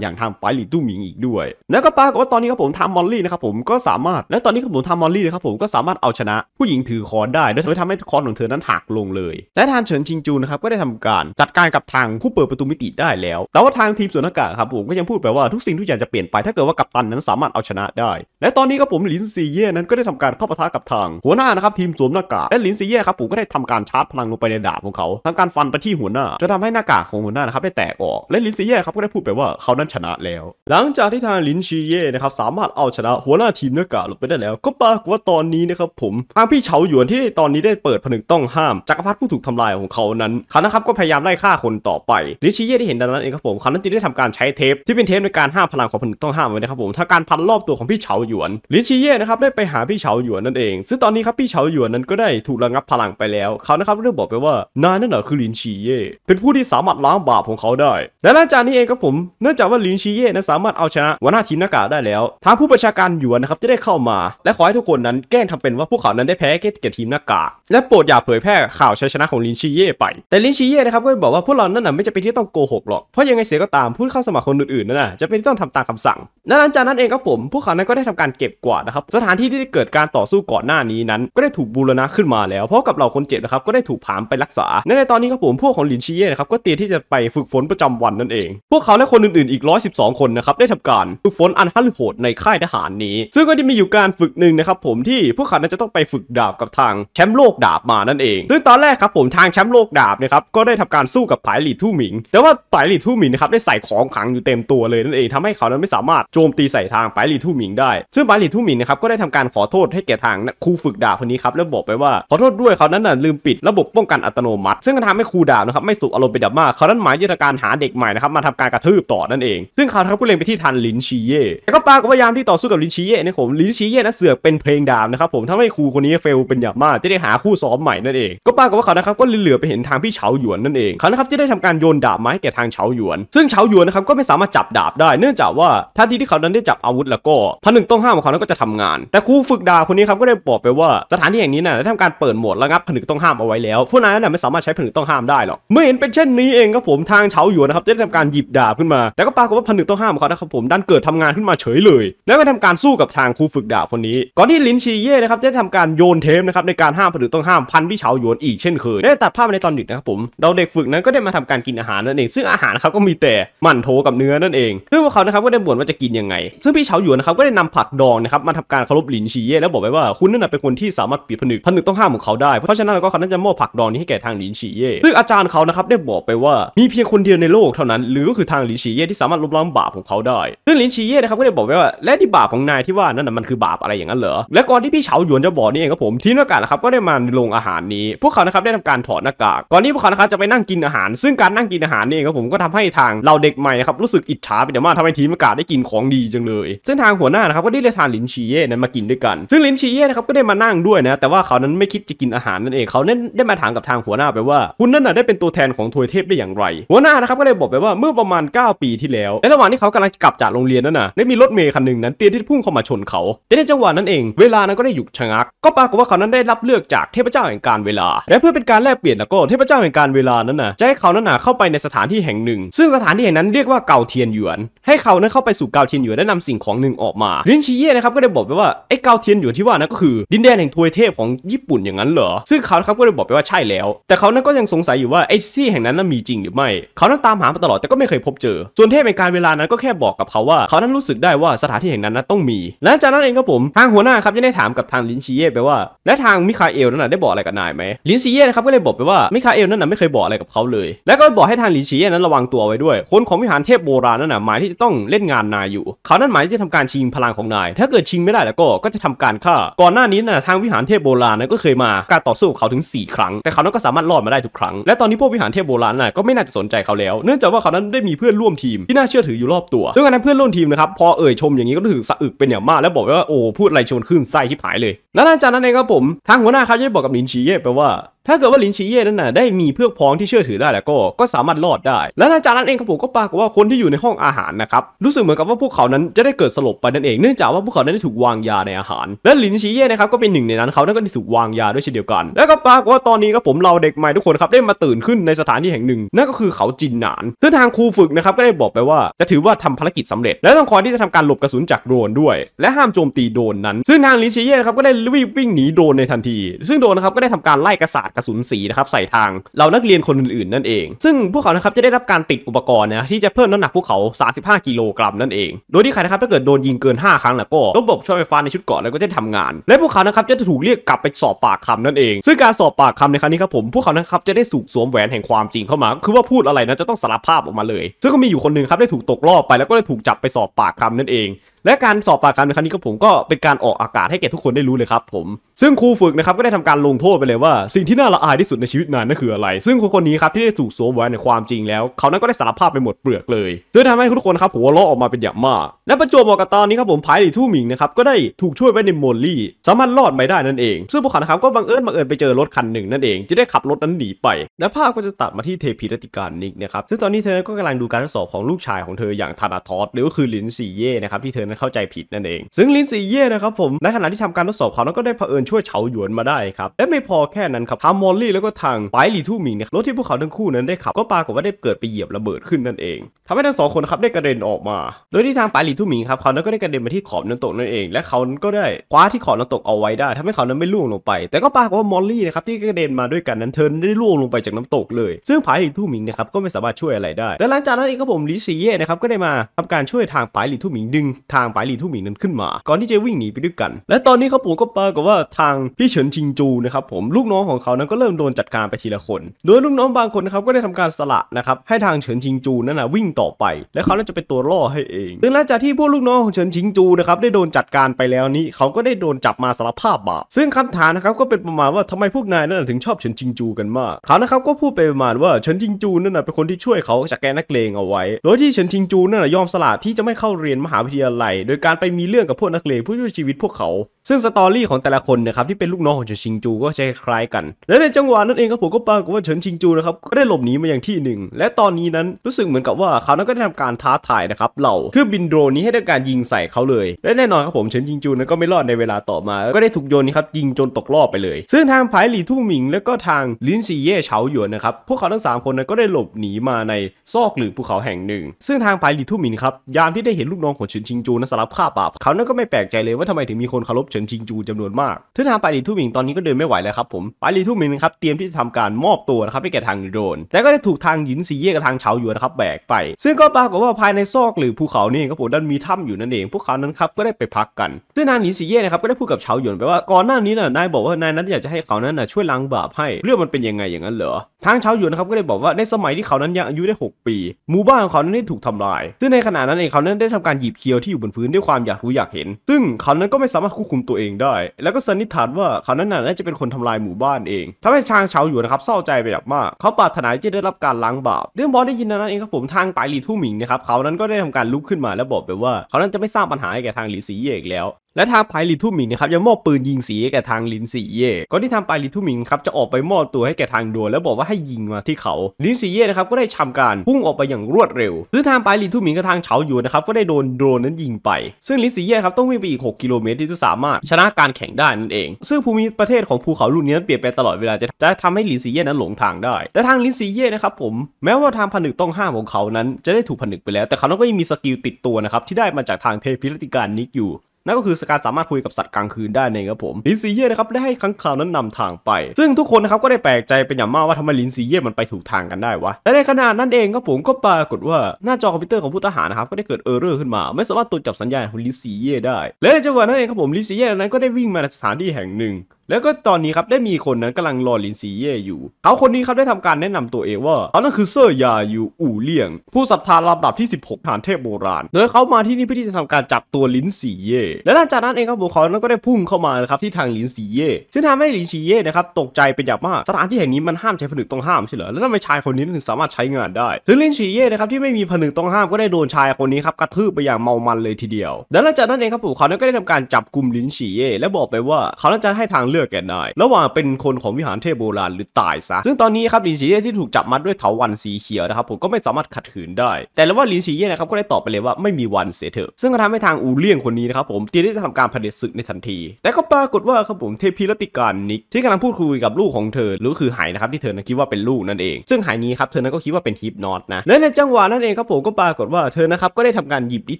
อย่างทางไปหลีตู้หมิงอีกด้วย แล้วก็ปรากฏว่าตอนนี้ครับผมทางมอลลี่นะครับผมก็สามารถและตอนนี้ครับผมทางมอลลี่นะครับผมก็สามารถเอาชนะ ผู้หญิงถือคอนได้โดยทำให้คอนของเธอนั้นหักลงเลยและทางเฉินชิงจูนะครับก็ได้ทำการจัดการกับทางผู้เปิดประตูมิติได้แล้ว แต่ว่าทางทีมส่วนอากาศครับผมก็ยังพูดไปว่าทุกสิ่งทุกอย่างจะเปลี่ยนไปถ้าเกิดว่ากัปตันนั้นสามารถเอาชนะได้และตอนนี้ก็ผมลินซีเย่นั้น ก็ได้ทำการเข้าปะทะกับทางหัวหน้านะครับทีมสวมหน้ากากและลินซีเย่ครับผมก็ได้ทำการชาร์จพลังลงไปในดาบของเขาทำการฟันไปที่หัวหน้า จะทำให้หน้ากากของหัวหน้านะครับได้แตกออก และลินซีเย่ครับก็ได้พูดไปว่าเขานั้นชนะแล้ว หลังจากที่ทางลินซีเย่นะครับสามารถเอาชนะหัวหน้าทีมหน้ากากลงไปได้แล้ว ก็ปรากฏว่าตอนนี้นะครับผมทางพี่เฉาหยวนที่ตอนนี้ได้เปิดผนึกต้องห้ามจักรพรรดิผู้ถูกทำลายของเขานั้นเขานะครับก็พยายามไล่ฆ่าคนต่อไปลินซีเย่ที่เห็นดังนั้นเองครับผมเขานั้นจึงได้ทำการใช้เทปที่เป็นเทปในการห้ามพลังของผนึกต้องห้ามไว้นะครับผมถ้าการพันรอบตัวของพี่เฉาหยวน ลินซีเย่นะครับได้ไปหาพี่เฉาหยวนนั่นเองซึ่งตอนนี้ครับพี่เฉาหยวนนั้นก็ได้ถูกระงับพลังไปแล้วเขานะครับเริ่มบอกไปว่านานนั่น่ะคือลินชีเย่เป็นผู้ที่สามารถล้างบาปของเขาได้และหลังจากนี้เองครับผม เนื่องจากว่าลินชีเย่นนสามารถเอาชนะวัวหน้าทีมนากาได้แล้ว ทางผู้ประชาการหยวนนะครับจะได้เข้ามาและขอให้ทุกคนนั้นแกล้งทำเป็นว่าพวกเขานั้นได้แพ้เกตทีมนากาและโปรดอย่าเผยแพร่ข่าวชัยชนะของลินชีเย่ไปแต่ลินชีเย่นะครับก็บอกว่าพวกเรานั่นน่ะไม่จะเป็นที่ต้องโกหกหรอก เพราะยังไงเสียก็ตามผู้เข้าสมัครคนอื่นๆนั่นน่ะจะเป็นที่ต้องทำตามคำสั่ง และหลังจากนั้นเองครับผมพวกเขานั้นก็ได้ทำการเก็บกวาดนะครับสถานที่ที่ได้เกิดการต่อสู้ก่อนหน้านี้นั้นก็ได้ถูกบูรณะขึ้นมาแล้วเพราะกับเ่าคนเจ็บนะครับก็ได้ถูกผามไปรักษาในตอนนี้ครับผมพวกของหลินชีเย่นะครับก็เตรียมที่จะไปฝึกฝนประจำวันนั่นเอง พวกเขาและคนอื่น ๆอีก 112 คนนะครับได้ทำการฝึกฝนอันฮั่นโหดในค่ายทหารนี้ ซึ่งก็จะมีอยู่การฝึกหนึ่งนะครับผมที่พวกเขาจะต้องไปฝึกดาบกับทางแชมป์โลกดาบมานั่นเอง ซึ่งตอนแรกครับผมทางแชมป์โลกดาบนะครับก็ได้ทำการสู้กับผายหลีทู่หมิง แต่ว่าผายหลีทู่หมิงนะครับได้ใส่ของขังอยู่เต็มตัวเลยนั่นเองทำให้เขานั้นไม่สามารถโจมตีใส่ทางผายหลีทู่หมิงได้ ซึ่งผายหลีทู่หมิงนะครับก็ได้ทำการขอโทษให้แก่ทางครูฝึกดาบคนนี้ครับแล้วบอกไปว่าขอโทษด้วยเขานั้นน่ะลืมปิดระบบป้องกันอัตโนมัติซึ่งงทำให้ครูดาบนะครับไม่สุขอารมณ์เป็นดับมากเขานั้นหมายยุทธการหาเด็กใหม่นะครับมาทำการกระทืบต่อนั่นเอง ซึ่งเขาทับก็เล็งไปที่ทันลินชีเย่แต่ก็ปากพยายามที่ต่อสู้กับลินชีเย่นะผมลินชีเย่นะเสือกเป็นเพลงดาบนะครับผมทำให้ครูคนนี้เฟลเป็นดยบามากที่ได้หาคู่ซ้อมใหม่นั่นเองก็ปากฏว่าเขานะครับก็เหลือไปเห็นทางพี่เฉาหยวนนั่นเองเขานะครับจะได้ทำการโยนดาบมาให้แก่ทางเฉาหยวนซึ่งเฉาหยวนนะครับก็ไม่สามารถจับดาบได้ เนื่องจากว่าทันทีที่เขานั้นได้จับอาวุธแล้วก็พันหนึ่งต้องห้ามของเขานั้นก็จะทำงาน แต่ครูฝึกดาบคนนี้ครับก็ได้บอกไปว่าสถานที่แห่งนี้นะได้ทำการเปิดโหมดระงับันึงต้องห้ามเอาไว้แล้วผู้นั้นนะไม่สามารถใช้ผนึกต้องห้ามได้หรอกเมื่อเห็นเป็นเช่นนี้เองครับผมทางเฉาหยวนนะครับได้ทำการหยิบดาบขึ้นมา แต่ก็ปรากฏว่าผนึกต้องห้ามเขานะครับผมดันเกิดทำงานขึ้นมาเฉยเลย แล้วก็ทำการสู้กับทางครูฝึกดาบคนนี้ ก่อนที่ลินชีเย่นะครับจะทำการโยนเทมนะครับในการห้ามผนึกต้องห้ามพันพี่เฉาหยวนอีกเช่นเคย ได้ตัดภาพในตอนดึกนะครับผม เราเด็กฝึกนั้นก็ได้มาทำการกินอาหารนั่นเองซึ่งอาหารครับก็มีแต่มันโถกับเนื้อนั่นเอง ซึ่งพวกเขานะครับก็ได้บ่นว่าจะกินยังไง ซึ่งพี่เฉาหยวนนะครับก็ได้นำผักดองนะครับมาทำการเคารพลินชีเย่แล้วบอกไปว่าคุณนั่นเป็นคนที่สามารถปิดผนึกผนึกต้องห้ามของเขาได้ เพราะฉะนั้นเราก็เขาน่าจะมอบผักดองนี้ให้แก่ทางลินชีเเย่ซึ่งอาจารย์เขานะครับได้บอกไปว่ามีเพียงคนเดียวในโลกเท่านั้น หรือก็คือทางหลินชีเย่ที่สามารถลบล้างบาปของเขาได้ ซึ่งหลินชีเย่นะครับก็ได้บอกไปว่าและที่บาปของนายที่ว่านั้นน่ะมันคือบาปอะไรอย่างนั้นเหรอและก่อนที่พี่เฉาหยวนจะบอกนี่เองครับผมทีนัาการนะครับก็ได้มาลงอาหารนี้พวกเขานะครับได้ทำการถอดหน้ากากก่อนที่พวกเขานะครับจะไปนั่งกินอาหาร ซึ่งการนั่งกินอาหารนี่เองครับผมก็ทำให้ทางเราเด็กใหม่นะครับรู้สึกอิจฉาไปดี๋ยวมาทำให้ทีมอนากากได้กินของดีจังเลย ซึ่งทางหัวหน้านะครับก็ได้เรียกทางลินชีเย่นั้นมากินด้วยกัน ซึ่งลินชีเย่นะครับก็ได้มานั่งด้วยนะแต่ว่าเขานั้นไม่คิดจะกินอาหารนั่นเอง เขาได้มาถามกับทางหัวหน้าไปว่าาคุณนั่นน่ะได้เป็นตัวแทนของทวยเทพได้อย่างไรหัวหน้านะครับก็เลยบอกไปว่าเมื่อประมาณ 9 ปีที่แล้วในระหว่างที่เขากำลังกลับจากโรงเรียนนั่นน่ะได้มีรถเมย์คันหนึ่งนั้นเตี้ยที่พุ่งเข้ามาชนเขาแต่ในจังหวะนั้นเอง เวลานั้นก็ได้หยุดชะงัก ก็ปรากฏว่าเขานั้นได้รับเลือกจากเทพเจ้าแห่งการเวลา และเพื่อเป็นการแลกเปลี่ยนแล้วก็เทพเจ้าแห่งการเวลานั้นน่ะจะให้เขานั้นน่ะเข้าไปในสถานที่แห่งหนึ่ง ซึ่งสถานที่แห่งนั้นเรียกว่าเกาเทียนหยวนให้เขานั้นเข้าไปสู่เกาเทียนหยวนและนำสิ่งของหนึ่งออกมาลินชีเย่นะครับก็ได้บอกไปว่าไอ้เกาเทียนหยวนที่ว่านั้นก็คือ ดินแดนแห่งทวยเทพของญี่ปุ่นอย่างนั้นเหรอซึ่งเขาครับก็ได้บอกไปว่าใช่แล้วแต่เขานั้นก็ยังสงสัยอยู่ว่าไอ้ที่แห่งนั้นนมีจริงหรือไม่ เขานั้นตามหามาตลอดแต่ก็ไม่เคยพบเจอ ส่วนเทพในการเวลานั้นก็แค่บอกกับเขาว่า เขานั้นรู้สึกได้ว่าสถานที่แห่งนั้นนต้องมี และจากนั้นเองครับผม ทางหัวหน้าครับยังได้ถามกับทางลินชีเย่ไปว่าและทางมิคาเอลนั้นได้บอกอะไรกับนายไหม ลินชีเย่นะครับก็เลยบอกไปว่ามิคาเอลนั้นไม่เคยบอกอะไรกับเขาเลย และก็บอกให้ทางลินชีเย่นั้นระวังตัวไว้ด้วย คนของวิหารเทพโบราณนั้นหมายที่จะต้องเล่นงานนายอยู่ เขานั้นหมายที่จะทำการชิงพลังของนาย ถ้าเกิดชิงไม่ได้แล้วก็ก็จะทำการฆ่า ก่อนหน้านี้นะทางวิหารเทพโบราณนั้นก็เคยมาการต่อสู้เขาถึง 4 ครั้ง แต่เขานั้นก็สามารถรอดมาได้ได้ทุกครั้งและตอนนี้พวกวิหารเทพโบราณน่ะก็ไม่น่าจะสนใจเขาแล้ว เนื่องจากว่าเขานั้นได้มีเพื่อนร่วมทีมที่น่าเชื่อถืออยู่รอบตัวด้วยการนั้นเพื่อนร่วมทีมนะครับพอเอ่ยชมอย่างนี้ก็รู้สึกสะอึกเป็นอย่างมาก แล้วบอกว่าโอ้พูดอะไรชวนขึ้นไส้ชิบหายเลยแล้หลังจากนั้นเองครับผมทางหัวหน้าเขาจะบอกกับหนินชีเย่ไปว่าถ้าเกิดว่าลินชีเย่นั้นน่ะได้มีเพื่อพ้องที่เชื่อถือได้แล้วก็ก็สามารถรอดได้และหลังจากนั้นเองครับผมก็ปรากฏว่าคนที่อยู่ในห้องอาหารนะครับรู้สึกเหมือนกับว่าพวกเขานั้นจะได้เกิดสลบไปนั่นเองเนื่องจากว่าพวกเขานั้นได้ถูกวางยาในอาหาร และลินชีเย่นะครับก็เป็นหนึ่งในนั้นเขานั้นก็ได้ถูกวางยาด้วยเช่นเดียวกัน แล้วก็ปรากฏว่าตอนนี้ครับผมเราเด็กใหม่ทุกคนครับได้มาตื่นขึ้นในสถานที่แห่งหนึ่งนั่นก็คือเขาจินหนานซึ่งทางครูฝึกนะครับก็ได้บอกไปว่าจะถือว่าทำภารกิจสำเร็จและต้องคอยที่จะทำการหลบกระสุนจากโดนด้วยและห้ามโจมตีโดนนั้น ซึ่งทางลินชีเย่ครับก็ได้วิ่งหนีโดนในทันที ซึ่งโดนนะครับก็ได้ทำการไล่กระสาดกระสุนสีนะครับใส่ทางเรานักเรียนคนอื่นๆนั่นเอง ซึ่งพวกเขานะครับจะได้รับการติดอุปกรณ์นะที่จะเพิ่มน้ำหนักพวกเขา 35กิโลกรัมนั่นเอง โดยที่ใครนะครับถ้าเกิดโดนยิงเกิน 5 ครั้งแล้วก็ระบบช่วยไฟฟ้าในชุดเกราะแล้วก็จะทำงานและพวกเขานะครับจะถูกเรียกกลับไปสอบปากคำนั่นเองซึ่งการสอบปากคำในครั้งนี้ครับผมพวกเขานะครับจะได้สูกสวมแหวนแห่งความจริงเข้ามา คือว่าพูดอะไรนะจะต้องสารภาพออกมาเลย ซึ่งก็มีอยู่คนหนึ่งครับได้ถูกตกรอบไปแล้วก็ได้ถูกจับไปสอบปากคำนั่นเองและการสอบปากคำในครั้งนี้ก็ผมก็เป็นการออกอากาศให้แก่ทุกคนได้รู้เลยครับผม ซึ่งครูฝึกนะครับก็ได้ทำการลงโทษไปเลยว่า สิ่งที่น่าละอายที่สุดในชีวิตนั้นนั่นคืออะไร ซึ่งคนคนนี้ครับที่ได้สูกสมไว้ในความจริงแล้ว เขานั้นก็ได้สารภาพไปหมดเปลือกเลยซึ่งทำให้ทุกคนครับหัวเราะออกมาเป็นอย่างมากและประจวบเหมาะกับตอนนี้ครับผมไพ่หรืีทู่หมิงนะครับก็ได้ถูกช่วยไว้ในมอลลี่สามารถรอดไปได้นั่นเองซึ่งพวกเขาครับก็บังเอิญบังเอิญไปเจอรถคันหนึ่ง นั่นเองจะได้ขับรถนั้นหนีไป และภาพก็จะตัดมาที่เทพีรติการนิกนะครับซึ่งตอนนี้เธอก็กลังดูการทดสอบของลูกชายของเธออย่างนาทอสหรือคือลินซีเย่นะครับที่เนั้นเข้าใจผิดนั่นเอง ซึ่งลินซีเย่นะครับผมในขณะที่ทำการทดสอบเขานั้นก็ได้เผอิญช่วยเฉาหยวนมาได้ครับและไม่พอแค่นั้นครับทามอลลี่แล้วก็ทางไบลีทูมิงเนี่ยรถที่พวกเขาทั้งคู่นั้นได้ขับ ก็ปรากฏว่าได้เกิดไปเหยียบระเบิดขึ้นนั่นเอง ทำให้ทั้งสองคนครับได้กระเด็นออกมา โดยที่ทางไบลีทูมิงครับเขานั้นก็ได้กระเด็นมาที่ขอบน้ำตกนั่นเอง และเขาก็ได้คว้าที่ขอบน้ำตกเอาไว้ได้ทำให้เขานั้นไม่ล่วงลงไป แต่ก็ปรากฏว่ามอลลี่นะครับที่กระเด็นมาด้วยกันนั้นเธอได้ล่วงลงไปจากน้ำตกเลยซึ่งไบลีทูมิงนะครับก็ไม่สามารถช่วยอะไรได้และหลังจากนั้นเองครับผมลิซีเย่นะครับก็ได้มาทำการช่วยทางไบลีทูมิงดึงทางปายหลี่ทู่หมิงนั้นขึ้นมา ก่อนที่จะวิ่งหนีไปด้วยกัน และตอนนี้เขาปู่ก็ปรากฏว่าทางพี่เฉินชิงจูนะครับผมลูกน้องของเขานั้นก็เริ่มโดนจัดการไปทีละคน โดยลูกน้องบางคนนะครับก็ได้ทำการสละนะครับให้ทางเฉินชิงจูนั้นนะวิ่งต่อไป และเขานจะเป็นตัวล่อให้เองซึ่งหลังจากที่พวกลูกน้องของเฉินชิงจูนะครับได้โดนจัดการไปแล้วนี้เขาก็ได้โดนจับมาสารภาพบาปซึ่งคำถามนะครับก็เป็นประมาณว่าทำไมพวกนายนั้นถึงชอบเฉินชิงจูกันมากเขานะครับก็พูดไปประมาณว่าเฉินชิงจูนั่นนะเป็นคนที่ช่วยเขาจากแกนักเลงเอาไว้โดยที่เฉินชิงจูนั้นนะยอมสละที่จะไม่เข้าเรียนมหาวิทยาลัยไปโดยการไปมีเรื่องกับพวกนักเลงผู้ช่วยชีวิตพวกเขา ซึ่งสตอรี่ของแต่ละคนนะครับที่เป็นลูกน้องของเฉินชิงจูก็จะคล้ายกัน และในจังหวะนั้นเองครับผมก็ปรากฏว่าเฉินชิงจูนะครับก็ได้หลบหนีมาอย่างที่หนึ่งและตอนนี้นั้นรู้สึกเหมือนกับว่าเขานั้นก็ได้ทำการท้าทายนะครับเหล่าเครื่องบินโดรนนี้ให้ได้การยิงใส่เขาเลย และแน่นอนครับผมเฉินชิงจูนั้นก็ไม่รอดในเวลาต่อมา ก็ได้ถูกโยนนะครับยิงจนตกรอบไปเลย ซึ่งทางไผ่หลี่ทู่หมิง และก็ทางลินซีเย่เฉาหยวนนะครับพวกเขาทั้ง3คนนั้นก็ได้หลบหนีมาในซอกหรือภูเขาแห่งหนึ่งซึ่งทางไผ่หลี่ทู่หมิงครับยามที่ได้เห็นลูกน้องของเฉินชิงจูนะสารภาพบาปเขานั่นก็ไม่แปลกใจเลยว่าทำไมถึงมีคนเคารพเฉินชิงจูจำนวนมากทึ่งทางไปลีทูหมิงตอนนี้ก็เดินไม่ไหวแล้วครับผมไปลีทูหมิงครับเตรียมที่จะทำการมอบตัวนะครับให้แก่ทางโดนแต่ก็ได้ถูกทางหยินซีเย่กับทางเฉาหยวนนะครับแบกไปซึ่งก็ปรากฏว่าภายในซอกหรือภูเขานี่ครับผมด้านมีถ้ำอยู่นั่นเองพวกเขานั้นครับก็ได้ไปพักกันซึ่งนางหยินซีเย่นะครับก็ได้พูดกับเฉาหยวนไปว่าก่อนหน้านี้น่ะนายบอกว่านายนั้นอยากจะให้เขานั้นน่ะช่วยล้างบาปให้เรื่องมันเป็นยังไงอย่างนั้นเหรอทางเฉาหยวนนะครับก็ได้บอกว่าในสมัยที่เขานั้นยังอายุได้6ปีหมู่บ้านของเขานั้นได้ถูกทำลายซึ่งในขณะนั้นเองเขานั้นได้ทำการหยิบเคียวที่อยู่บนพื้นด้วยความอยากรู้อยากเห็น ซึ่งเขานั้นก็ไม่สามารถควบคุมตัวเองได้ แล้วก็สันนิษฐานว่าเขานั้นน่าจะเป็นคนทำลายหมู่บ้านเองทำให้ชางเฉาอยู่นะครับเศร้าใจไปอย่างมาก เขาปรารถนาที่จะได้รับการล้างบาปเรื่องบอสได้ยินนั้นเองครับผมทางปายหลีทู่หมิงนะครับ เขานั้นก็ได้ทำการลุกขึ้นมาแล้วบอกไปว่า เขานั้นจะไม่สร้างปัญหาให้แก่ทางหลีสีเยอีกแล้วและทางไพลิทูมิงนะครับยังมอบปืนยิงสีแก่ทางลินสีเย่ก่อนที่ทางไพลิทูมิงครับจะออกไปมอบตัวให้แก่ทางดววแล้วบอกว่าให้ยิงมาที่เขา ลินสีเย่นะครับก็ได้ทำการพุ่งออกไปอย่างรวดเร็วึือทางไพลิทูมิงกับทางเฉาอยวนนะครับก็ได้โดนโดนนั้นยิงไป ซึ่งลินสีเย่ครับต้องวิ่งไปอีก 6 กิโลเมตรที่จะสามารถชนะการแข่งได้นั่นเอง ซึ่งภูมิประเทศของภูเขาลูกนี้นั้นเปลี่ยนไปตลอดเวลาจะทํทำให้ลินสีเย่นั้นหลงทางได้ แต่ทางลินสีเย่นะครับผมแม้ว่าทางผนึกต้องห้ามของเขานั้นจะได้ถูกผนึกไปแล้วแต่เขาก็ยังมีสกิลติดตัวนะครับที่ได้มาจากทางเทพิรติการนิกอยู่นั่นก็คือการสามารถคุยกับสัตว์กลางคืนได้นะครับผมลินซีเย่นะครับได้ให้ข้าง่าวนั้นนำทางไป ซึ่งทุกคนนะครับก็ได้แปลกใจเป็นอย่างมากว่าทำไมลินซีเย่ มันไปถูกทางกันได้วะแต่ในขณะนั้นเองครับผมก็ปรากฏว่าหน้าจอคอมพิวเตอร์ของผู้ทหารนะครับก็ได้เกิดเออร์เรอร์ขึ้นมา ไม่สามารถตรวจจับสัญญาณของลินซีเย่ได้ และในจังหวะนั้นเองครับผมลินซีเย่นั้นก็ได้วิ่งมาในสถานที่แห่งหนึ่ง แล้วก็ตอนนี้ครับได้มีคนนั้นกำลังรอลินซีเย่อยู่เขาคนนี้ครับได้ทำการแนะนำตัวเอง ว่าเขานั่นคือเซอร์ยาอยู่อู่เลี่ยง ผู้ศรัทธาลำดับที่ 16ฐานเทพโบราณโดยเขามาที่นี่เพื่อที่จะทำการจับตัวลินซีเย่และหลังจากนั้นเองครับบุคคลนั้นก็ได้พุ่งเข้ามานะครับที่ทางหลินซีเย่ซึ่งทำให้หลินซีเย่นะครับตกใจเป็นอย่างมากสถานที่แห่งนี้มันห้ามใช้ผนึกต้องห้ามใช่เหรอแล้วทำไมชายคนนี้ถึงสามารถใช้งานได้ถึงหลินซีเย่นะครับที่ไม่มีผนึกต้องห้ามก็ได้โดนชายคนนี้ครับกระทืบไปอย่างเมามันเลยทีเดียวและหลังจากนั้นเองครับบุคคลนั้นก็ได้ทำการจับกลุ่มหลินซีเย่และบอกไปว่าเขานั้นจะให้ทางเลือกแก่นายระหว่างเป็นคนของวิหารเทพโบราณหรือตายซะซึ่งตอนนี้ครับหลินซีเย่ที่ถูกจับมัดด้วยเถาวันสีเขียวนะครับผมก็ไม่สามารถขัดขืนได้ แต่แล้วว่าหลินซีเย่นะครับก็ได้ตอบไปเลยว่าไม่มีวันเสียเถอะซึ่งก็ทำให้ทางอูเลี่ยงคนนี้นะครับผมเตรียมที่จะทำการผด็จศึกในทันที แต่ก็ปรากฏว่าครับผมเทพีรติการนิกที่กำลังพูดคุยกับลูกของเธอ หรือคือไหนะครับที่เธอนั้นคิดว่าเป็นลูกนั่นเอง ซึ่งไหนี้ครับเธอนั้นก็คิดว่าเป็นฮิปนอตนะและในจังหวะนั้นเองครับผมก็ปรากฏว่าเธอนะครับก็ได้ทำการหยิบนิ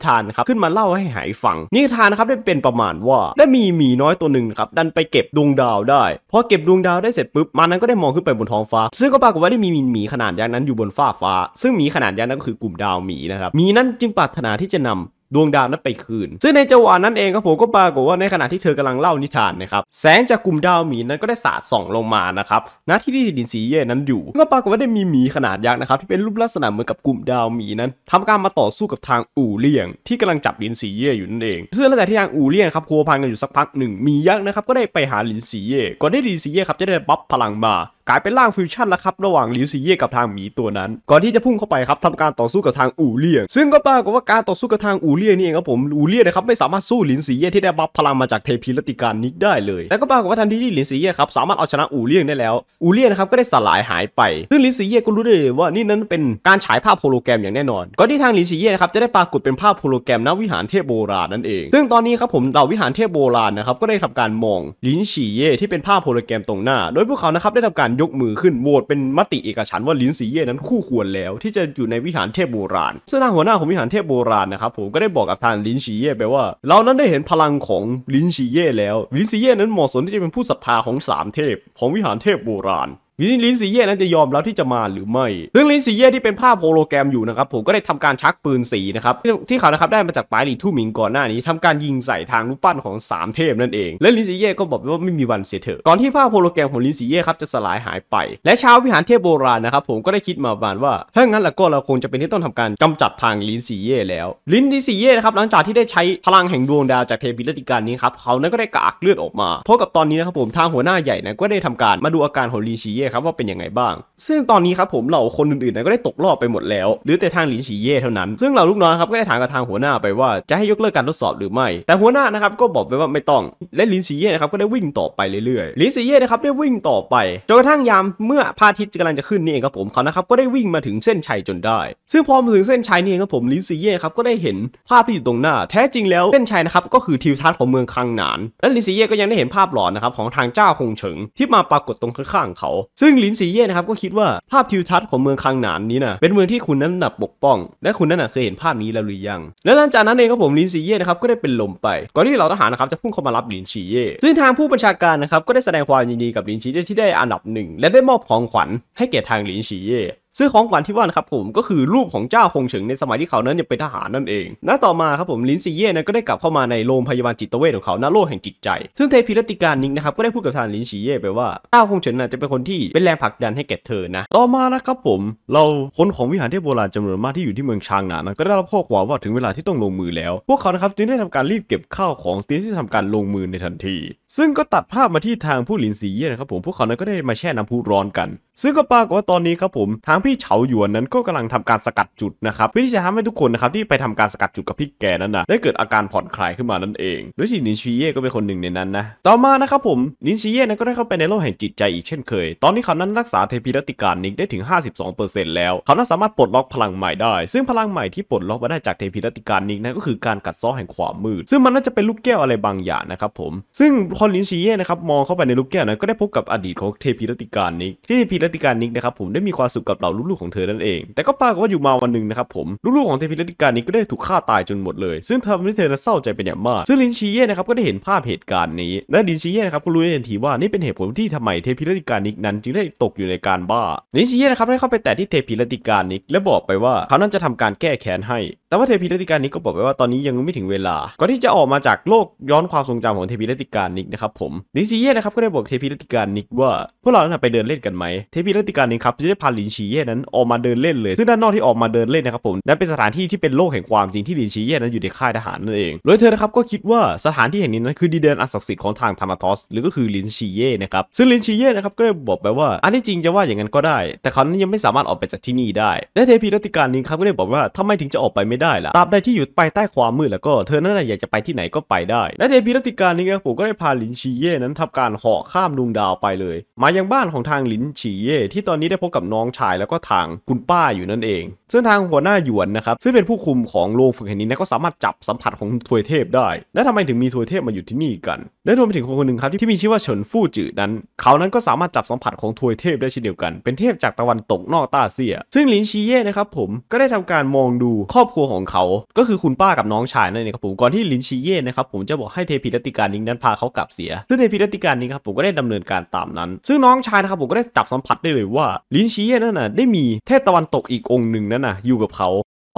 ทานครับขึ้นมาเล่าให้ไหฟังนิทานนะครับได้เป็นประมาณว่าได้มีหมีน้อยตัวหนึ่งครับดันไปเก็บดวงดาว ได้พอเก็บดวงดาวได้เสร็จปุ๊บมันนั้นก็ได้มองขึ้นไปบนท้องฟ้า ซึ่งก็ปรากฏว่าได้มีหมีขนาดยักษ์นั้นอยู่บนฟ้าฟ้า ซึ่งหมีขนาดยักษ์นั้นก็คือกลุ่มดาวหมีนะครับหมีนั้นจึงปรารถนาที่จะนำดวงดาวนั้นไปคืน ซึ่งในจังหวะนั้นเองครับผมก็ปรากฏว่าในขณะที่เธอกำลังเล่านิทานนะครับแสงจากกลุ่มดาวหมีนั้นก็ได้สาดส่องลงมานะครับณที่ที่ดินสีเย่นั้นอยู่ก็ปรากฏว่าได้มีหมีขนาดยักษ์นะครับที่เป็นรูปลักษณะเหมือนกับกลุ่มดาวหมีนั้น ทำการมาต่อสู้กับทางอู่เลี่ยง ที่กำลังจับดินสีเย่อยู่นั่นเองซึ่งหลังจากที่ทางอู่เลี่ยงครับพัวพันกันอยู่สักพักหนึ่งมียักษ์นะครับก็ได้ไปหาลินสีเย่ก่อนที่ลินสีเย่ครับจะได้บัฟพลังมากลายเป็นร่างฟิวชั่นแล้วครับระหว่างลิวซีเย่กับทางหมีตัวนั้น ก่อนที่จะพุ่งเข้าไปครับทำการต่อสู้กับทางอูเลียซึ่งก็ปรากฏว่าการต่อสู้กับทางอูเลียนี่เองครับผมอูเลียนะครับไม่สามารถสู้ลินซีเย่ที่ได้บัฟพลังมาจากเทพีรติการนิกได้เลยและก็ปรากฏว่าทันทีที่ลินซีเย่ครับสามารถเอาชนะอูเลียยได้แล้ว อูเลียนะครับก็ได้สลายหายไป ซึ่งลินซีเย่ก็รู้ได้เลยว่านี่นั้นเป็นการฉายภาพโฮโลแกรมอย่างแน่นอนก่อนที่ทางลินซีเย่นะครับจะได้ปรากฏเป็นภาพโฮโลแกรมณวิหารเทพโบราณนั่นเอง ซึ่งตอนนี้ครับผมเหล่าวิหารเทพโบราณนะครับก็ได้ทำการมองลินซีเย่ที่เป็นภาพโฮโลแกรมตรงหน้า โดยพวกเขานะครับได้ทำการยกมือขึ้นโหวตเป็นมติเอกฉันว่าลินสีเย่นั้นคู่ควรแล้วที่จะอยู่ในวิหารเทพโบราณซึ่งทางหัวหน้าของวิหารเทพโบราณนะครับผมก็ได้บอกกับทางลินสีเย่ไปว่า เรานั้นได้เห็นพลังของลินสีเย่แล้วลินสีเย่นั้นเหมาะสมที่จะเป็นผู้ศรัทธาของสามเทพ ของวิหารเทพโบราณลินสีเย่นั้นจะยอมร้วที่จะมาหรือไม่ ซึ่งลินสีเย่ ที่เป็นภาพโฮโลแกรมอยู่นะครับผมก็ได้ทำการชักปืนสีนะครับที่เขานะครับได้มาจากปลายหลีทู่หมิงก่อนหน้านี้ ทำการยิงใส่ทางรูปปั้นของ3เทพนั่นเอง และลินสีเย่ก็บอกว่าไม่มีวันเสียเถอะก่อนที่ภาพโฮโลแกรมของลินสีเย่ครับจะสลายหายไป และชาววิหารเทพโบราณนะครับผมก็ได้คิดมาบานว่าถ้างั้นแล้วก็เราคงจะเป็นที่ต้องทำการกำจัดทางลินสีเย่แล้ว ลินสีเย่นะครับหลังจากที่ได้ใช้พลังแห่งดวงดาวจากเทพิรติการนี้ครับเขานั้นก็ได้กากเลือดออกมาพบกับตอนนี้นะครับผมทางหัวหน้าใหญ่นะก็ได้ทำการมาดูอาการของลินสีเย่ครับว่าเป็นยังไงบ้าง ซึ่งตอนนี้ครับผมเหล่าคนอื่นๆนั้นก็ได้ตกรอบไปหมดแล้วหรือแต่ทางหลินฉีเย่เท่านั้น ซึ่งเหล่าลูกน้องครับก็ได้ถามกับทางหัวหน้าไปว่าจะให้ยกเลิกการทดสอบหรือไม่แต่หัวหน้านะครับก็บอกไปว่าไม่ต้อง และหลินฉีเย่นะครับก็ได้วิ่งต่อไปเรื่อยๆหลินฉีเย่นะครับได้วิ่งต่อไปจนกระทั่งยามเมื่อพระอาทิตย์กำลังจะขึ้นนี่เองครับผมเขานะครับก็ได้วิ่งมาถึงเส้นชัยจนได้ ซึ่งพอมาถึงเส้นชัยนี่เองครับผมลินซีเย่ครับก็ได้เห็นภาพที่อยู่ตรงหน้า แท้จริงแล้วเส้นชัยนะครับก็คือทิวทัศน์ของเมืองคังหนาน และลินซีเย่ก็ยังได้เห็นภาพหลอนนะครับของทางเจ้าคงเฉิงที่มาปรากฏตรงข้างๆเขาซึ่งลินซีเย่นะครับก็คิดว่าภาพทิวทัศน์ของเมืองคังหนานนี้นะเป็นเมืองที่คุณนั้นนับปกป้อง และคุณนั้นะเคยเห็นภาพนี้แล้วหรือยัง และหลังจากนั้นเองครับผมลินซีเย่นะครับก็ได้เป็นลมไปก่อนที่เหล่าทหารนะครับจะพุ่งเข้ามารับลินซีเย่ซึ่งทางผู้บัญชาการนะครับ ก็ได้แสดงความยินดีกับลินซีเย่ที่ได้อันดับหนึ่งและได้มอบของขวัญให้แก่ทางลินซีเย่ซึ่งของขวัญที่ว่านะครับผมก็คือรูปของเจ้าคงเฉิงในสมัยที่เขานั้นยังเป็นทหารนั่นเองณต่อมาครับผมลินซีเย่นั้นก็ได้กลับเข้ามา ในโรงพยาบาลจิตเวชของเขาณโลกแห่งจิตใจ ซึ่งเทพีรติการนิงนะครับ ก็ได้พูดกับทางลินซีเย่ไปว่าเจ้าคงเฉิงน่ะจะเป็นคนที่เป็นแรงผลักดันให้แก่เธอนะต่อมานะครับผม เราคนของวิหารเทพโบราณจำนวนมากที่อยู่ที่เมืองชางหนานก็ได้รับข้อความว่าถึงเวลาที่ต้องลงมือแล้ว พวกเขานะครับจึงได้ทำการรีบเก็บข้าวของเตรียมที่ทํทำการลงมือในทันที ซึ่งก็ตัดภาพมาที่ทางผู้หลินซีเย่นะครับผมพวกเขานั้นก็ได้มาแช่น้ำพุร้อนกัน ซึ่งก็ปรากฏว่าตอนนี้ครับผมทางพพี่เฉาหยวนนั้นก็กำลังทำการสกัดจุดนะครับเพื่อที่จะทำให้ทุกคนนะครับที่ไปทำการสกัดจุดกับพี่แกนั้นนะได้เกิดอาการผ่อนคลายขึ้นมานั่นเองด้วยที่นินชิเย่ก็เป็นคนหนึ่งในนั้นนะต่อมานะครับผมนินชิเย่นั้นก็ได้เข้าไปในโลกแห่งจิตใจอีกเช่นเคย ตอนนี้เขานั้นรักษาเทพีรติการนิกได้ถึง 52%แล้ว เขานั้นสามารถปลดล็อกพลังใหม่ได้ซึ่งพลังใหม่ที่ปลดล็อกมาได้จากเทพีรติการนิกนั้นก็คือ การกัดซ้อแห่งความมืดซึ่งมันน่าจะเป็นลูกแก้วอะไรบางอย่างนะครับผมซึ่งคอนลินชิเย่นะครับมองเข้าไปในลูกแก้วนั้นก็ได้พบกับอดีตของเทพีรติการนิกที่เทพีรติการนิกนะครับผมได้มีความสุขกับเหล่าลูกๆของเธอนั่นเอง แต่ก็ปรากฏว่าอยู่มาวันหนึ่งนะครับผม ลูกๆของเทพิรติการนี้ก็ได้ถูกฆ่าตายจนหมดเลย ซึ่งทำให้เธอนั้นเศร้าใจเป็นอย่างมาก ซึ่งลินชีเย่นะครับก็ได้เห็นภาพเหตุการณ์นี้ และลินชีเย่นะครับก็รู้ในทันทีว่า นี่เป็นเหตุผลที่ทำไมเทพิรติการนิกนั้นจึงได้ตกอยู่ในการบ้า ลินชีเย่นะครับได้เข้าไปแตะที่เทพิรติการนิกและบอกไปว่าเขานั้นจะทำการแก้แค้นให้ แต่ว่าเทพิรติการนิกก็บอกไปว่าตอนนี้ยังไม่ถึงเวลา ก่อนที่จะออกมาจากโลกย้อนความทรงจำของเทพิรติการนิกนะครับผมลินชีเย่นะครับก็ได้บอกเทพิรติการนิกว่าพวกเราจะไปเดินเล่นกันไหมเทพิรติการนิกครับจะได้พาลินชีเยย่นั้นออกมาเดินเล่นเลย ซึ่งด้านนอกที่ออกมาเดินเล่นนะครับผมนั้นเป็นสถานที่ที่เป็นโลกแห่งความจริงที่ลินชีเย่นั้นอยู่ในค่ายทหารนั่นเองโดยเธอนะครับก็คิดว่าสถานที่แห่งนี้นั้นคือดินแดนอันศักดิ์สิทธิ์ของทางธามาทอสหรือก็คือลินชีเย่นะครับซึ่งลินชีเย่นะครับก็ได้บอกไปว่า อันที่จริงจะว่าอย่างนั้นก็ได้ แต่เขานั้นยังไม่สามารถออกไปจากที่นี่ได้และเทพีรัติการนี้ครับก็ได้บอกว่าทำาไมถึงจะออกไปไม่ได้ล่ะตราบใดที่อยู่ไปใต้ความมืดแล้วก็เธอนั้นอยากจะไปที่ไหนก็ไปได้และเทพีรัติการนี้ครับผมก็ได้พาลินชีเย่นั้นทำการเหาะข้ามดวงดาวไปเลย มายังบ้านของทางลินชีเย่ที่ตอนนี้ได้พบกับน้องชายแล้ววก็ทางคุณป้าอยู่นั่นเองซึ่งทางหัวหน้าหยวนนะครับ ซึ่งเป็นผู้คุมของโรงฝึกแห่งนี้นะก็สามารถจับสัมผัสของทวยเทพได้ และทำไมถึงมีทวยเทพมาอยู่ที่นี่กันและรวมไปถึงคนคนหนึ่งครับที่มีชื่อว่าเฉินฟู่จือนั้น เขานั้นก็สามารถจับสัมผัสของทวยเทพได้เช่นเดียวกันเป็นเทพจากตะวันตกนอกตาเซีย ซึ่งลินชีเย่นะครับผมก็ได้ทำการมองดูครอบครัวของเขา ก็คือคุณป้ากับน้องชายนั่นเองครับผมก่อนที่ลินชีเย่นะครับผมจะบอกให้เทพีรติการนิ้งนั้นพาเขากลับเสียซึ่งเทพีรติการนิ้งครับผมก็ได้ดำเนินการตามนั้น ซึ่งน้องชายนะครับผมก็ได้จับสัมผัสได้เลยว่าลินชีเย่นั่นน่ะได้มีเทพตะวันตกอีกองค์หนึ่งนั่นน่ะ อยู่กับเขา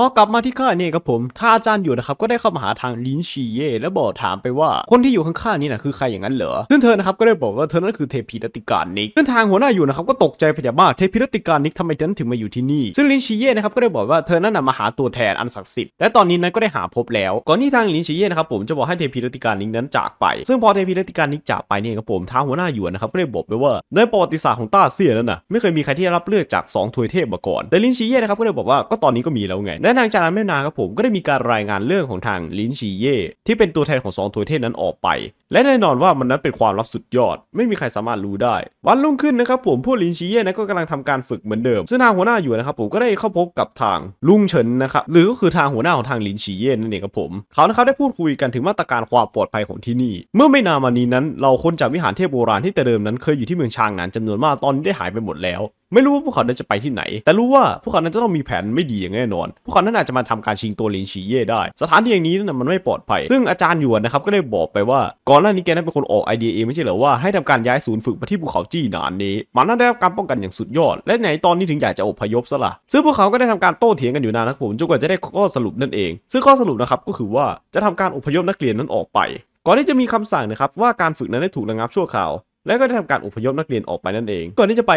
พอกลับมาที่ข้าเนี่ยครับผมท้าอาจารย์อยู่นะครับก็ได้เข้ามาหาทางลินชีเย่และบอกถามไปว่าคนที่อยู่ข้างข้านี่นะคือใครอย่างนั้นเหรอซึ่งเธอนะครับก็ได้บอกว่าเธอนั้นคือเทพีรติการนิกซึ่งทางหัวหน้าอยู่นะครับก็ตกใจพยาบาทเทพีรติการนิกทำไมเธอถึงมาอยู่ที่นี่ ซึ่งลินชีเย่นะครับก็ได้บอกว่าเธอนั้นมาหาตัวแทนอันศักดิ์สิทธิ์และตอนนี้นั้นก็ได้หาพบแล้วก่อนที่ทางลินชีเย่นะครับผมจะบอกให้เทพีรติการนิกนั้นจากไป ซึ่งพอเทพีรติการนิกจากไปเนี่ยครับผมทางหัวหน้าอยู่นะครับก็ได้บอกไปว่าในประวัติศาสตร์ของต้าเซียนั้นนะไม่เคยมีใครที่รับเลือกจาก2ถวยเทพมาก่อนแต่ลินชีเย่นะครับก็ได้บอกว่าก็ตอนนี้ก็มีแล้วไงและทางจากนั้นไม่นานครับผมก็ได้มีการรายงานเรื่องของทางลินชีเย่ที่เป็นตัวแทนของสองตัวเทศนั้นออกไปและแน่นอนว่ามันนั้นเป็นความลับสุดยอด ไม่มีใครสามารถรู้ได้ วันรุ่งขึ้นนะครับผมพวกลินชีเย่นก็กำลังทำการฝึกเหมือนเดิมซึ่งทางหัวหน้าอยู่นะครับผมก็ได้เข้าพบกับทางลุงเฉินนะครับหรือก็คือทางหัวหน้าของทางลินชีเย่นั่นเองครับผมเขานะครับได้พูดคุยกันถึงมาตรการความปลอดภัยของที่นี่เมื่อไม่นานมานี้นั้น เราคนจากวิหารเทพโบราณที่แต่เดิมนั้นเคยอยู่ที่เมืองชางนั้นจำนวนมากตอนนี้ได้หายไปหมดแล้วไม่รู้ว่าพวกเขานั้นจะไปที่ไหน แต่รู้ว่าพวกเขานั้นจะต้องมีแผนไม่ดีอย่างแน่นอน พวกเขานั้นอาจจะมาทำการชิงตัวลินชีเย่ได้ สถานที่อย่างนี้นั้นมันไม่ปลอดภัย ซึ่งอาจารย์หยวนนะครับก็ได้บอกไปว่าก่อนหน้านี้แกนั้นเป็นคนออกไอเดียเองไม่ใช่เหรอว่าให้ทำการย้ายศูนย์ฝึกมาที่ภูเขาจี้หนานนี้ มันนั้นได้รับการป้องกันอย่างสุดยอด และไหนตอนนี้ถึงอยากจะอพยพซะละซึ่งพวกเขาก็ได้ทำการโต้เถียงกันอยู่นานนะผม จนกว่าจะได้ข้อสรุปนั่นเอง ซึ่งข้อสรุปนะครับก็คือว่าจะทำการอพยพนักเรียนนั้นออกไป ก่อนที่จะมีคำสั่งนะครับว่าการฝึกนั้นได้ถูกระงับชั่วคราวและก็ได้ทำการอพยพนักเรียนออกไปนั่นเองก่อนที่จะไป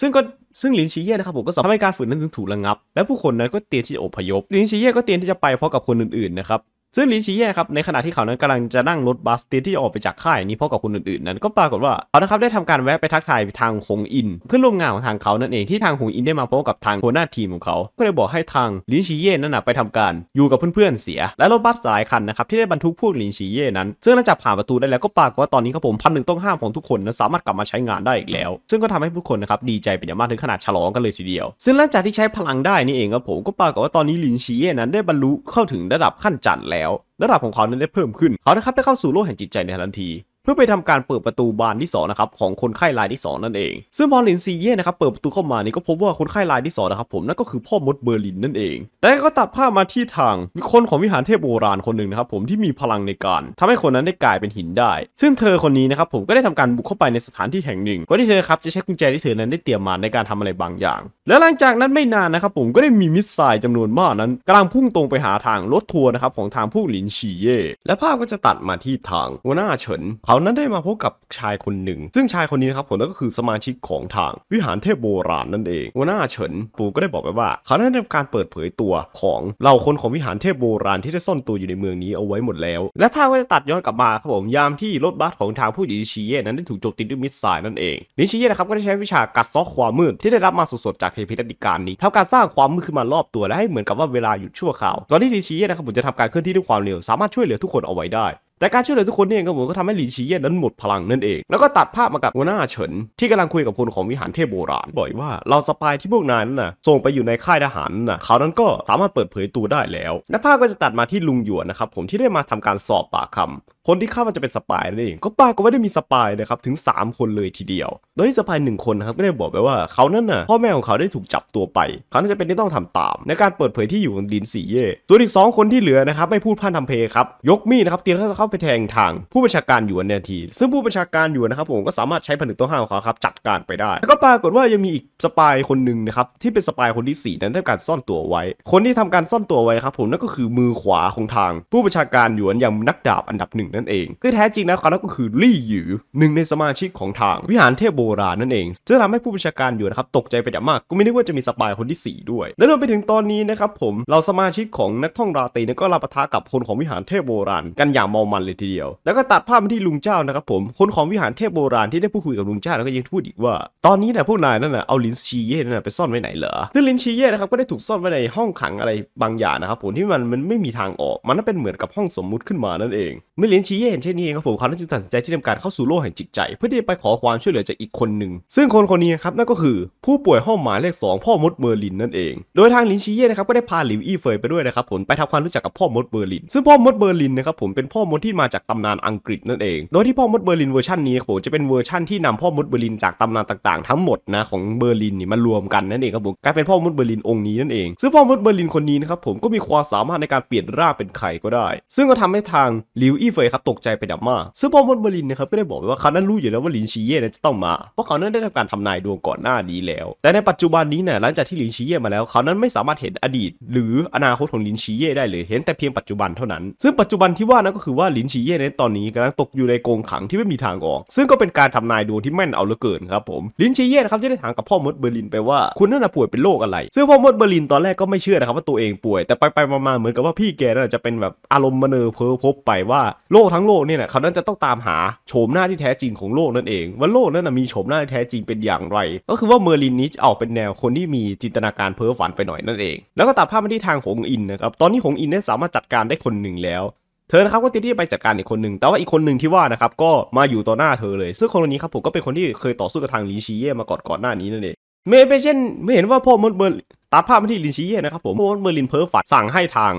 ซึ่งก็ซึ่งหลินชีเย่นะครับ ผมก็สำทำให้การฝืนนั้นถึงถูกระงับ และผู้คนนั้นก็เตรียมที่จะอพยพ ลินชีเย่ก็เตรียมที่จะไปพร้อมกับคนอื่นๆนะครับซึ่งลินชีเย่ครับในขณะที่เขานั้นกำลังจะนั่งรถบัสตีที่จะออกไปจากค่ายนี้พบกับคนอื่นๆ นั้นก็ปรากฏว่าเขานะครับได้ทำการแวะไปทักทายทางคงอิน เพื่อนร่วมงานของทางเขานั่นเองที่ทางคงอินได้มาพบกับทางหัวหน้าทีมของเขา ก็เลยบอกให้ทางลินชีเย่นั่นนะไปทำการอยู่กับเพื่อนๆเสีย และรถบัสหลายคันนะครับที่ได้บรรทุกพวกลินชีเย่นั้น ซึ่งหลังจากผ่านประตูได้แล้วก็ปรากฏว่าตอนนี้ครับผมพันหนึ่งต้องห้ามของทุกคนนั้นสามารถกลับมาใช้งานได้อีกแล้ว ซึ่งก็ทำให้ผู้คนนะครับดีใจเป็นอย่างมากถึงขนาดฉลองกันเลยทีเดียว ซึ่งหลังจากที่ใช้พลังได้นี่เองครับผมก็ปรากฏว่าตอนนี้ลินชีเย่นั้นได้บรรลุเข้าถึงระดับขั้นจัดแล้วแล้วระดับของเขานั้นได้เพิ่มขึ้น เขานะครับได้เข้าสู่โลกแห่งจิตใจในทันทีเพื่อไปทำการเปิดประตูบานที่2นะครับของคนไข้รายที่ 2 นั่นเอง ซึ่งพอลินซีเย่นะครับเปิดประตูเข้ามานี่ก็พบว่าคนไข้รายที่2นะครับผมนั่นก็คือพ่อมดเบอร์ลินนั่นเอง แต่ก็ตัดภาพมาที่ทางคนของวิหารเทพโบราณคนหนึ่งนะครับผมที่มีพลังในการ ทำให้คนนั้นได้กลายเป็นหินได้ ซึ่งเธอคนนี้นะครับผมก็ได้ทำการบุกเข้าไปในสถานที่แห่งหนึ่งื่อที่เธอครับจะใช้กุญแจที่เธอนั้นได้เตรียมมาในการทำอะไรบางอย่าง และหลังจากนั้นไม่นานนะครับผมก็ได้มีมิสไซล์จำนวนมากนั้นกำลังพุ่งตรงไปหาทางรถทัวร์นะครับของทางผู้หลินชีเย่และภาพก็จะตัดมาที่ทางหัวหน้าเฉินเขานั้นได้มาพบกับชายคนหนึ่ง ซึ่งชายคนนี้นะครับผมก็คือสมาชิกของทางวิหารเทพโบราณนั่นเองวัวหน้าเฉินปูก็ได้บอกไปว่า เขาได้ทำการเปิดเผยตัวของเหล่าคนของวิหารเทพโบราณที่ได้ซ่อนตัวอยู่ในเมืองนี้เอาไว้หมดแล้วและภาพก็จะตัดย้อนกลับมาครับผมยามที่รถบัสของทางผู้หญิงชิเย่นั้นได้ถูกโจมตีด้วยมิสไซล์นั่นเองนิชิเย่นะครับก็ได้ใช้วิชากัดซอกความมืดที่ได้รับมาสดๆจากเทพิธติการนี้ทำการสร้างความมืดขึ้นมารอบตัวและให้เหมือนกับว่าเวลาหยุดชั่วคราวตอนที่นิชิเย่นะครับผมจะทำการเคลื่อนที่ด้วยความเร็วสามารถช่วยเหลือทุกคนเอาไว้ได้แต่การช่วยเหลือทุกคนนี่เองเหมืผมก็ทำให้หลีชีเย่นั้นหมดพลังนั่นเอง แล้วก็ตัดภาพมากับหัวหน้าเฉินที่กำลังคุยกับคนของวิหารเทพโบราณบอกว่าเราสปายที่พวกนายนั้นนะส่งไปอยู่ในค่ายทหารน่ะเขานั้นก็สามารถเปิดเผยตัวได้แล้วและภาพก็จะตัดมาที่ลุงหยวนนะครับผมที่ได้มาทำการสอบปากคำคนที่เข้ามาจะเป็นสปายนั่นเองก็ปาก็ไม่ได้มีสปายนะครับถึง 3 คนเลยทีเดียว โดยที่สปายหนึ่งคนนะครับก็ได้บอกไปว่าเขานั่นน่ะพ่อแม่ของเขาได้ถูกจับตัวไป เขาน่าจะเป็นที่ต้องทำตาม ในการเปิดเผยที่อยู่ของดินสีเย่ส่วนอีกสคนที่เหลือนะครับไม่พูดพ่านทำเพครับยกมีดนะครับเตรียมเข้าไปแทงทางผู้ประชาการอยู่ในที ซึ่งผู้ประชาการอยู่นะครับผมก็สามารถใช้ผนึกตัวห้าของเขาครับจัดการไปได้ แล้วก็ปรากฏว่ายังมีอีกสปายคนหนึ่งนะครับที่เป็นสปายคนที่ 4 นั้นทำการซ่อนตัวไว้ คนที่ทำการซ่อนตัวไว้ครับ ผมนั่นก็คือมือขวาของทาง ผู้ประชาการอยวนอย่างนักดาบอันดับหนึ่งนั่นเองที่แท้จริงแล้วเขาก็คือลี่หยูหนึ่ง ในสมาชิกของทางวิหารเทพโบราณนั่นเองซึ่งทำให้ผู้บัญชาการอยู่นะครับตกใจไปอย่างมาก ก็ไม่ได้ว่าจะมีสปายคนที่ 4 ด้วย และรวมไปถึงตอนนี้นะครับผมเราสมาชิกของนักท่องราตรีนนัก็รับประทากับคนของวิหารเทพโบราณ กันอย่างมอมันเลยทีเดียว แล้วก็ตัดภาพมาที่ลุงเจ้านะครับผมคนของวิหารเทพโบราณที่ได้พูดคุยกับลุงเจ้าแล้วก็ยังพูดอีกว่า ตอนนี้นะพวกนายนั่นนะเอาลินชีเย่นั่นนะไปซ่อนไว้ไหนเหรอซึ่งลินชีเย่นะครับก็ได้ถูกซ่อนไว้ในห้องขังอะไรบางอย่างนะครับผมที่มันมันไม่มีทางออกมันเป็นเหมือนกับห้องสมมุติขึ้นมานั่นเองเมื่อลินชีเย่เห็นเช่นนี้เองครับผมเขาจึงตัดสินใจที่ทำการเข้าสู่โลกแห่งจิตใจ เพื่อที่จะไปขอความช่วยเหลือจากอีกคนหนึ่งซึ่งคนคนนี้ครับนั่นก็คือผู้ป่วยห้องหมายเลข 2 พ่อมดเบอร์ลินนั่นเองโดยทางลินช้เย่นะครับก็ได้พาหลิวอี้เฟยไปด้วยนะครับผมไปทำความรู้จักกับพ่อมดเบอร์ลินซึ่งพ่อมดเบอร์ลินนะครับผมเป็นพ่อมดที่มาจากตำนานอังกฤษนั่นเอง โดยที่พ่อมดเบอร์ลินเวอร์ชันนี้ครับผมจะเป็นเวอร์ชันที่นำพ่อมดเบอร์ลินจากตำนานต่างๆทั้งหมดนะของเบอร์ลินนี่มารวมกันนั่นเองครับผมกลายเป็นพ่อมดเบอร์ลินองค์นี้นั่นเองซึ่งพ่อมดเบอร์ลินคนนี้นะครับผมก็มีความสามารถในการเปลี่ยนร่างเป็นไข่ก็ได้ ซึ่งก็ทำให้ทางลิวอี้เฟยครับตกใจไปดับมาก ซึ่งพอมอนเบอร์ลินนะครับก็ได้บอกไว้ว่าเขานั้นรู้อยู่แล้วว่าลินชีเย่จะต้องมา เพราะเขานั้นได้ทำการทำนายดวงก่อนหน้านี้แล้ว แต่ในปัจจุบันนี้เนี่ยหลังจากที่ลินชีเย่มาแล้ว เขานั้นไม่สามารถเห็นอดีต หรืออนาคตของลินชีเย่ได้เลย เห็น แต่เพียงปัจจุบันเท่านั้น ซึ่งปัจจุบันที่ว่านั้นก็คือว่าลินชีเย่ในตอนนี้กำลังตกอยู่ในกรงขังที่ไม่มีทางออก ซึ่งก็เป็นการทำนายดวงที่แม่นเอาเหลือเกินครับผมลินชีเย่นะครับที่ได้ถามกับพ่อมดเบอร์ลินไปว่าคุณนั่นป่วยเป็นโรคอะไรซึ่งพ่อมดเบอร์ลินตอนแรกก็ไม่เชื่อนะครับว่าตัวเองป่วย แต่ไปไปมาๆเหมือนกับว่าพี่แกน่าจะเป็นแบบอารมณ์มโนเพอพบไปว่าโรกทั้งโลกเนี่ยนะเขานั้นจะต้องตามหาโฉมหน้าที่แท้จริงของโลกนั่นเอง ว่าโลกนั้นมีโฉมหน้าที่แท้จริงเป็นอย่างไร ก็คือว่าเมอร์ลินนี้ออกเป็นแนวคนที่มีจินตนาการเพ้อฝันไปหน่อยนั่นเองแล้วก็ตัดภาพมาที่ทางของอินนะครับ ตอนนี้ของอินได้สามารถจัดการได้คนหนึ่งแล้ว เธอนะครับก็ติดที่ไปจัดการอีกคนหนึ่งแต่ว่าอีกคนหนึ่งที่ว่านะครับก็มาอยู่ต่อหน้าเธอเลย ซึ่งคนนี้ครับผมก็เป็นคนที่เคยต่อสู้กับทางลีชีเย่มาก่อนก่อนหน้านี้นั่นเองเมย์ไปเช่นไม่เห็นว่าพ่อมดเบอร์ตัดภาพมาที่ลินชีเย่นะครับผมพ่อมดเบอร์ลินเพ้อฝันสั่งให้ทาง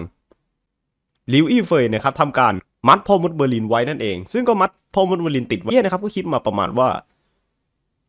ลิวอี้เฟยนะครับทำการมัดพ่อมดเบอร์ลินไว้นั่นเอง ซึ่งก็มัดพ่อมดเบอร์ลินติดไว้นะครับก็คิดมาประมาณว่า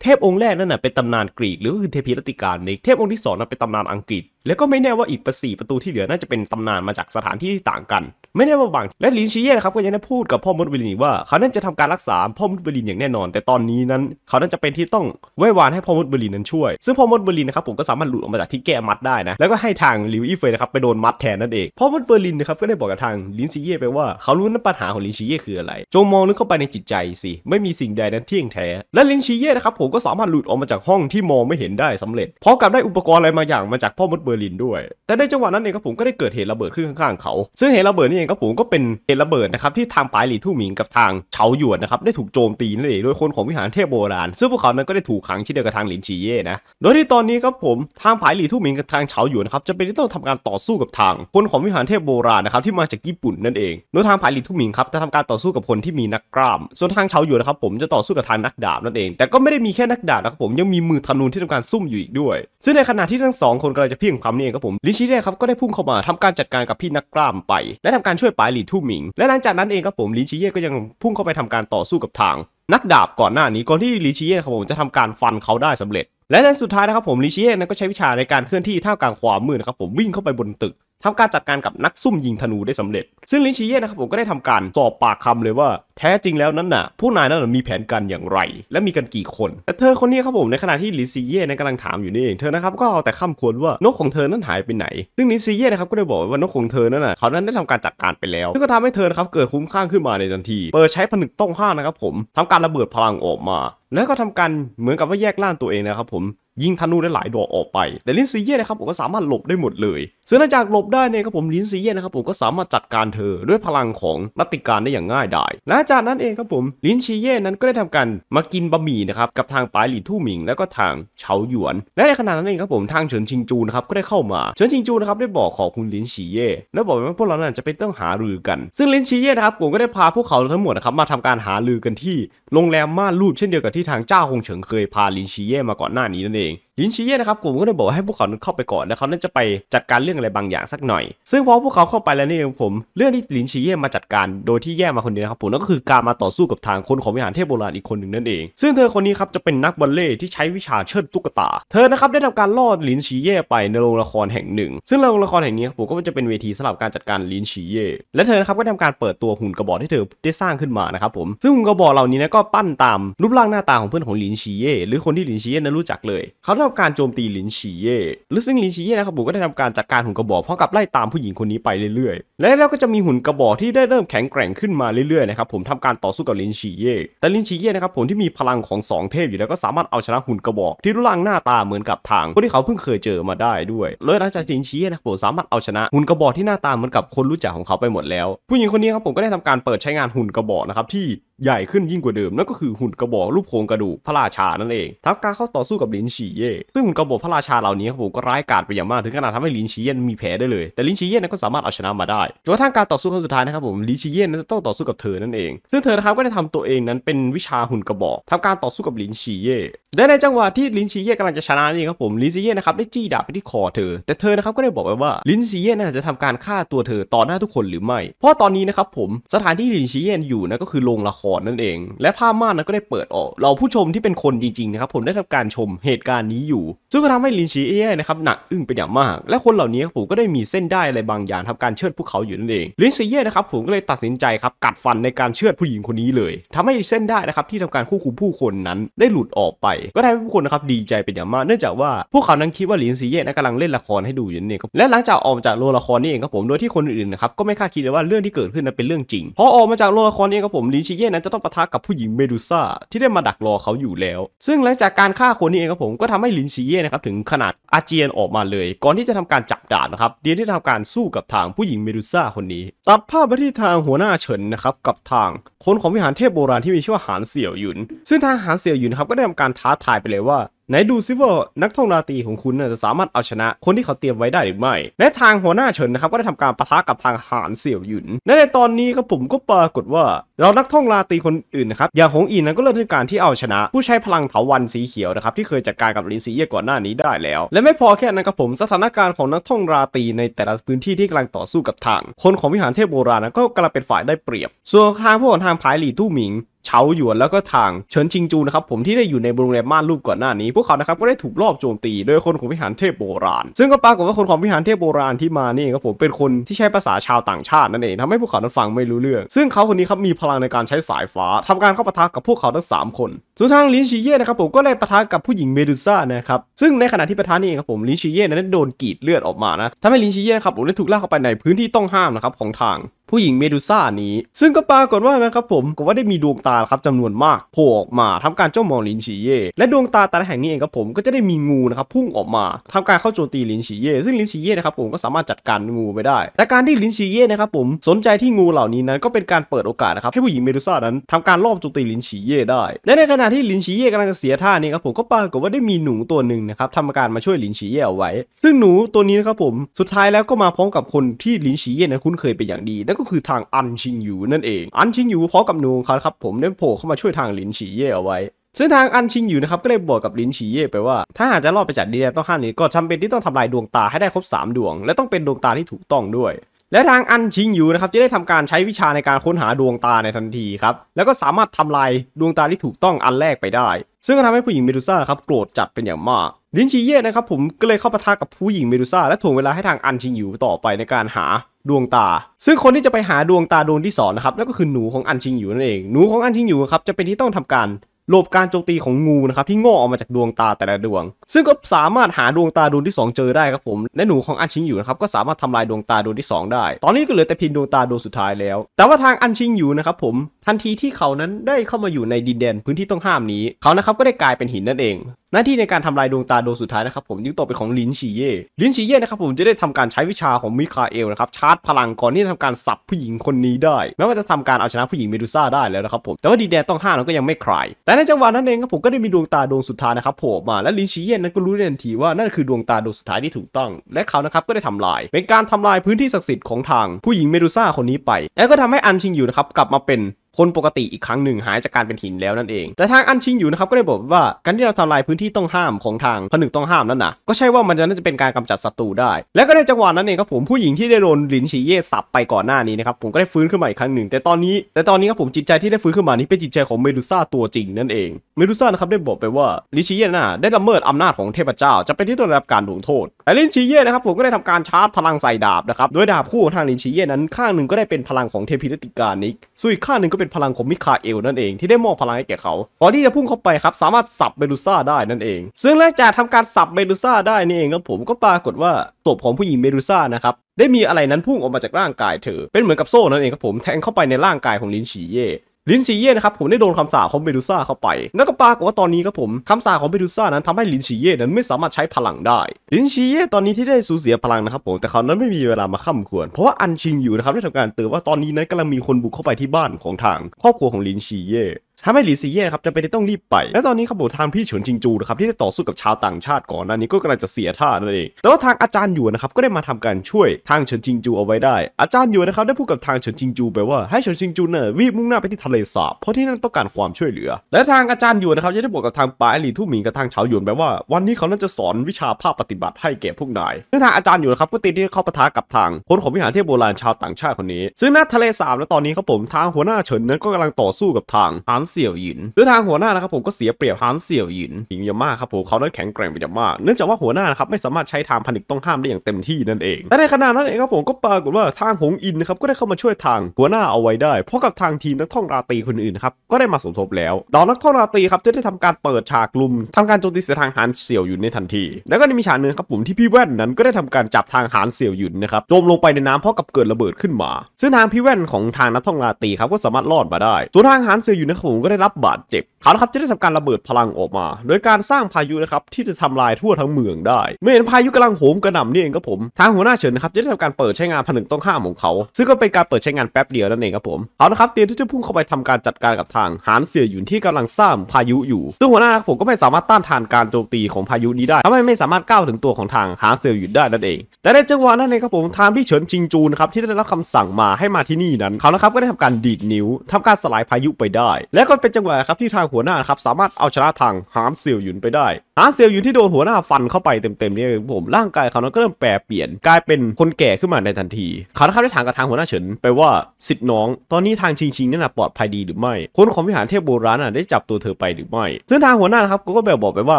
เทพองค์แรกนั่นน่ะเป็นตำนานกรีกหรือก็คือเทพีรติการ ในเทพองค์ที่สองน่ะเป็นตำนานอังกฤษแล้วก็ไม่แน่ว่าอีกประสี่ประตูที่เหลือน่าจะเป็นตำนานมาจากสถานที่ต่างกัน ไม่แน่ว่าบางและลินชีเย่ครับก็ยังได้พูดกับพ่อมดเบลินว่าเขานั้นจะทำการรักษาพ่อมดเบลินอย่างแน่นอน แต่ตอนนี้นั้นเขานั้นจะเป็นที่ต้องไหว้วานให้พ่อมดเบลินนั้นช่วยซึ่งพ่อมดเบลินนะครับผมก็สามารถหลุดออกมาจากที่แก้มัดได้นะแล้วก็ให้ทางลิวอีเฟยนะครับไปโดนมัดแทนนั่นเองพ่อมดเบลินนะครับก็ได้บอกกับทางลินชีเย่ไปว่าเขารู้นั้นปัญหาของลินชีเย่คืออะไร จงมองลึกเข้าไปในจิตใจสิไม่มีสิ่งใดนั้นเที่ยงแท้และลินชีเย่นะครับผมก็สามารถหลุดออกมาจากห้องที่มองไม่เห็นได้สำเร็จพร้อมกับได้อุปกรณ์อะไรมาอย่างมาจากพ่อมดเบอร์ลินด้วยแต่ในจังหวะนั้นเองครับผมก็ได้เกิดเหตุระเบิดขึ้นข้างๆเขา ซึ่งเหตุระเบิดนี่เองครับผมก็เป็นเหตุระเบิดนะครับที่ทางปลายหลีทู่หมิงกับทางเฉาหยวนนะครับได้ถูกโจมตีนั่นเองโดยคนของวิหารเทพโบราณ ซึ่งพวกเขานั้นก็ได้ถูกขังเช่นเดียวกับทางหลินชีเย่นะ โดยที่ตอนนี้ครับผมทางปลายหลีทู่หมิงกับทางเฉาหยวนครับจะเป็นที่ต้องทำการต่อสู้กับทาง คนของวิหารเทพโบราณนะครับที่มาจากญี่ปุ่นนั่นเอง โดยทางปลายหลีทู่หมิงครับจะทำการต่อสู้กับคนที่มีนักกล้ามส่วนทางเฉาหยวนนะครับผมจะต่อสู้กับทางนักดาบนั่นเองแต่ก็ไม่ได้มีแค่นักดาบนะครับผมยังมีมือธนูที่ทำการซุ่มอยู่อีกด้วย ซึ่งในขณะที่ทั้งสองคนกำลังจะเพียงคำนี่เองครับผมลิชิเร่ครับก็ได้พุ่งเข้ามาทำการจัดการกับพี่นักกล้ามไป และทำการช่วยปายหลีทู่หมิง และหลังจากนั้นเองครับผมลิชิเย่ก็ยังพุ่งเข้าไปทำการต่อสู้กับทาง นักดาบก่อนหน้านี้ก่อนที่ลิชิเย่ครับผมจะทำการฟันเขาได้สำเร็จ และในสุดท้ายนะครับผมลิชิเยนก็ใช้วิชาในการเคลื่อนที่ท่ามกลางความมืดนะครับผมวิ่งเข้าไปบนตึกทำการจัดการกับนักซุ่มยิงธนูได้สำเร็จ ซึ่งลิชิเย่นะครับผมก็ได้ทำการสอบปากคำเลยว่า แท้จริงแล้วนั้นน่ะผู้นายนั้นมีแผนการอย่างไร และมีกันกี่คนแต่เธอคนนี้ครับผม ในขณะที่ลิซิเย่กำลังถามอยู่นี่เธอนะครับก็เอาแต่ข้ามควรว่านกของเธอนั้นหายไปไหน ซึ่งลิชิเย่นะครับก็ได้บอกว่านกของเธอนั้นน่ะเขานั้น ได้ทำการจัดการไปแล้ว ซึ่งก็ทำให้เธอครับเกิดคุ้มข้างขึ้นมาในทันที เปิดใช้ผนึกต้องห้านะครับผมทำการระเบิดพลังออกมาแล้วก็ทำการเหมือนกับว่าแยกล่างตัวเองนะครับผมยิงธนูได้หลายดอกออกไป แต่ลินซีเย่นะครับผมก็สามารถหลบได้หมดเลย่งหลนงจากหลบได้เนี่ยครับผมลินซีเย่นะครับผมก็สามารถจัดการเธอด้วยพลังของนัตติการได้อย่างง่ายดายและจากนั้นเองครับผมลินซีเย่นั้นก็ได้ทำการมากินบะหมี่นะครับกับทางปายหลี่ทู่หมิงแล้วก็ทางเฉาหยวนและในขณะนั้นเองครับผมทางเฉินชิงจูนะครับก็ได้เข้ามาเฉินชิงจูนะครับได้บอกขอบคุณลินซีเย่แล้วบอกว่าพวกเรานั้นจะเป็นต้องหารือกัน ซึ่งลินซีเย่นะครับผมก็ได้พาพวกเขาทั้งหมดนะครับมาทำการหารือกันที่โรงแรมม่านรูปเช่นเดียวกับที่ทางเจ้าคงเฉิงเคยพาลินซีเย่มาก่อนหน้านี้นั่นเองลินชีเย่นะครับกลุ่มก็ได้บอกให้พวกเขานั้นเข้าไปก่อนแล้วเขาน่าจะไปจัดการเรื่องอะไรบางอย่างสักหน่อย ซึ่งพอพวกเขาเข้าไปแล้วนี่ผม เรื่องที่ลินชีเย่มาจัดการโดยที่แย่มาคนเดียวนะครับ ผมนั่นก็คือการมาต่อสู้กับทางคนของวิหารเทพโบราณอีกคนหนึ่งนั่นเอง ซึ่งเธอคนนี้ครับจะเป็นนักบอลเล่ที่ใช้วิชาเชิดตุ๊กตา เธอนะครับได้ทำการล่อลินชีเย่ไปในโรงละครแห่งหนึ่ง ซึ่งโรงละครแห่งนี้ครับผมก็จะเป็นเวทีสำหรับการจัดการลินชีเย่และเธอนะครับก็ทำการเปิดตัวหุ่นกระบอกที่เธอได้สร้างขึ้นมานะครับผมซึ่งหุ่นกระบอกเหล่านี้นะก็ปั้นตามรูปร่างหน้าตาของเพื่อนของลินชีเย่หรือคนที่ลินชีเย่นั้นรู้จักเลยเขารับการโจมตีลินชีเย่ หรือซึ่งลินชีเย่นะครับผมก็ได้ทำการจัดการหุ่นกระบอกพร้อมกับไล่ตามผู้หญิงคนนี้ไปเรื่อยๆ และแล้วก็จะมีหุ่นกระบอกที่ได้เริ่มแข็งแกร่งขึ้นมาเรื่อยๆนะครับผมทำการต่อสู้กับลินชีเย่ แต่ลินชีเย่นะครับผมที่มีพลังของ 2 เทพอยู่แล้วก็สามารถเอาชนะหุ่นกระบอกที่รูปร่างหน้าตาเหมือนกับทางคนที่เขาเพิ่งเคยเจอมาได้ด้วย เลยหลังจากลินชีเย่นะครับผมสามารถเอาชนะ หุ่นกระบอกที่หน้าตาเหมือนกับคนรู้จักของเขาไปหมดแล้ว ผู้หญิงคนนี้ครับผมก็ได้ทำการเปิดใช้งานหุ่นกระบอกนะครับที่ใหญ่ขึ้นยิ่งกว่าเดิม นั่นก็คือหุ่นกระบอกรูปโครงกระดูกพระราชานั่นเองทัพกาเข้าต่อสู้กับลินชีเย่ซึ่งหุ่นกระบอกพระราชาเหล่านี้ครับผมก็ร้ายกาจไปอย่างมากถึงขนาดทำให้ลินชีเย่มีแผลได้เลยแต่ลินชีเย่นก็สามารถเอาชนะมาได้จนกระทั่งการต่อสู้ครั้งสุดท้ายนะครับผมลินชีเย่นต้องต่อสู้กับเธอนั่นเองซึ่งเธอนะครับก็ได้ทำตัวเองนั้นเป็นวิชาหุ่นกระบอกทำการต่อสู้กับลินชีเย่และในจังหวะที่ลินชีเย่กำลังจะชนะนี่ครับผมลินชีเย่นะครับได้จี้ดาบไปที่คอเธอแต่ เธอนะครับก็ได้บอกไปว่าลินชีเย่น่าจะทำการฆ่าตัวเธอต่อหน้าทุกคนหรือไม่เพราะตอนนี้นะครับผมสถานที่ลินชีเย่อยู่นะก็คือโรงละรนั่นเอง และผ้าม่านนั้นก็ได้เปิดออก เราผู้ชมที่เป็นคนจริงๆนะครับผมได้ทำการชมเหตุการณ์นี้อยู่ ซึ่งก็ทำให้ลินชีเอ้นะครับหนักอึ้งเป็นอย่างมาก และคนเหล่านี้ผมก็ได้มีเส้นได้อะไรบางอย่างทำการเชิดพวกเขาอยู่นั่นเอง ลินชีเอ้นะครับผมก็เลยตัดสินใจครับกัดฟันในการเชิดผู้หญิงคนนี้เลย ทำให้เส้นได้นะครับที่ทำการควบคุมผู้คนนั้นได้หลุดออกไป ก็ทำให้ผู้คนนะครับดีใจเป็นอย่างมาก เนื่องจากว่าพวกเขานั้นคิดว่าลินชีเย่นะกำลังเล่นละครให้ดูอยู่นั่นเองครับและหลังจากออกจากโรงละครนี่เองครับผม โดยที่คนอื่นๆนะครับก็ไม่คาดคิดเลยว่าเรื่องที่เกิดขึ้นนั้นเป็นเรื่องจริงพอออกมาจากโรงละครนี่เองครับผมลินชีเนั้นจะต้องปะทะกับผู้หญิงเมดูซ่าที่ได้มาดักรอเขาอยู่แล้ว ซึ่งหลังจากการฆ่าคนนี้เองครับผมก็ทำให้ลินชีเย่นะครับถึงขนาดอาเจียนออกมาเลย ก่อนที่จะทำการจับดาบนะครับเดียนได้ทำการสู้กับทางผู้หญิงเมดูซ่าคนนี้ตัดภาพไปที่ทางหัวหน้าเฉินนะครับกับทางคนของวิหารเทพโบราณที่มีชื่อว่าหานเสี่ยวหยุน ซึ่งทางหานเสี่ยวหยุนครับก็ได้ทำการท้าทายไปเลยว่าไหนดูซิว่านักท่องราตรีของคุณจะสามารถเอาชนะคนที่เขาเตรียมไว้ได้หรือไม่ในทางหัวหน้าเฉินนะครับก็ได้ทำการปะทะกับทางหานเสี่ยวหยุนและในตอนนี้ก็ผมก็ปรากฏว่าเรานักท่องราตรีคนอื่นนะครับอย่างหงอินนั้นก็เริ่มในการที่เอาชนะผู้ใช้พลังเถาวันสีเขียวนะครับที่เคยจัดการกับลินซีเย่ก่อนหน้านี้ได้แล้ว และไม่พอแค่นั้นครับผมสถานการณ์ของนักท่องราตรีในแต่ละพื้นที่ที่กำลังต่อสู้กับทางคนของวิหารเทพโบราณนะก็กำลังเป็นฝ่ายได้เปรียบส่วนทางพวกของทางพายหลี่ตู้หมิงเฉาหยวนแล้วก็ทางเฉินชิงจูนะครับ ผมที่ได้อยู่ในบริเวณม่านรูปก่อนหน้านี้พวกเขานะครับ ก็ได้ถูกลอบโจมตีโดยคนของวิหารเทพโบราณ ซึ่งก็ปรากฏว่าคนของวิหารเทพโบราณที่มานี่ครับผมเป็นคนที่ใช้ภาษาชาวต่างชาติ นั่นเองทำให้พวกเขานั้นฟังไม่รู้เรื่อง ซึ่งเขาคนนี้ครับมีพลังในการใช้สายฟ้า ทำการเข้าปะทะกับพวกเขาทั้ง 3 คนส่วนทางลินชิเย่นะครับผมก็ได้ปะทะกับผู้หญิงเมดูซ่านะครับซึ่งในขณะที่ปะทะนี่เองครับผมลินชิเย่นั้นโดนกรีดเลือดออกมานะทำให้ลินชิเย่นะครับผมได้ถูกลากเข้าไปในพื้นที่ต้องห้ามนะครับของทางผู้หญิงเมดูซ่านี้ซึ่งก็ปรากฏว่านะครับผมก็ว่าได้มีดวงตาาครับจำนวนมากโผล่ออกมาทำการจ้องมองลินชีเย่และดวงตาตาแห่งนี้เองครับผมก็จะได้มีงูนะครับพุ่งออกมา ทำการเข้าโจมตีลินชีเย่ซึ่งลินชีเย่นะครับผมก็สามารถจัดการงูไปได้และการที่ลินชีเย่นะครับผมสนใจที่งูเหล่านี้นั้นก็เป็นการเปิดโอกาสนะครับให้ผู้หญิงเมดูซ่านั้นทำการลอบโจมตีลินชีเย่ได้ และในขณะที่ลินชีเย่กำลังจะเสียท่านี้ครับผมก็ปรากฏว่าได้มีหนูตัวหนึ่งนะครับทำการมาช่วยลินชีเย่เอาไว้ ซึ่งหนูตัวนี้นะครับผมสุดท้ายแล้วก็มาพร้อมกับคนที่ลินชีเย่นั้นคุ้นเคยเป็นอย่างดีนั่นก็คือทางอันชิงอยู่นั่นเองอันชิงอยู่พร้อมกับหนูเขาครับผมได้โผล่เข้ามาช่วยทางหลินฉีเย่เอาไว้ ซึ่งทางอันชิงอยู่นะครับ ก็ได้บอกกับลินชีเย่ไปว่า ถ้าหากจะรอดไปจากดีแดนต้องห้ามนี้ก็จำเป็นที่ต้องทำลายดวงตาให้ได้ครบ 3 ดวง และต้องเป็นดวงตาที่ถูกต้องด้วยและทางอันชิงอยู่นะครับจะได้ทำการใช้วิชาในการค้นหาดวงตาในทันทีครับแล้วก็สามารถทำลายดวงตาที่ถูกต้องอันแรกไปได้ ซึ่งก็ทำให้ผู้หญิงเมดูซ่าครับโกรธจัดเป็นอย่างมากลินชีเย่นะครับ ผมก็เลยเข้าปะทะกับผู้หญิงเมดูซ่าและถ่วงเวลาให้ทางอันชิงอยู่ต่อไปในการหาดวงตา ซึ่งคนที่จะไปหาดวงตาดวงที่สองนะครับนั่นก็คือหนูของอันชิงอยู่นั่นเองหนูของอันชิงอยู่ครับจะเป็นที่ต้องทำการหลบการโจมตีของงูนะครับที่งอกออกมาจากดวงตาแต่ละดวง ซึ่งก็สามารถหาดวงตาดวงที่ 2 เจอได้ครับผม และหนูของอันชิงอยู่นะครับก็สามารถทำลายดวงตาดวงที่ 2 ได้ ตอนนี้ก็เหลือแต่พินดวงตาดวงสุดท้ายแล้ว แต่ว่าทางอันชิงอยู่นะครับผม ทันทีที่เขานั้นได้เข้ามาอยู่ในดินแดนพื้นที่ต้องห้ามนี้ เขานะครับก็ได้กลายเป็นหินนั่นเองหน้าที่ในการทำลายดวงตาดวงสุดท้ายนะครับผมยึดตกเป็นของลินชีเย่ ลินชีเย่นะครับผมจะได้ทำการใช้วิชาของมิคาเอลนะครับชาร์จพลังก่อนที่จะทำการสับผู้หญิงคนนี้ได้แม้ว่าจะทำการเอาชนะผู้หญิงเมดูซ่าได้แล้วนะครับผมแต่ว่าดีแดนต้องห้ามก็ยังไม่คลายแต่ในจังหวะนั้นเองครับผมก็ได้มีดวงตาดวงสุดท้ายนะครับโผล่มาและลินชีเย่นั้นก็รู้ทันทีว่านั่นคือดวงตาดวงสุดท้ายที่ถูกต้องและเขานะครับก็ได้ทำลาย เป็นการทำลายพื้นที่ศักดิ์สิทธิ์ของทางผู้หญิงเมดูซ่าคนนี้ไป แล้วก็ทำให้อันชิงอยู่นะครับกลับมาเป็นคนปกติอีกครั้งหนึ่งหายจากการเป็นหินแล้วนั่นเอง แต่ทางอันชิงอยู่นะครับก็ได้บอกว่าการที่เราทำลายพื้นที่ต้องห้ามของทางผนึกต้องห้ามนั่นนะก็ใช่ว่ามันจะน่าจะเป็นการกำจัดศัตรูได้ และก็ในจังหวะนั้นเองครับผมผู้หญิงที่ได้โดนลินชีเย่สับไปก่อนหน้านี้นะครับผมก็ได้ฟื้นขึ้นมาอีกครั้งหนึ่ง แต่ตอนนี้แต่ตอนนี้ครับผมจิตใจที่ได้ฟื้นขึ้นมานี้ เป็นจิตใจของเมดูซ่าตัวจริง นั่นเองเมดูซ่านะครับได้บอกไปว่าลินชีเย่น่ะได้ละเมิดอำนาจของเทพเจ้า จะเป็นที่ต้องรับการลงโทษแต่ลินชีเย่นะครับผมก็ได้ทำการชาร์จพลังใส่ดาบนะครับดยดาบคู่ของทางลินชีเย่นั้นข้างหนึ่งก็ได้เป็นพลังของเทพิติการนิกซุยข้างหนึ่งก็เเป็นพลังของมิคาเอลนั่นเองที่ได้มอบพลังให้แก่เขาก่อนที่จะพุ่งเข้าไปครับสามารถสับเมดูซ่าได้นั่นเอง ซึ่งหลังจากทำการสับเมดูซ่าได้นี่เองครับผมก็ปรากฏว่าศพของผู้หญิงเมดูซ่านะครับ ได้มีอะไรนั้นพุ่งออกมาจากร่างกายเธอเป็นเหมือนกับโซ่นั่นเองครับผมแทงเข้าไปในร่างกายของลินชีเย่ลินชีเย่นะครับผมได้โดนคำสาของเบดูซ่าเข้าไป แล้วก็ปรากฏว่าตอนนี้ครับผมคำสาของเบดูซ่านั้นทำให้ลินชีเย่นั้นไม่สามารถใช้พลังได้ ลินชีเย่ตอนนี้ที่ได้สูญเสียพลังนะครับผม แต่เขานั้นไม่มีเวลามาข้ามควรเพราะว่าอันชิงอยู่นะครับได้ทำการเตือนว่าตอนนี้นั้นกำลังมีคนบุกเข้าไปที่บ้านของทางครอบครัวของลินชีเย่ทำให้หลีซีเย่ครับจะเป็นต้องรีบไป และตอนนี้ขบวนทางพี่เฉินจิงจูนะครับที่ได้ต่อสู้กับชาวต่างชาติก่อนนั้นนี้ก็กำลังจะเสียท่านั่นเอง แต่ว่าทางอาจารย์หยวนนะครับก็ได้มาทำการช่วยทางเฉินจิงจูเอาไว้ได้ อาจารย์หยวนนะครับได้พูดกับทางเฉินจิงจูไปว่าให้เฉินจิงจูเนี่ยวิ่งมุ่งหน้าไปที่ทะเลสาบ เพราะที่นั่นต้องการความช่วยเหลือ และทางอาจารย์หยวนนะครับจะได้บอกกับทางปาหลีทู่หมิงกับทางชาวหยวนไปว่า วันนี้เขาน่าจะสอนวิชาภาคปฏิบัติให้แก่พวกนายซึ่งทางอาจารย์หยวนนะครับก็ตดที่เข้าปะทะกับทางคนของวิหารเทพโบราณชาวต่างชาติคนนี้ ซึ่งณทะเลสาบแล้วตอนนี้ครับผมทางหัวหน้าเฉินนั้นก็กำลังต่อสู้กับทางหานเสี่ยวหยินหรือทางหัวหน้านะครับผมก็เสียเปรียบฮานเสี่ยวหยินหญิงยม่าครับผมเขานั้นแข็งแกร่งเป็นอย่างมากเนื่องจากว่าหัวหน้านะครับไม่สามารถใช้ทางพันิกต้องห้ามได้อย่างเต็มที่นั่นเองแต่ในขณะนั้นเองครับผมก็ปรากฏว่าทางหงอินนะครับก็ได้เข้ามาช่วยทางหัวหน้าเอาไว้ได้เพราะกับทางทีมนักท่องราตรีคนอื่นครับก็ได้มาสมทบแล้วดอนนักท่องราตรีครับจะได้ทำการเปิดฉากลุมทำการโจมตีเสียทางหานเสี่ยวหยินในทันที แล้วก็มีฉากหนึ่งครับผมที่พี่แว่นนั้นก็ได้ทำการจับทางหานเสี่ยวหยินนะครับจมลงไปในน้ำเพราะกับเกิดระเบิดขึ้นมาซึ่งทางพี่แว่นของทางนักท่องราตรีครับก็สามารถรอดมาได้ส่วนทางหานเสี่ยวหยินนะครับผงก็ได้รับบาดเจ็บเขาครับจะได้ทำการระเบิดพลังออกมา โดยการสร้างพายุนะครับที่จะทำลายทั่วทั้งเมืองได้เมื่อเห็นพายุกำลังโหมกระหน่ำนี่เองครับผม ทางหัวหน้าเฉินนะครับจะได้ทำการเปิดใช้งานผนึกต้องห้ามของเขาซึ่งก็เป็นการเปิดใช้งานแป๊บเดียวนั่นเองครับผมเขานะครับเตรียมที่จะพุ่งเข้าไปทำการจัดการกับทางหานเสี่ยหยุนที่กำลังสร้างพายุอยู่ซึ่งหัวหน้าผมก็ไม่สามารถต้านทานการโจมตีของพายุนี้ได้ทำให้ไม่สามารถก้าวถึงตัวของทางหานเสี่ยหยุนได้นั่นเอง แต่ในจังหวะนั้นเองครับผมทางพี่เฉินชิงจูนะครับที่ได้รับคำสั่งมาให้มาที่นี่นั้นเขาครับก็ได้ทำการดีดนิ้ว ทำการสลายพายุไปได้และและก็เป็นจังหวะครับที่ทางหัวหน้าครับสามารถเอาชนะทางฮานเซียวหยุนไปได้ฮานเซียวหยุนที่โดนหัวหน้าฟันเข้าไปเต็มๆนี่ผมร่างกายเขานั้นก็เริ่มแปรเปลี่ยนกลายเป็นคนแก่ขึ้นมาในทันทีเขาน้คราบได้ถามกับทางหัวหน้าเฉินไปว่าสิทธิ์น้องตอนนี้ทางชิงชิงนั่นะปลอดภัยดีหรือไม่ คนของวิหารเทพโบราณน่ะได้จับตัวเธอไปหรือไม่ซึ่งทางหัวหน้าครับก็แบบบอกไปว่า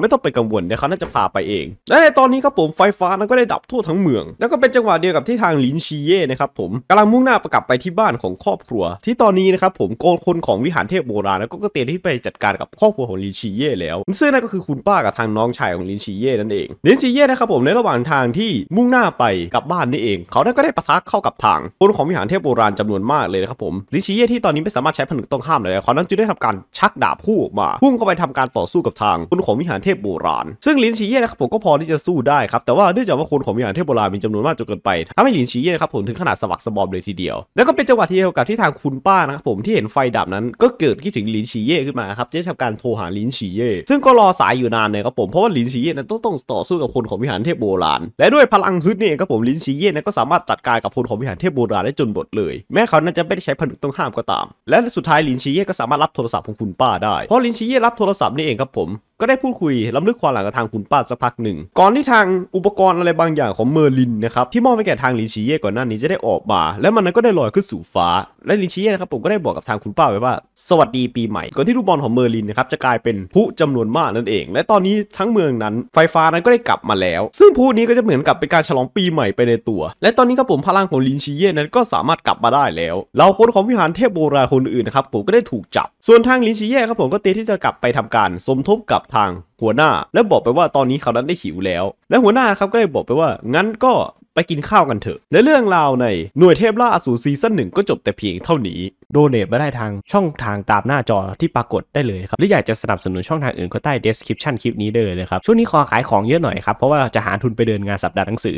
ไม่ต้องไปกังวลเดี๋ยวเขาจะพาไปเองและในตอนนี้ครับผมไฟฟ้านั้นก็ได้ดับทั่วทั้งเมือง แล้วก็เป็นจังหวะเดียวกับที่ทางลินชีเย่นะครับผมกำลังมุ่งหน้าประกับไปที่บ้านของครอบครัว ที่ตอนนี้นะครับผมโกนคนของวิหารเทพโบรราณแล้วก็เตรียมที่ไปจัดการกับครอบครัวของลินชีเย่แล้วซึ่งนั่นก็คือคุณป้ากับทางน้องชายของลินชีเย่นั่นเอง ลินชีเย่นะครับผมในระหว่างทางที่มุ่งหน้าไปกับบ้านนี่เอง เขาได้ก็ได้ปะทะเข้ากับทางคนของวิหารเทพโบราณจำนวนมากเลยนะครับผมลินชีเย่ที่ตอนนี้ไม่สามารถใช้ผนึกต้องห้ามเลยเขานั้นจึงได้ทำการชักดาบคู่ออกมาพุ่งเข้าไปทำการต่อสู้กับทางคนของวิหารเทพโบราณ ซึ่งลินชีเย่นะครับผมก็พอที่จะสู้ได้ครับแต่ว่าเนื่องจากว่าคนของวิหารเทพโบราณมีจำนวนมากจนเกินไปทำให้ลินชีเย่นะครับผมถึงขนาดสวักสบอมเลยทีเดียว แล้วก็เป็นจังหวะที่เดียวกับที่ทางคุณป้านะครับผมที่เห็นไฟดับนั้นก็เกิดคิดถึงลินฉีเย่ขึ้นมาครับจะทำการโทรหาลินฉีเย่ซึ่งก็รอสายอยู่นานเลยครับผมเพราะว่าลินฉีเย่นั้นต้องต่อสู้กับคนของวิหารเทพโบราณและด้วยพลังฮึดนี่ครับผมลินฉีเย่นั้นก็สามารถจัดการกับคนของวิหารเทพโบราณได้จนหมดเลย แม้เขานั้นจะไม่ได้ใช้ผนึกต้องห้ามก็ตาม และสุดท้ายลินฉีเย่ก็สามารถรับโทรศัพท์ของคุณป้าได้เพราะลินฉีเย่รับโทรศัพท์นี่เองครับผมก็ได้พูดคุยล้ำลึกความหลังกับทางคุณป้าสักพักหนึ่งก่อนที่ทางอุปกรณ์อะไรบางอย่างของเมอร์ลินนะครับที่มอบไปแก่ทางลินชีเย่ก่อนหน้านี้จะได้ออกมาและมันนั้นก็ได้ลอยขึ้นสู่ฟ้าและลินชีเย่นะครับผมก็ได้บอกกับทางคุณป้าไว้ว่าสวัสดีปีใหม่ก่อนที่ลูกบอลของเมอร์ลินนะครับจะกลายเป็นผู้จำนวนมากนั่นเอง และตอนนี้ทั้งเมืองนั้นไฟฟ้านั้นก็ได้กลับมาแล้ว ซึ่งผู้นี้ก็จะเหมือนกับเป็นการฉลองปีใหม่ไปในตัว และตอนนี้ครับผมพลังของลินชีเย่นั้นก็สามารถกลับมาได้แล้ว เราคนของวิหารเทพโบราณคนอื่นนะครับผมก็ได้ถูกจับ ส่วนทางลินชีเย่ครับผมก็เตรียมที่จะกลับไปทำการ สมทบกับทาง หัวหน้าแล้วบอกไปว่าตอนนี้เขานั้นได้หิวแล้ว และหัวหน้าครับก็เลยบอกไปว่างั้นก็ไปกินข้าวกันเถอะและเรื่องราวในหน่วยเทพล่าอสูรซีซั่นหนึ่งก็จบแต่เพียงเท่านี้โดเนทมาได้ทางช่องทางตามหน้าจอที่ปรากฏได้เลยครับหรืออยากจะสนับสนุนช่องทางอื่นก็ใต้ description คลิปนี้ได้เลยครับช่วงนี้ขอขายของเยอะหน่อยครับเพราะว่าจะหาทุนไปเดินงานสัปดาห์หนังสือ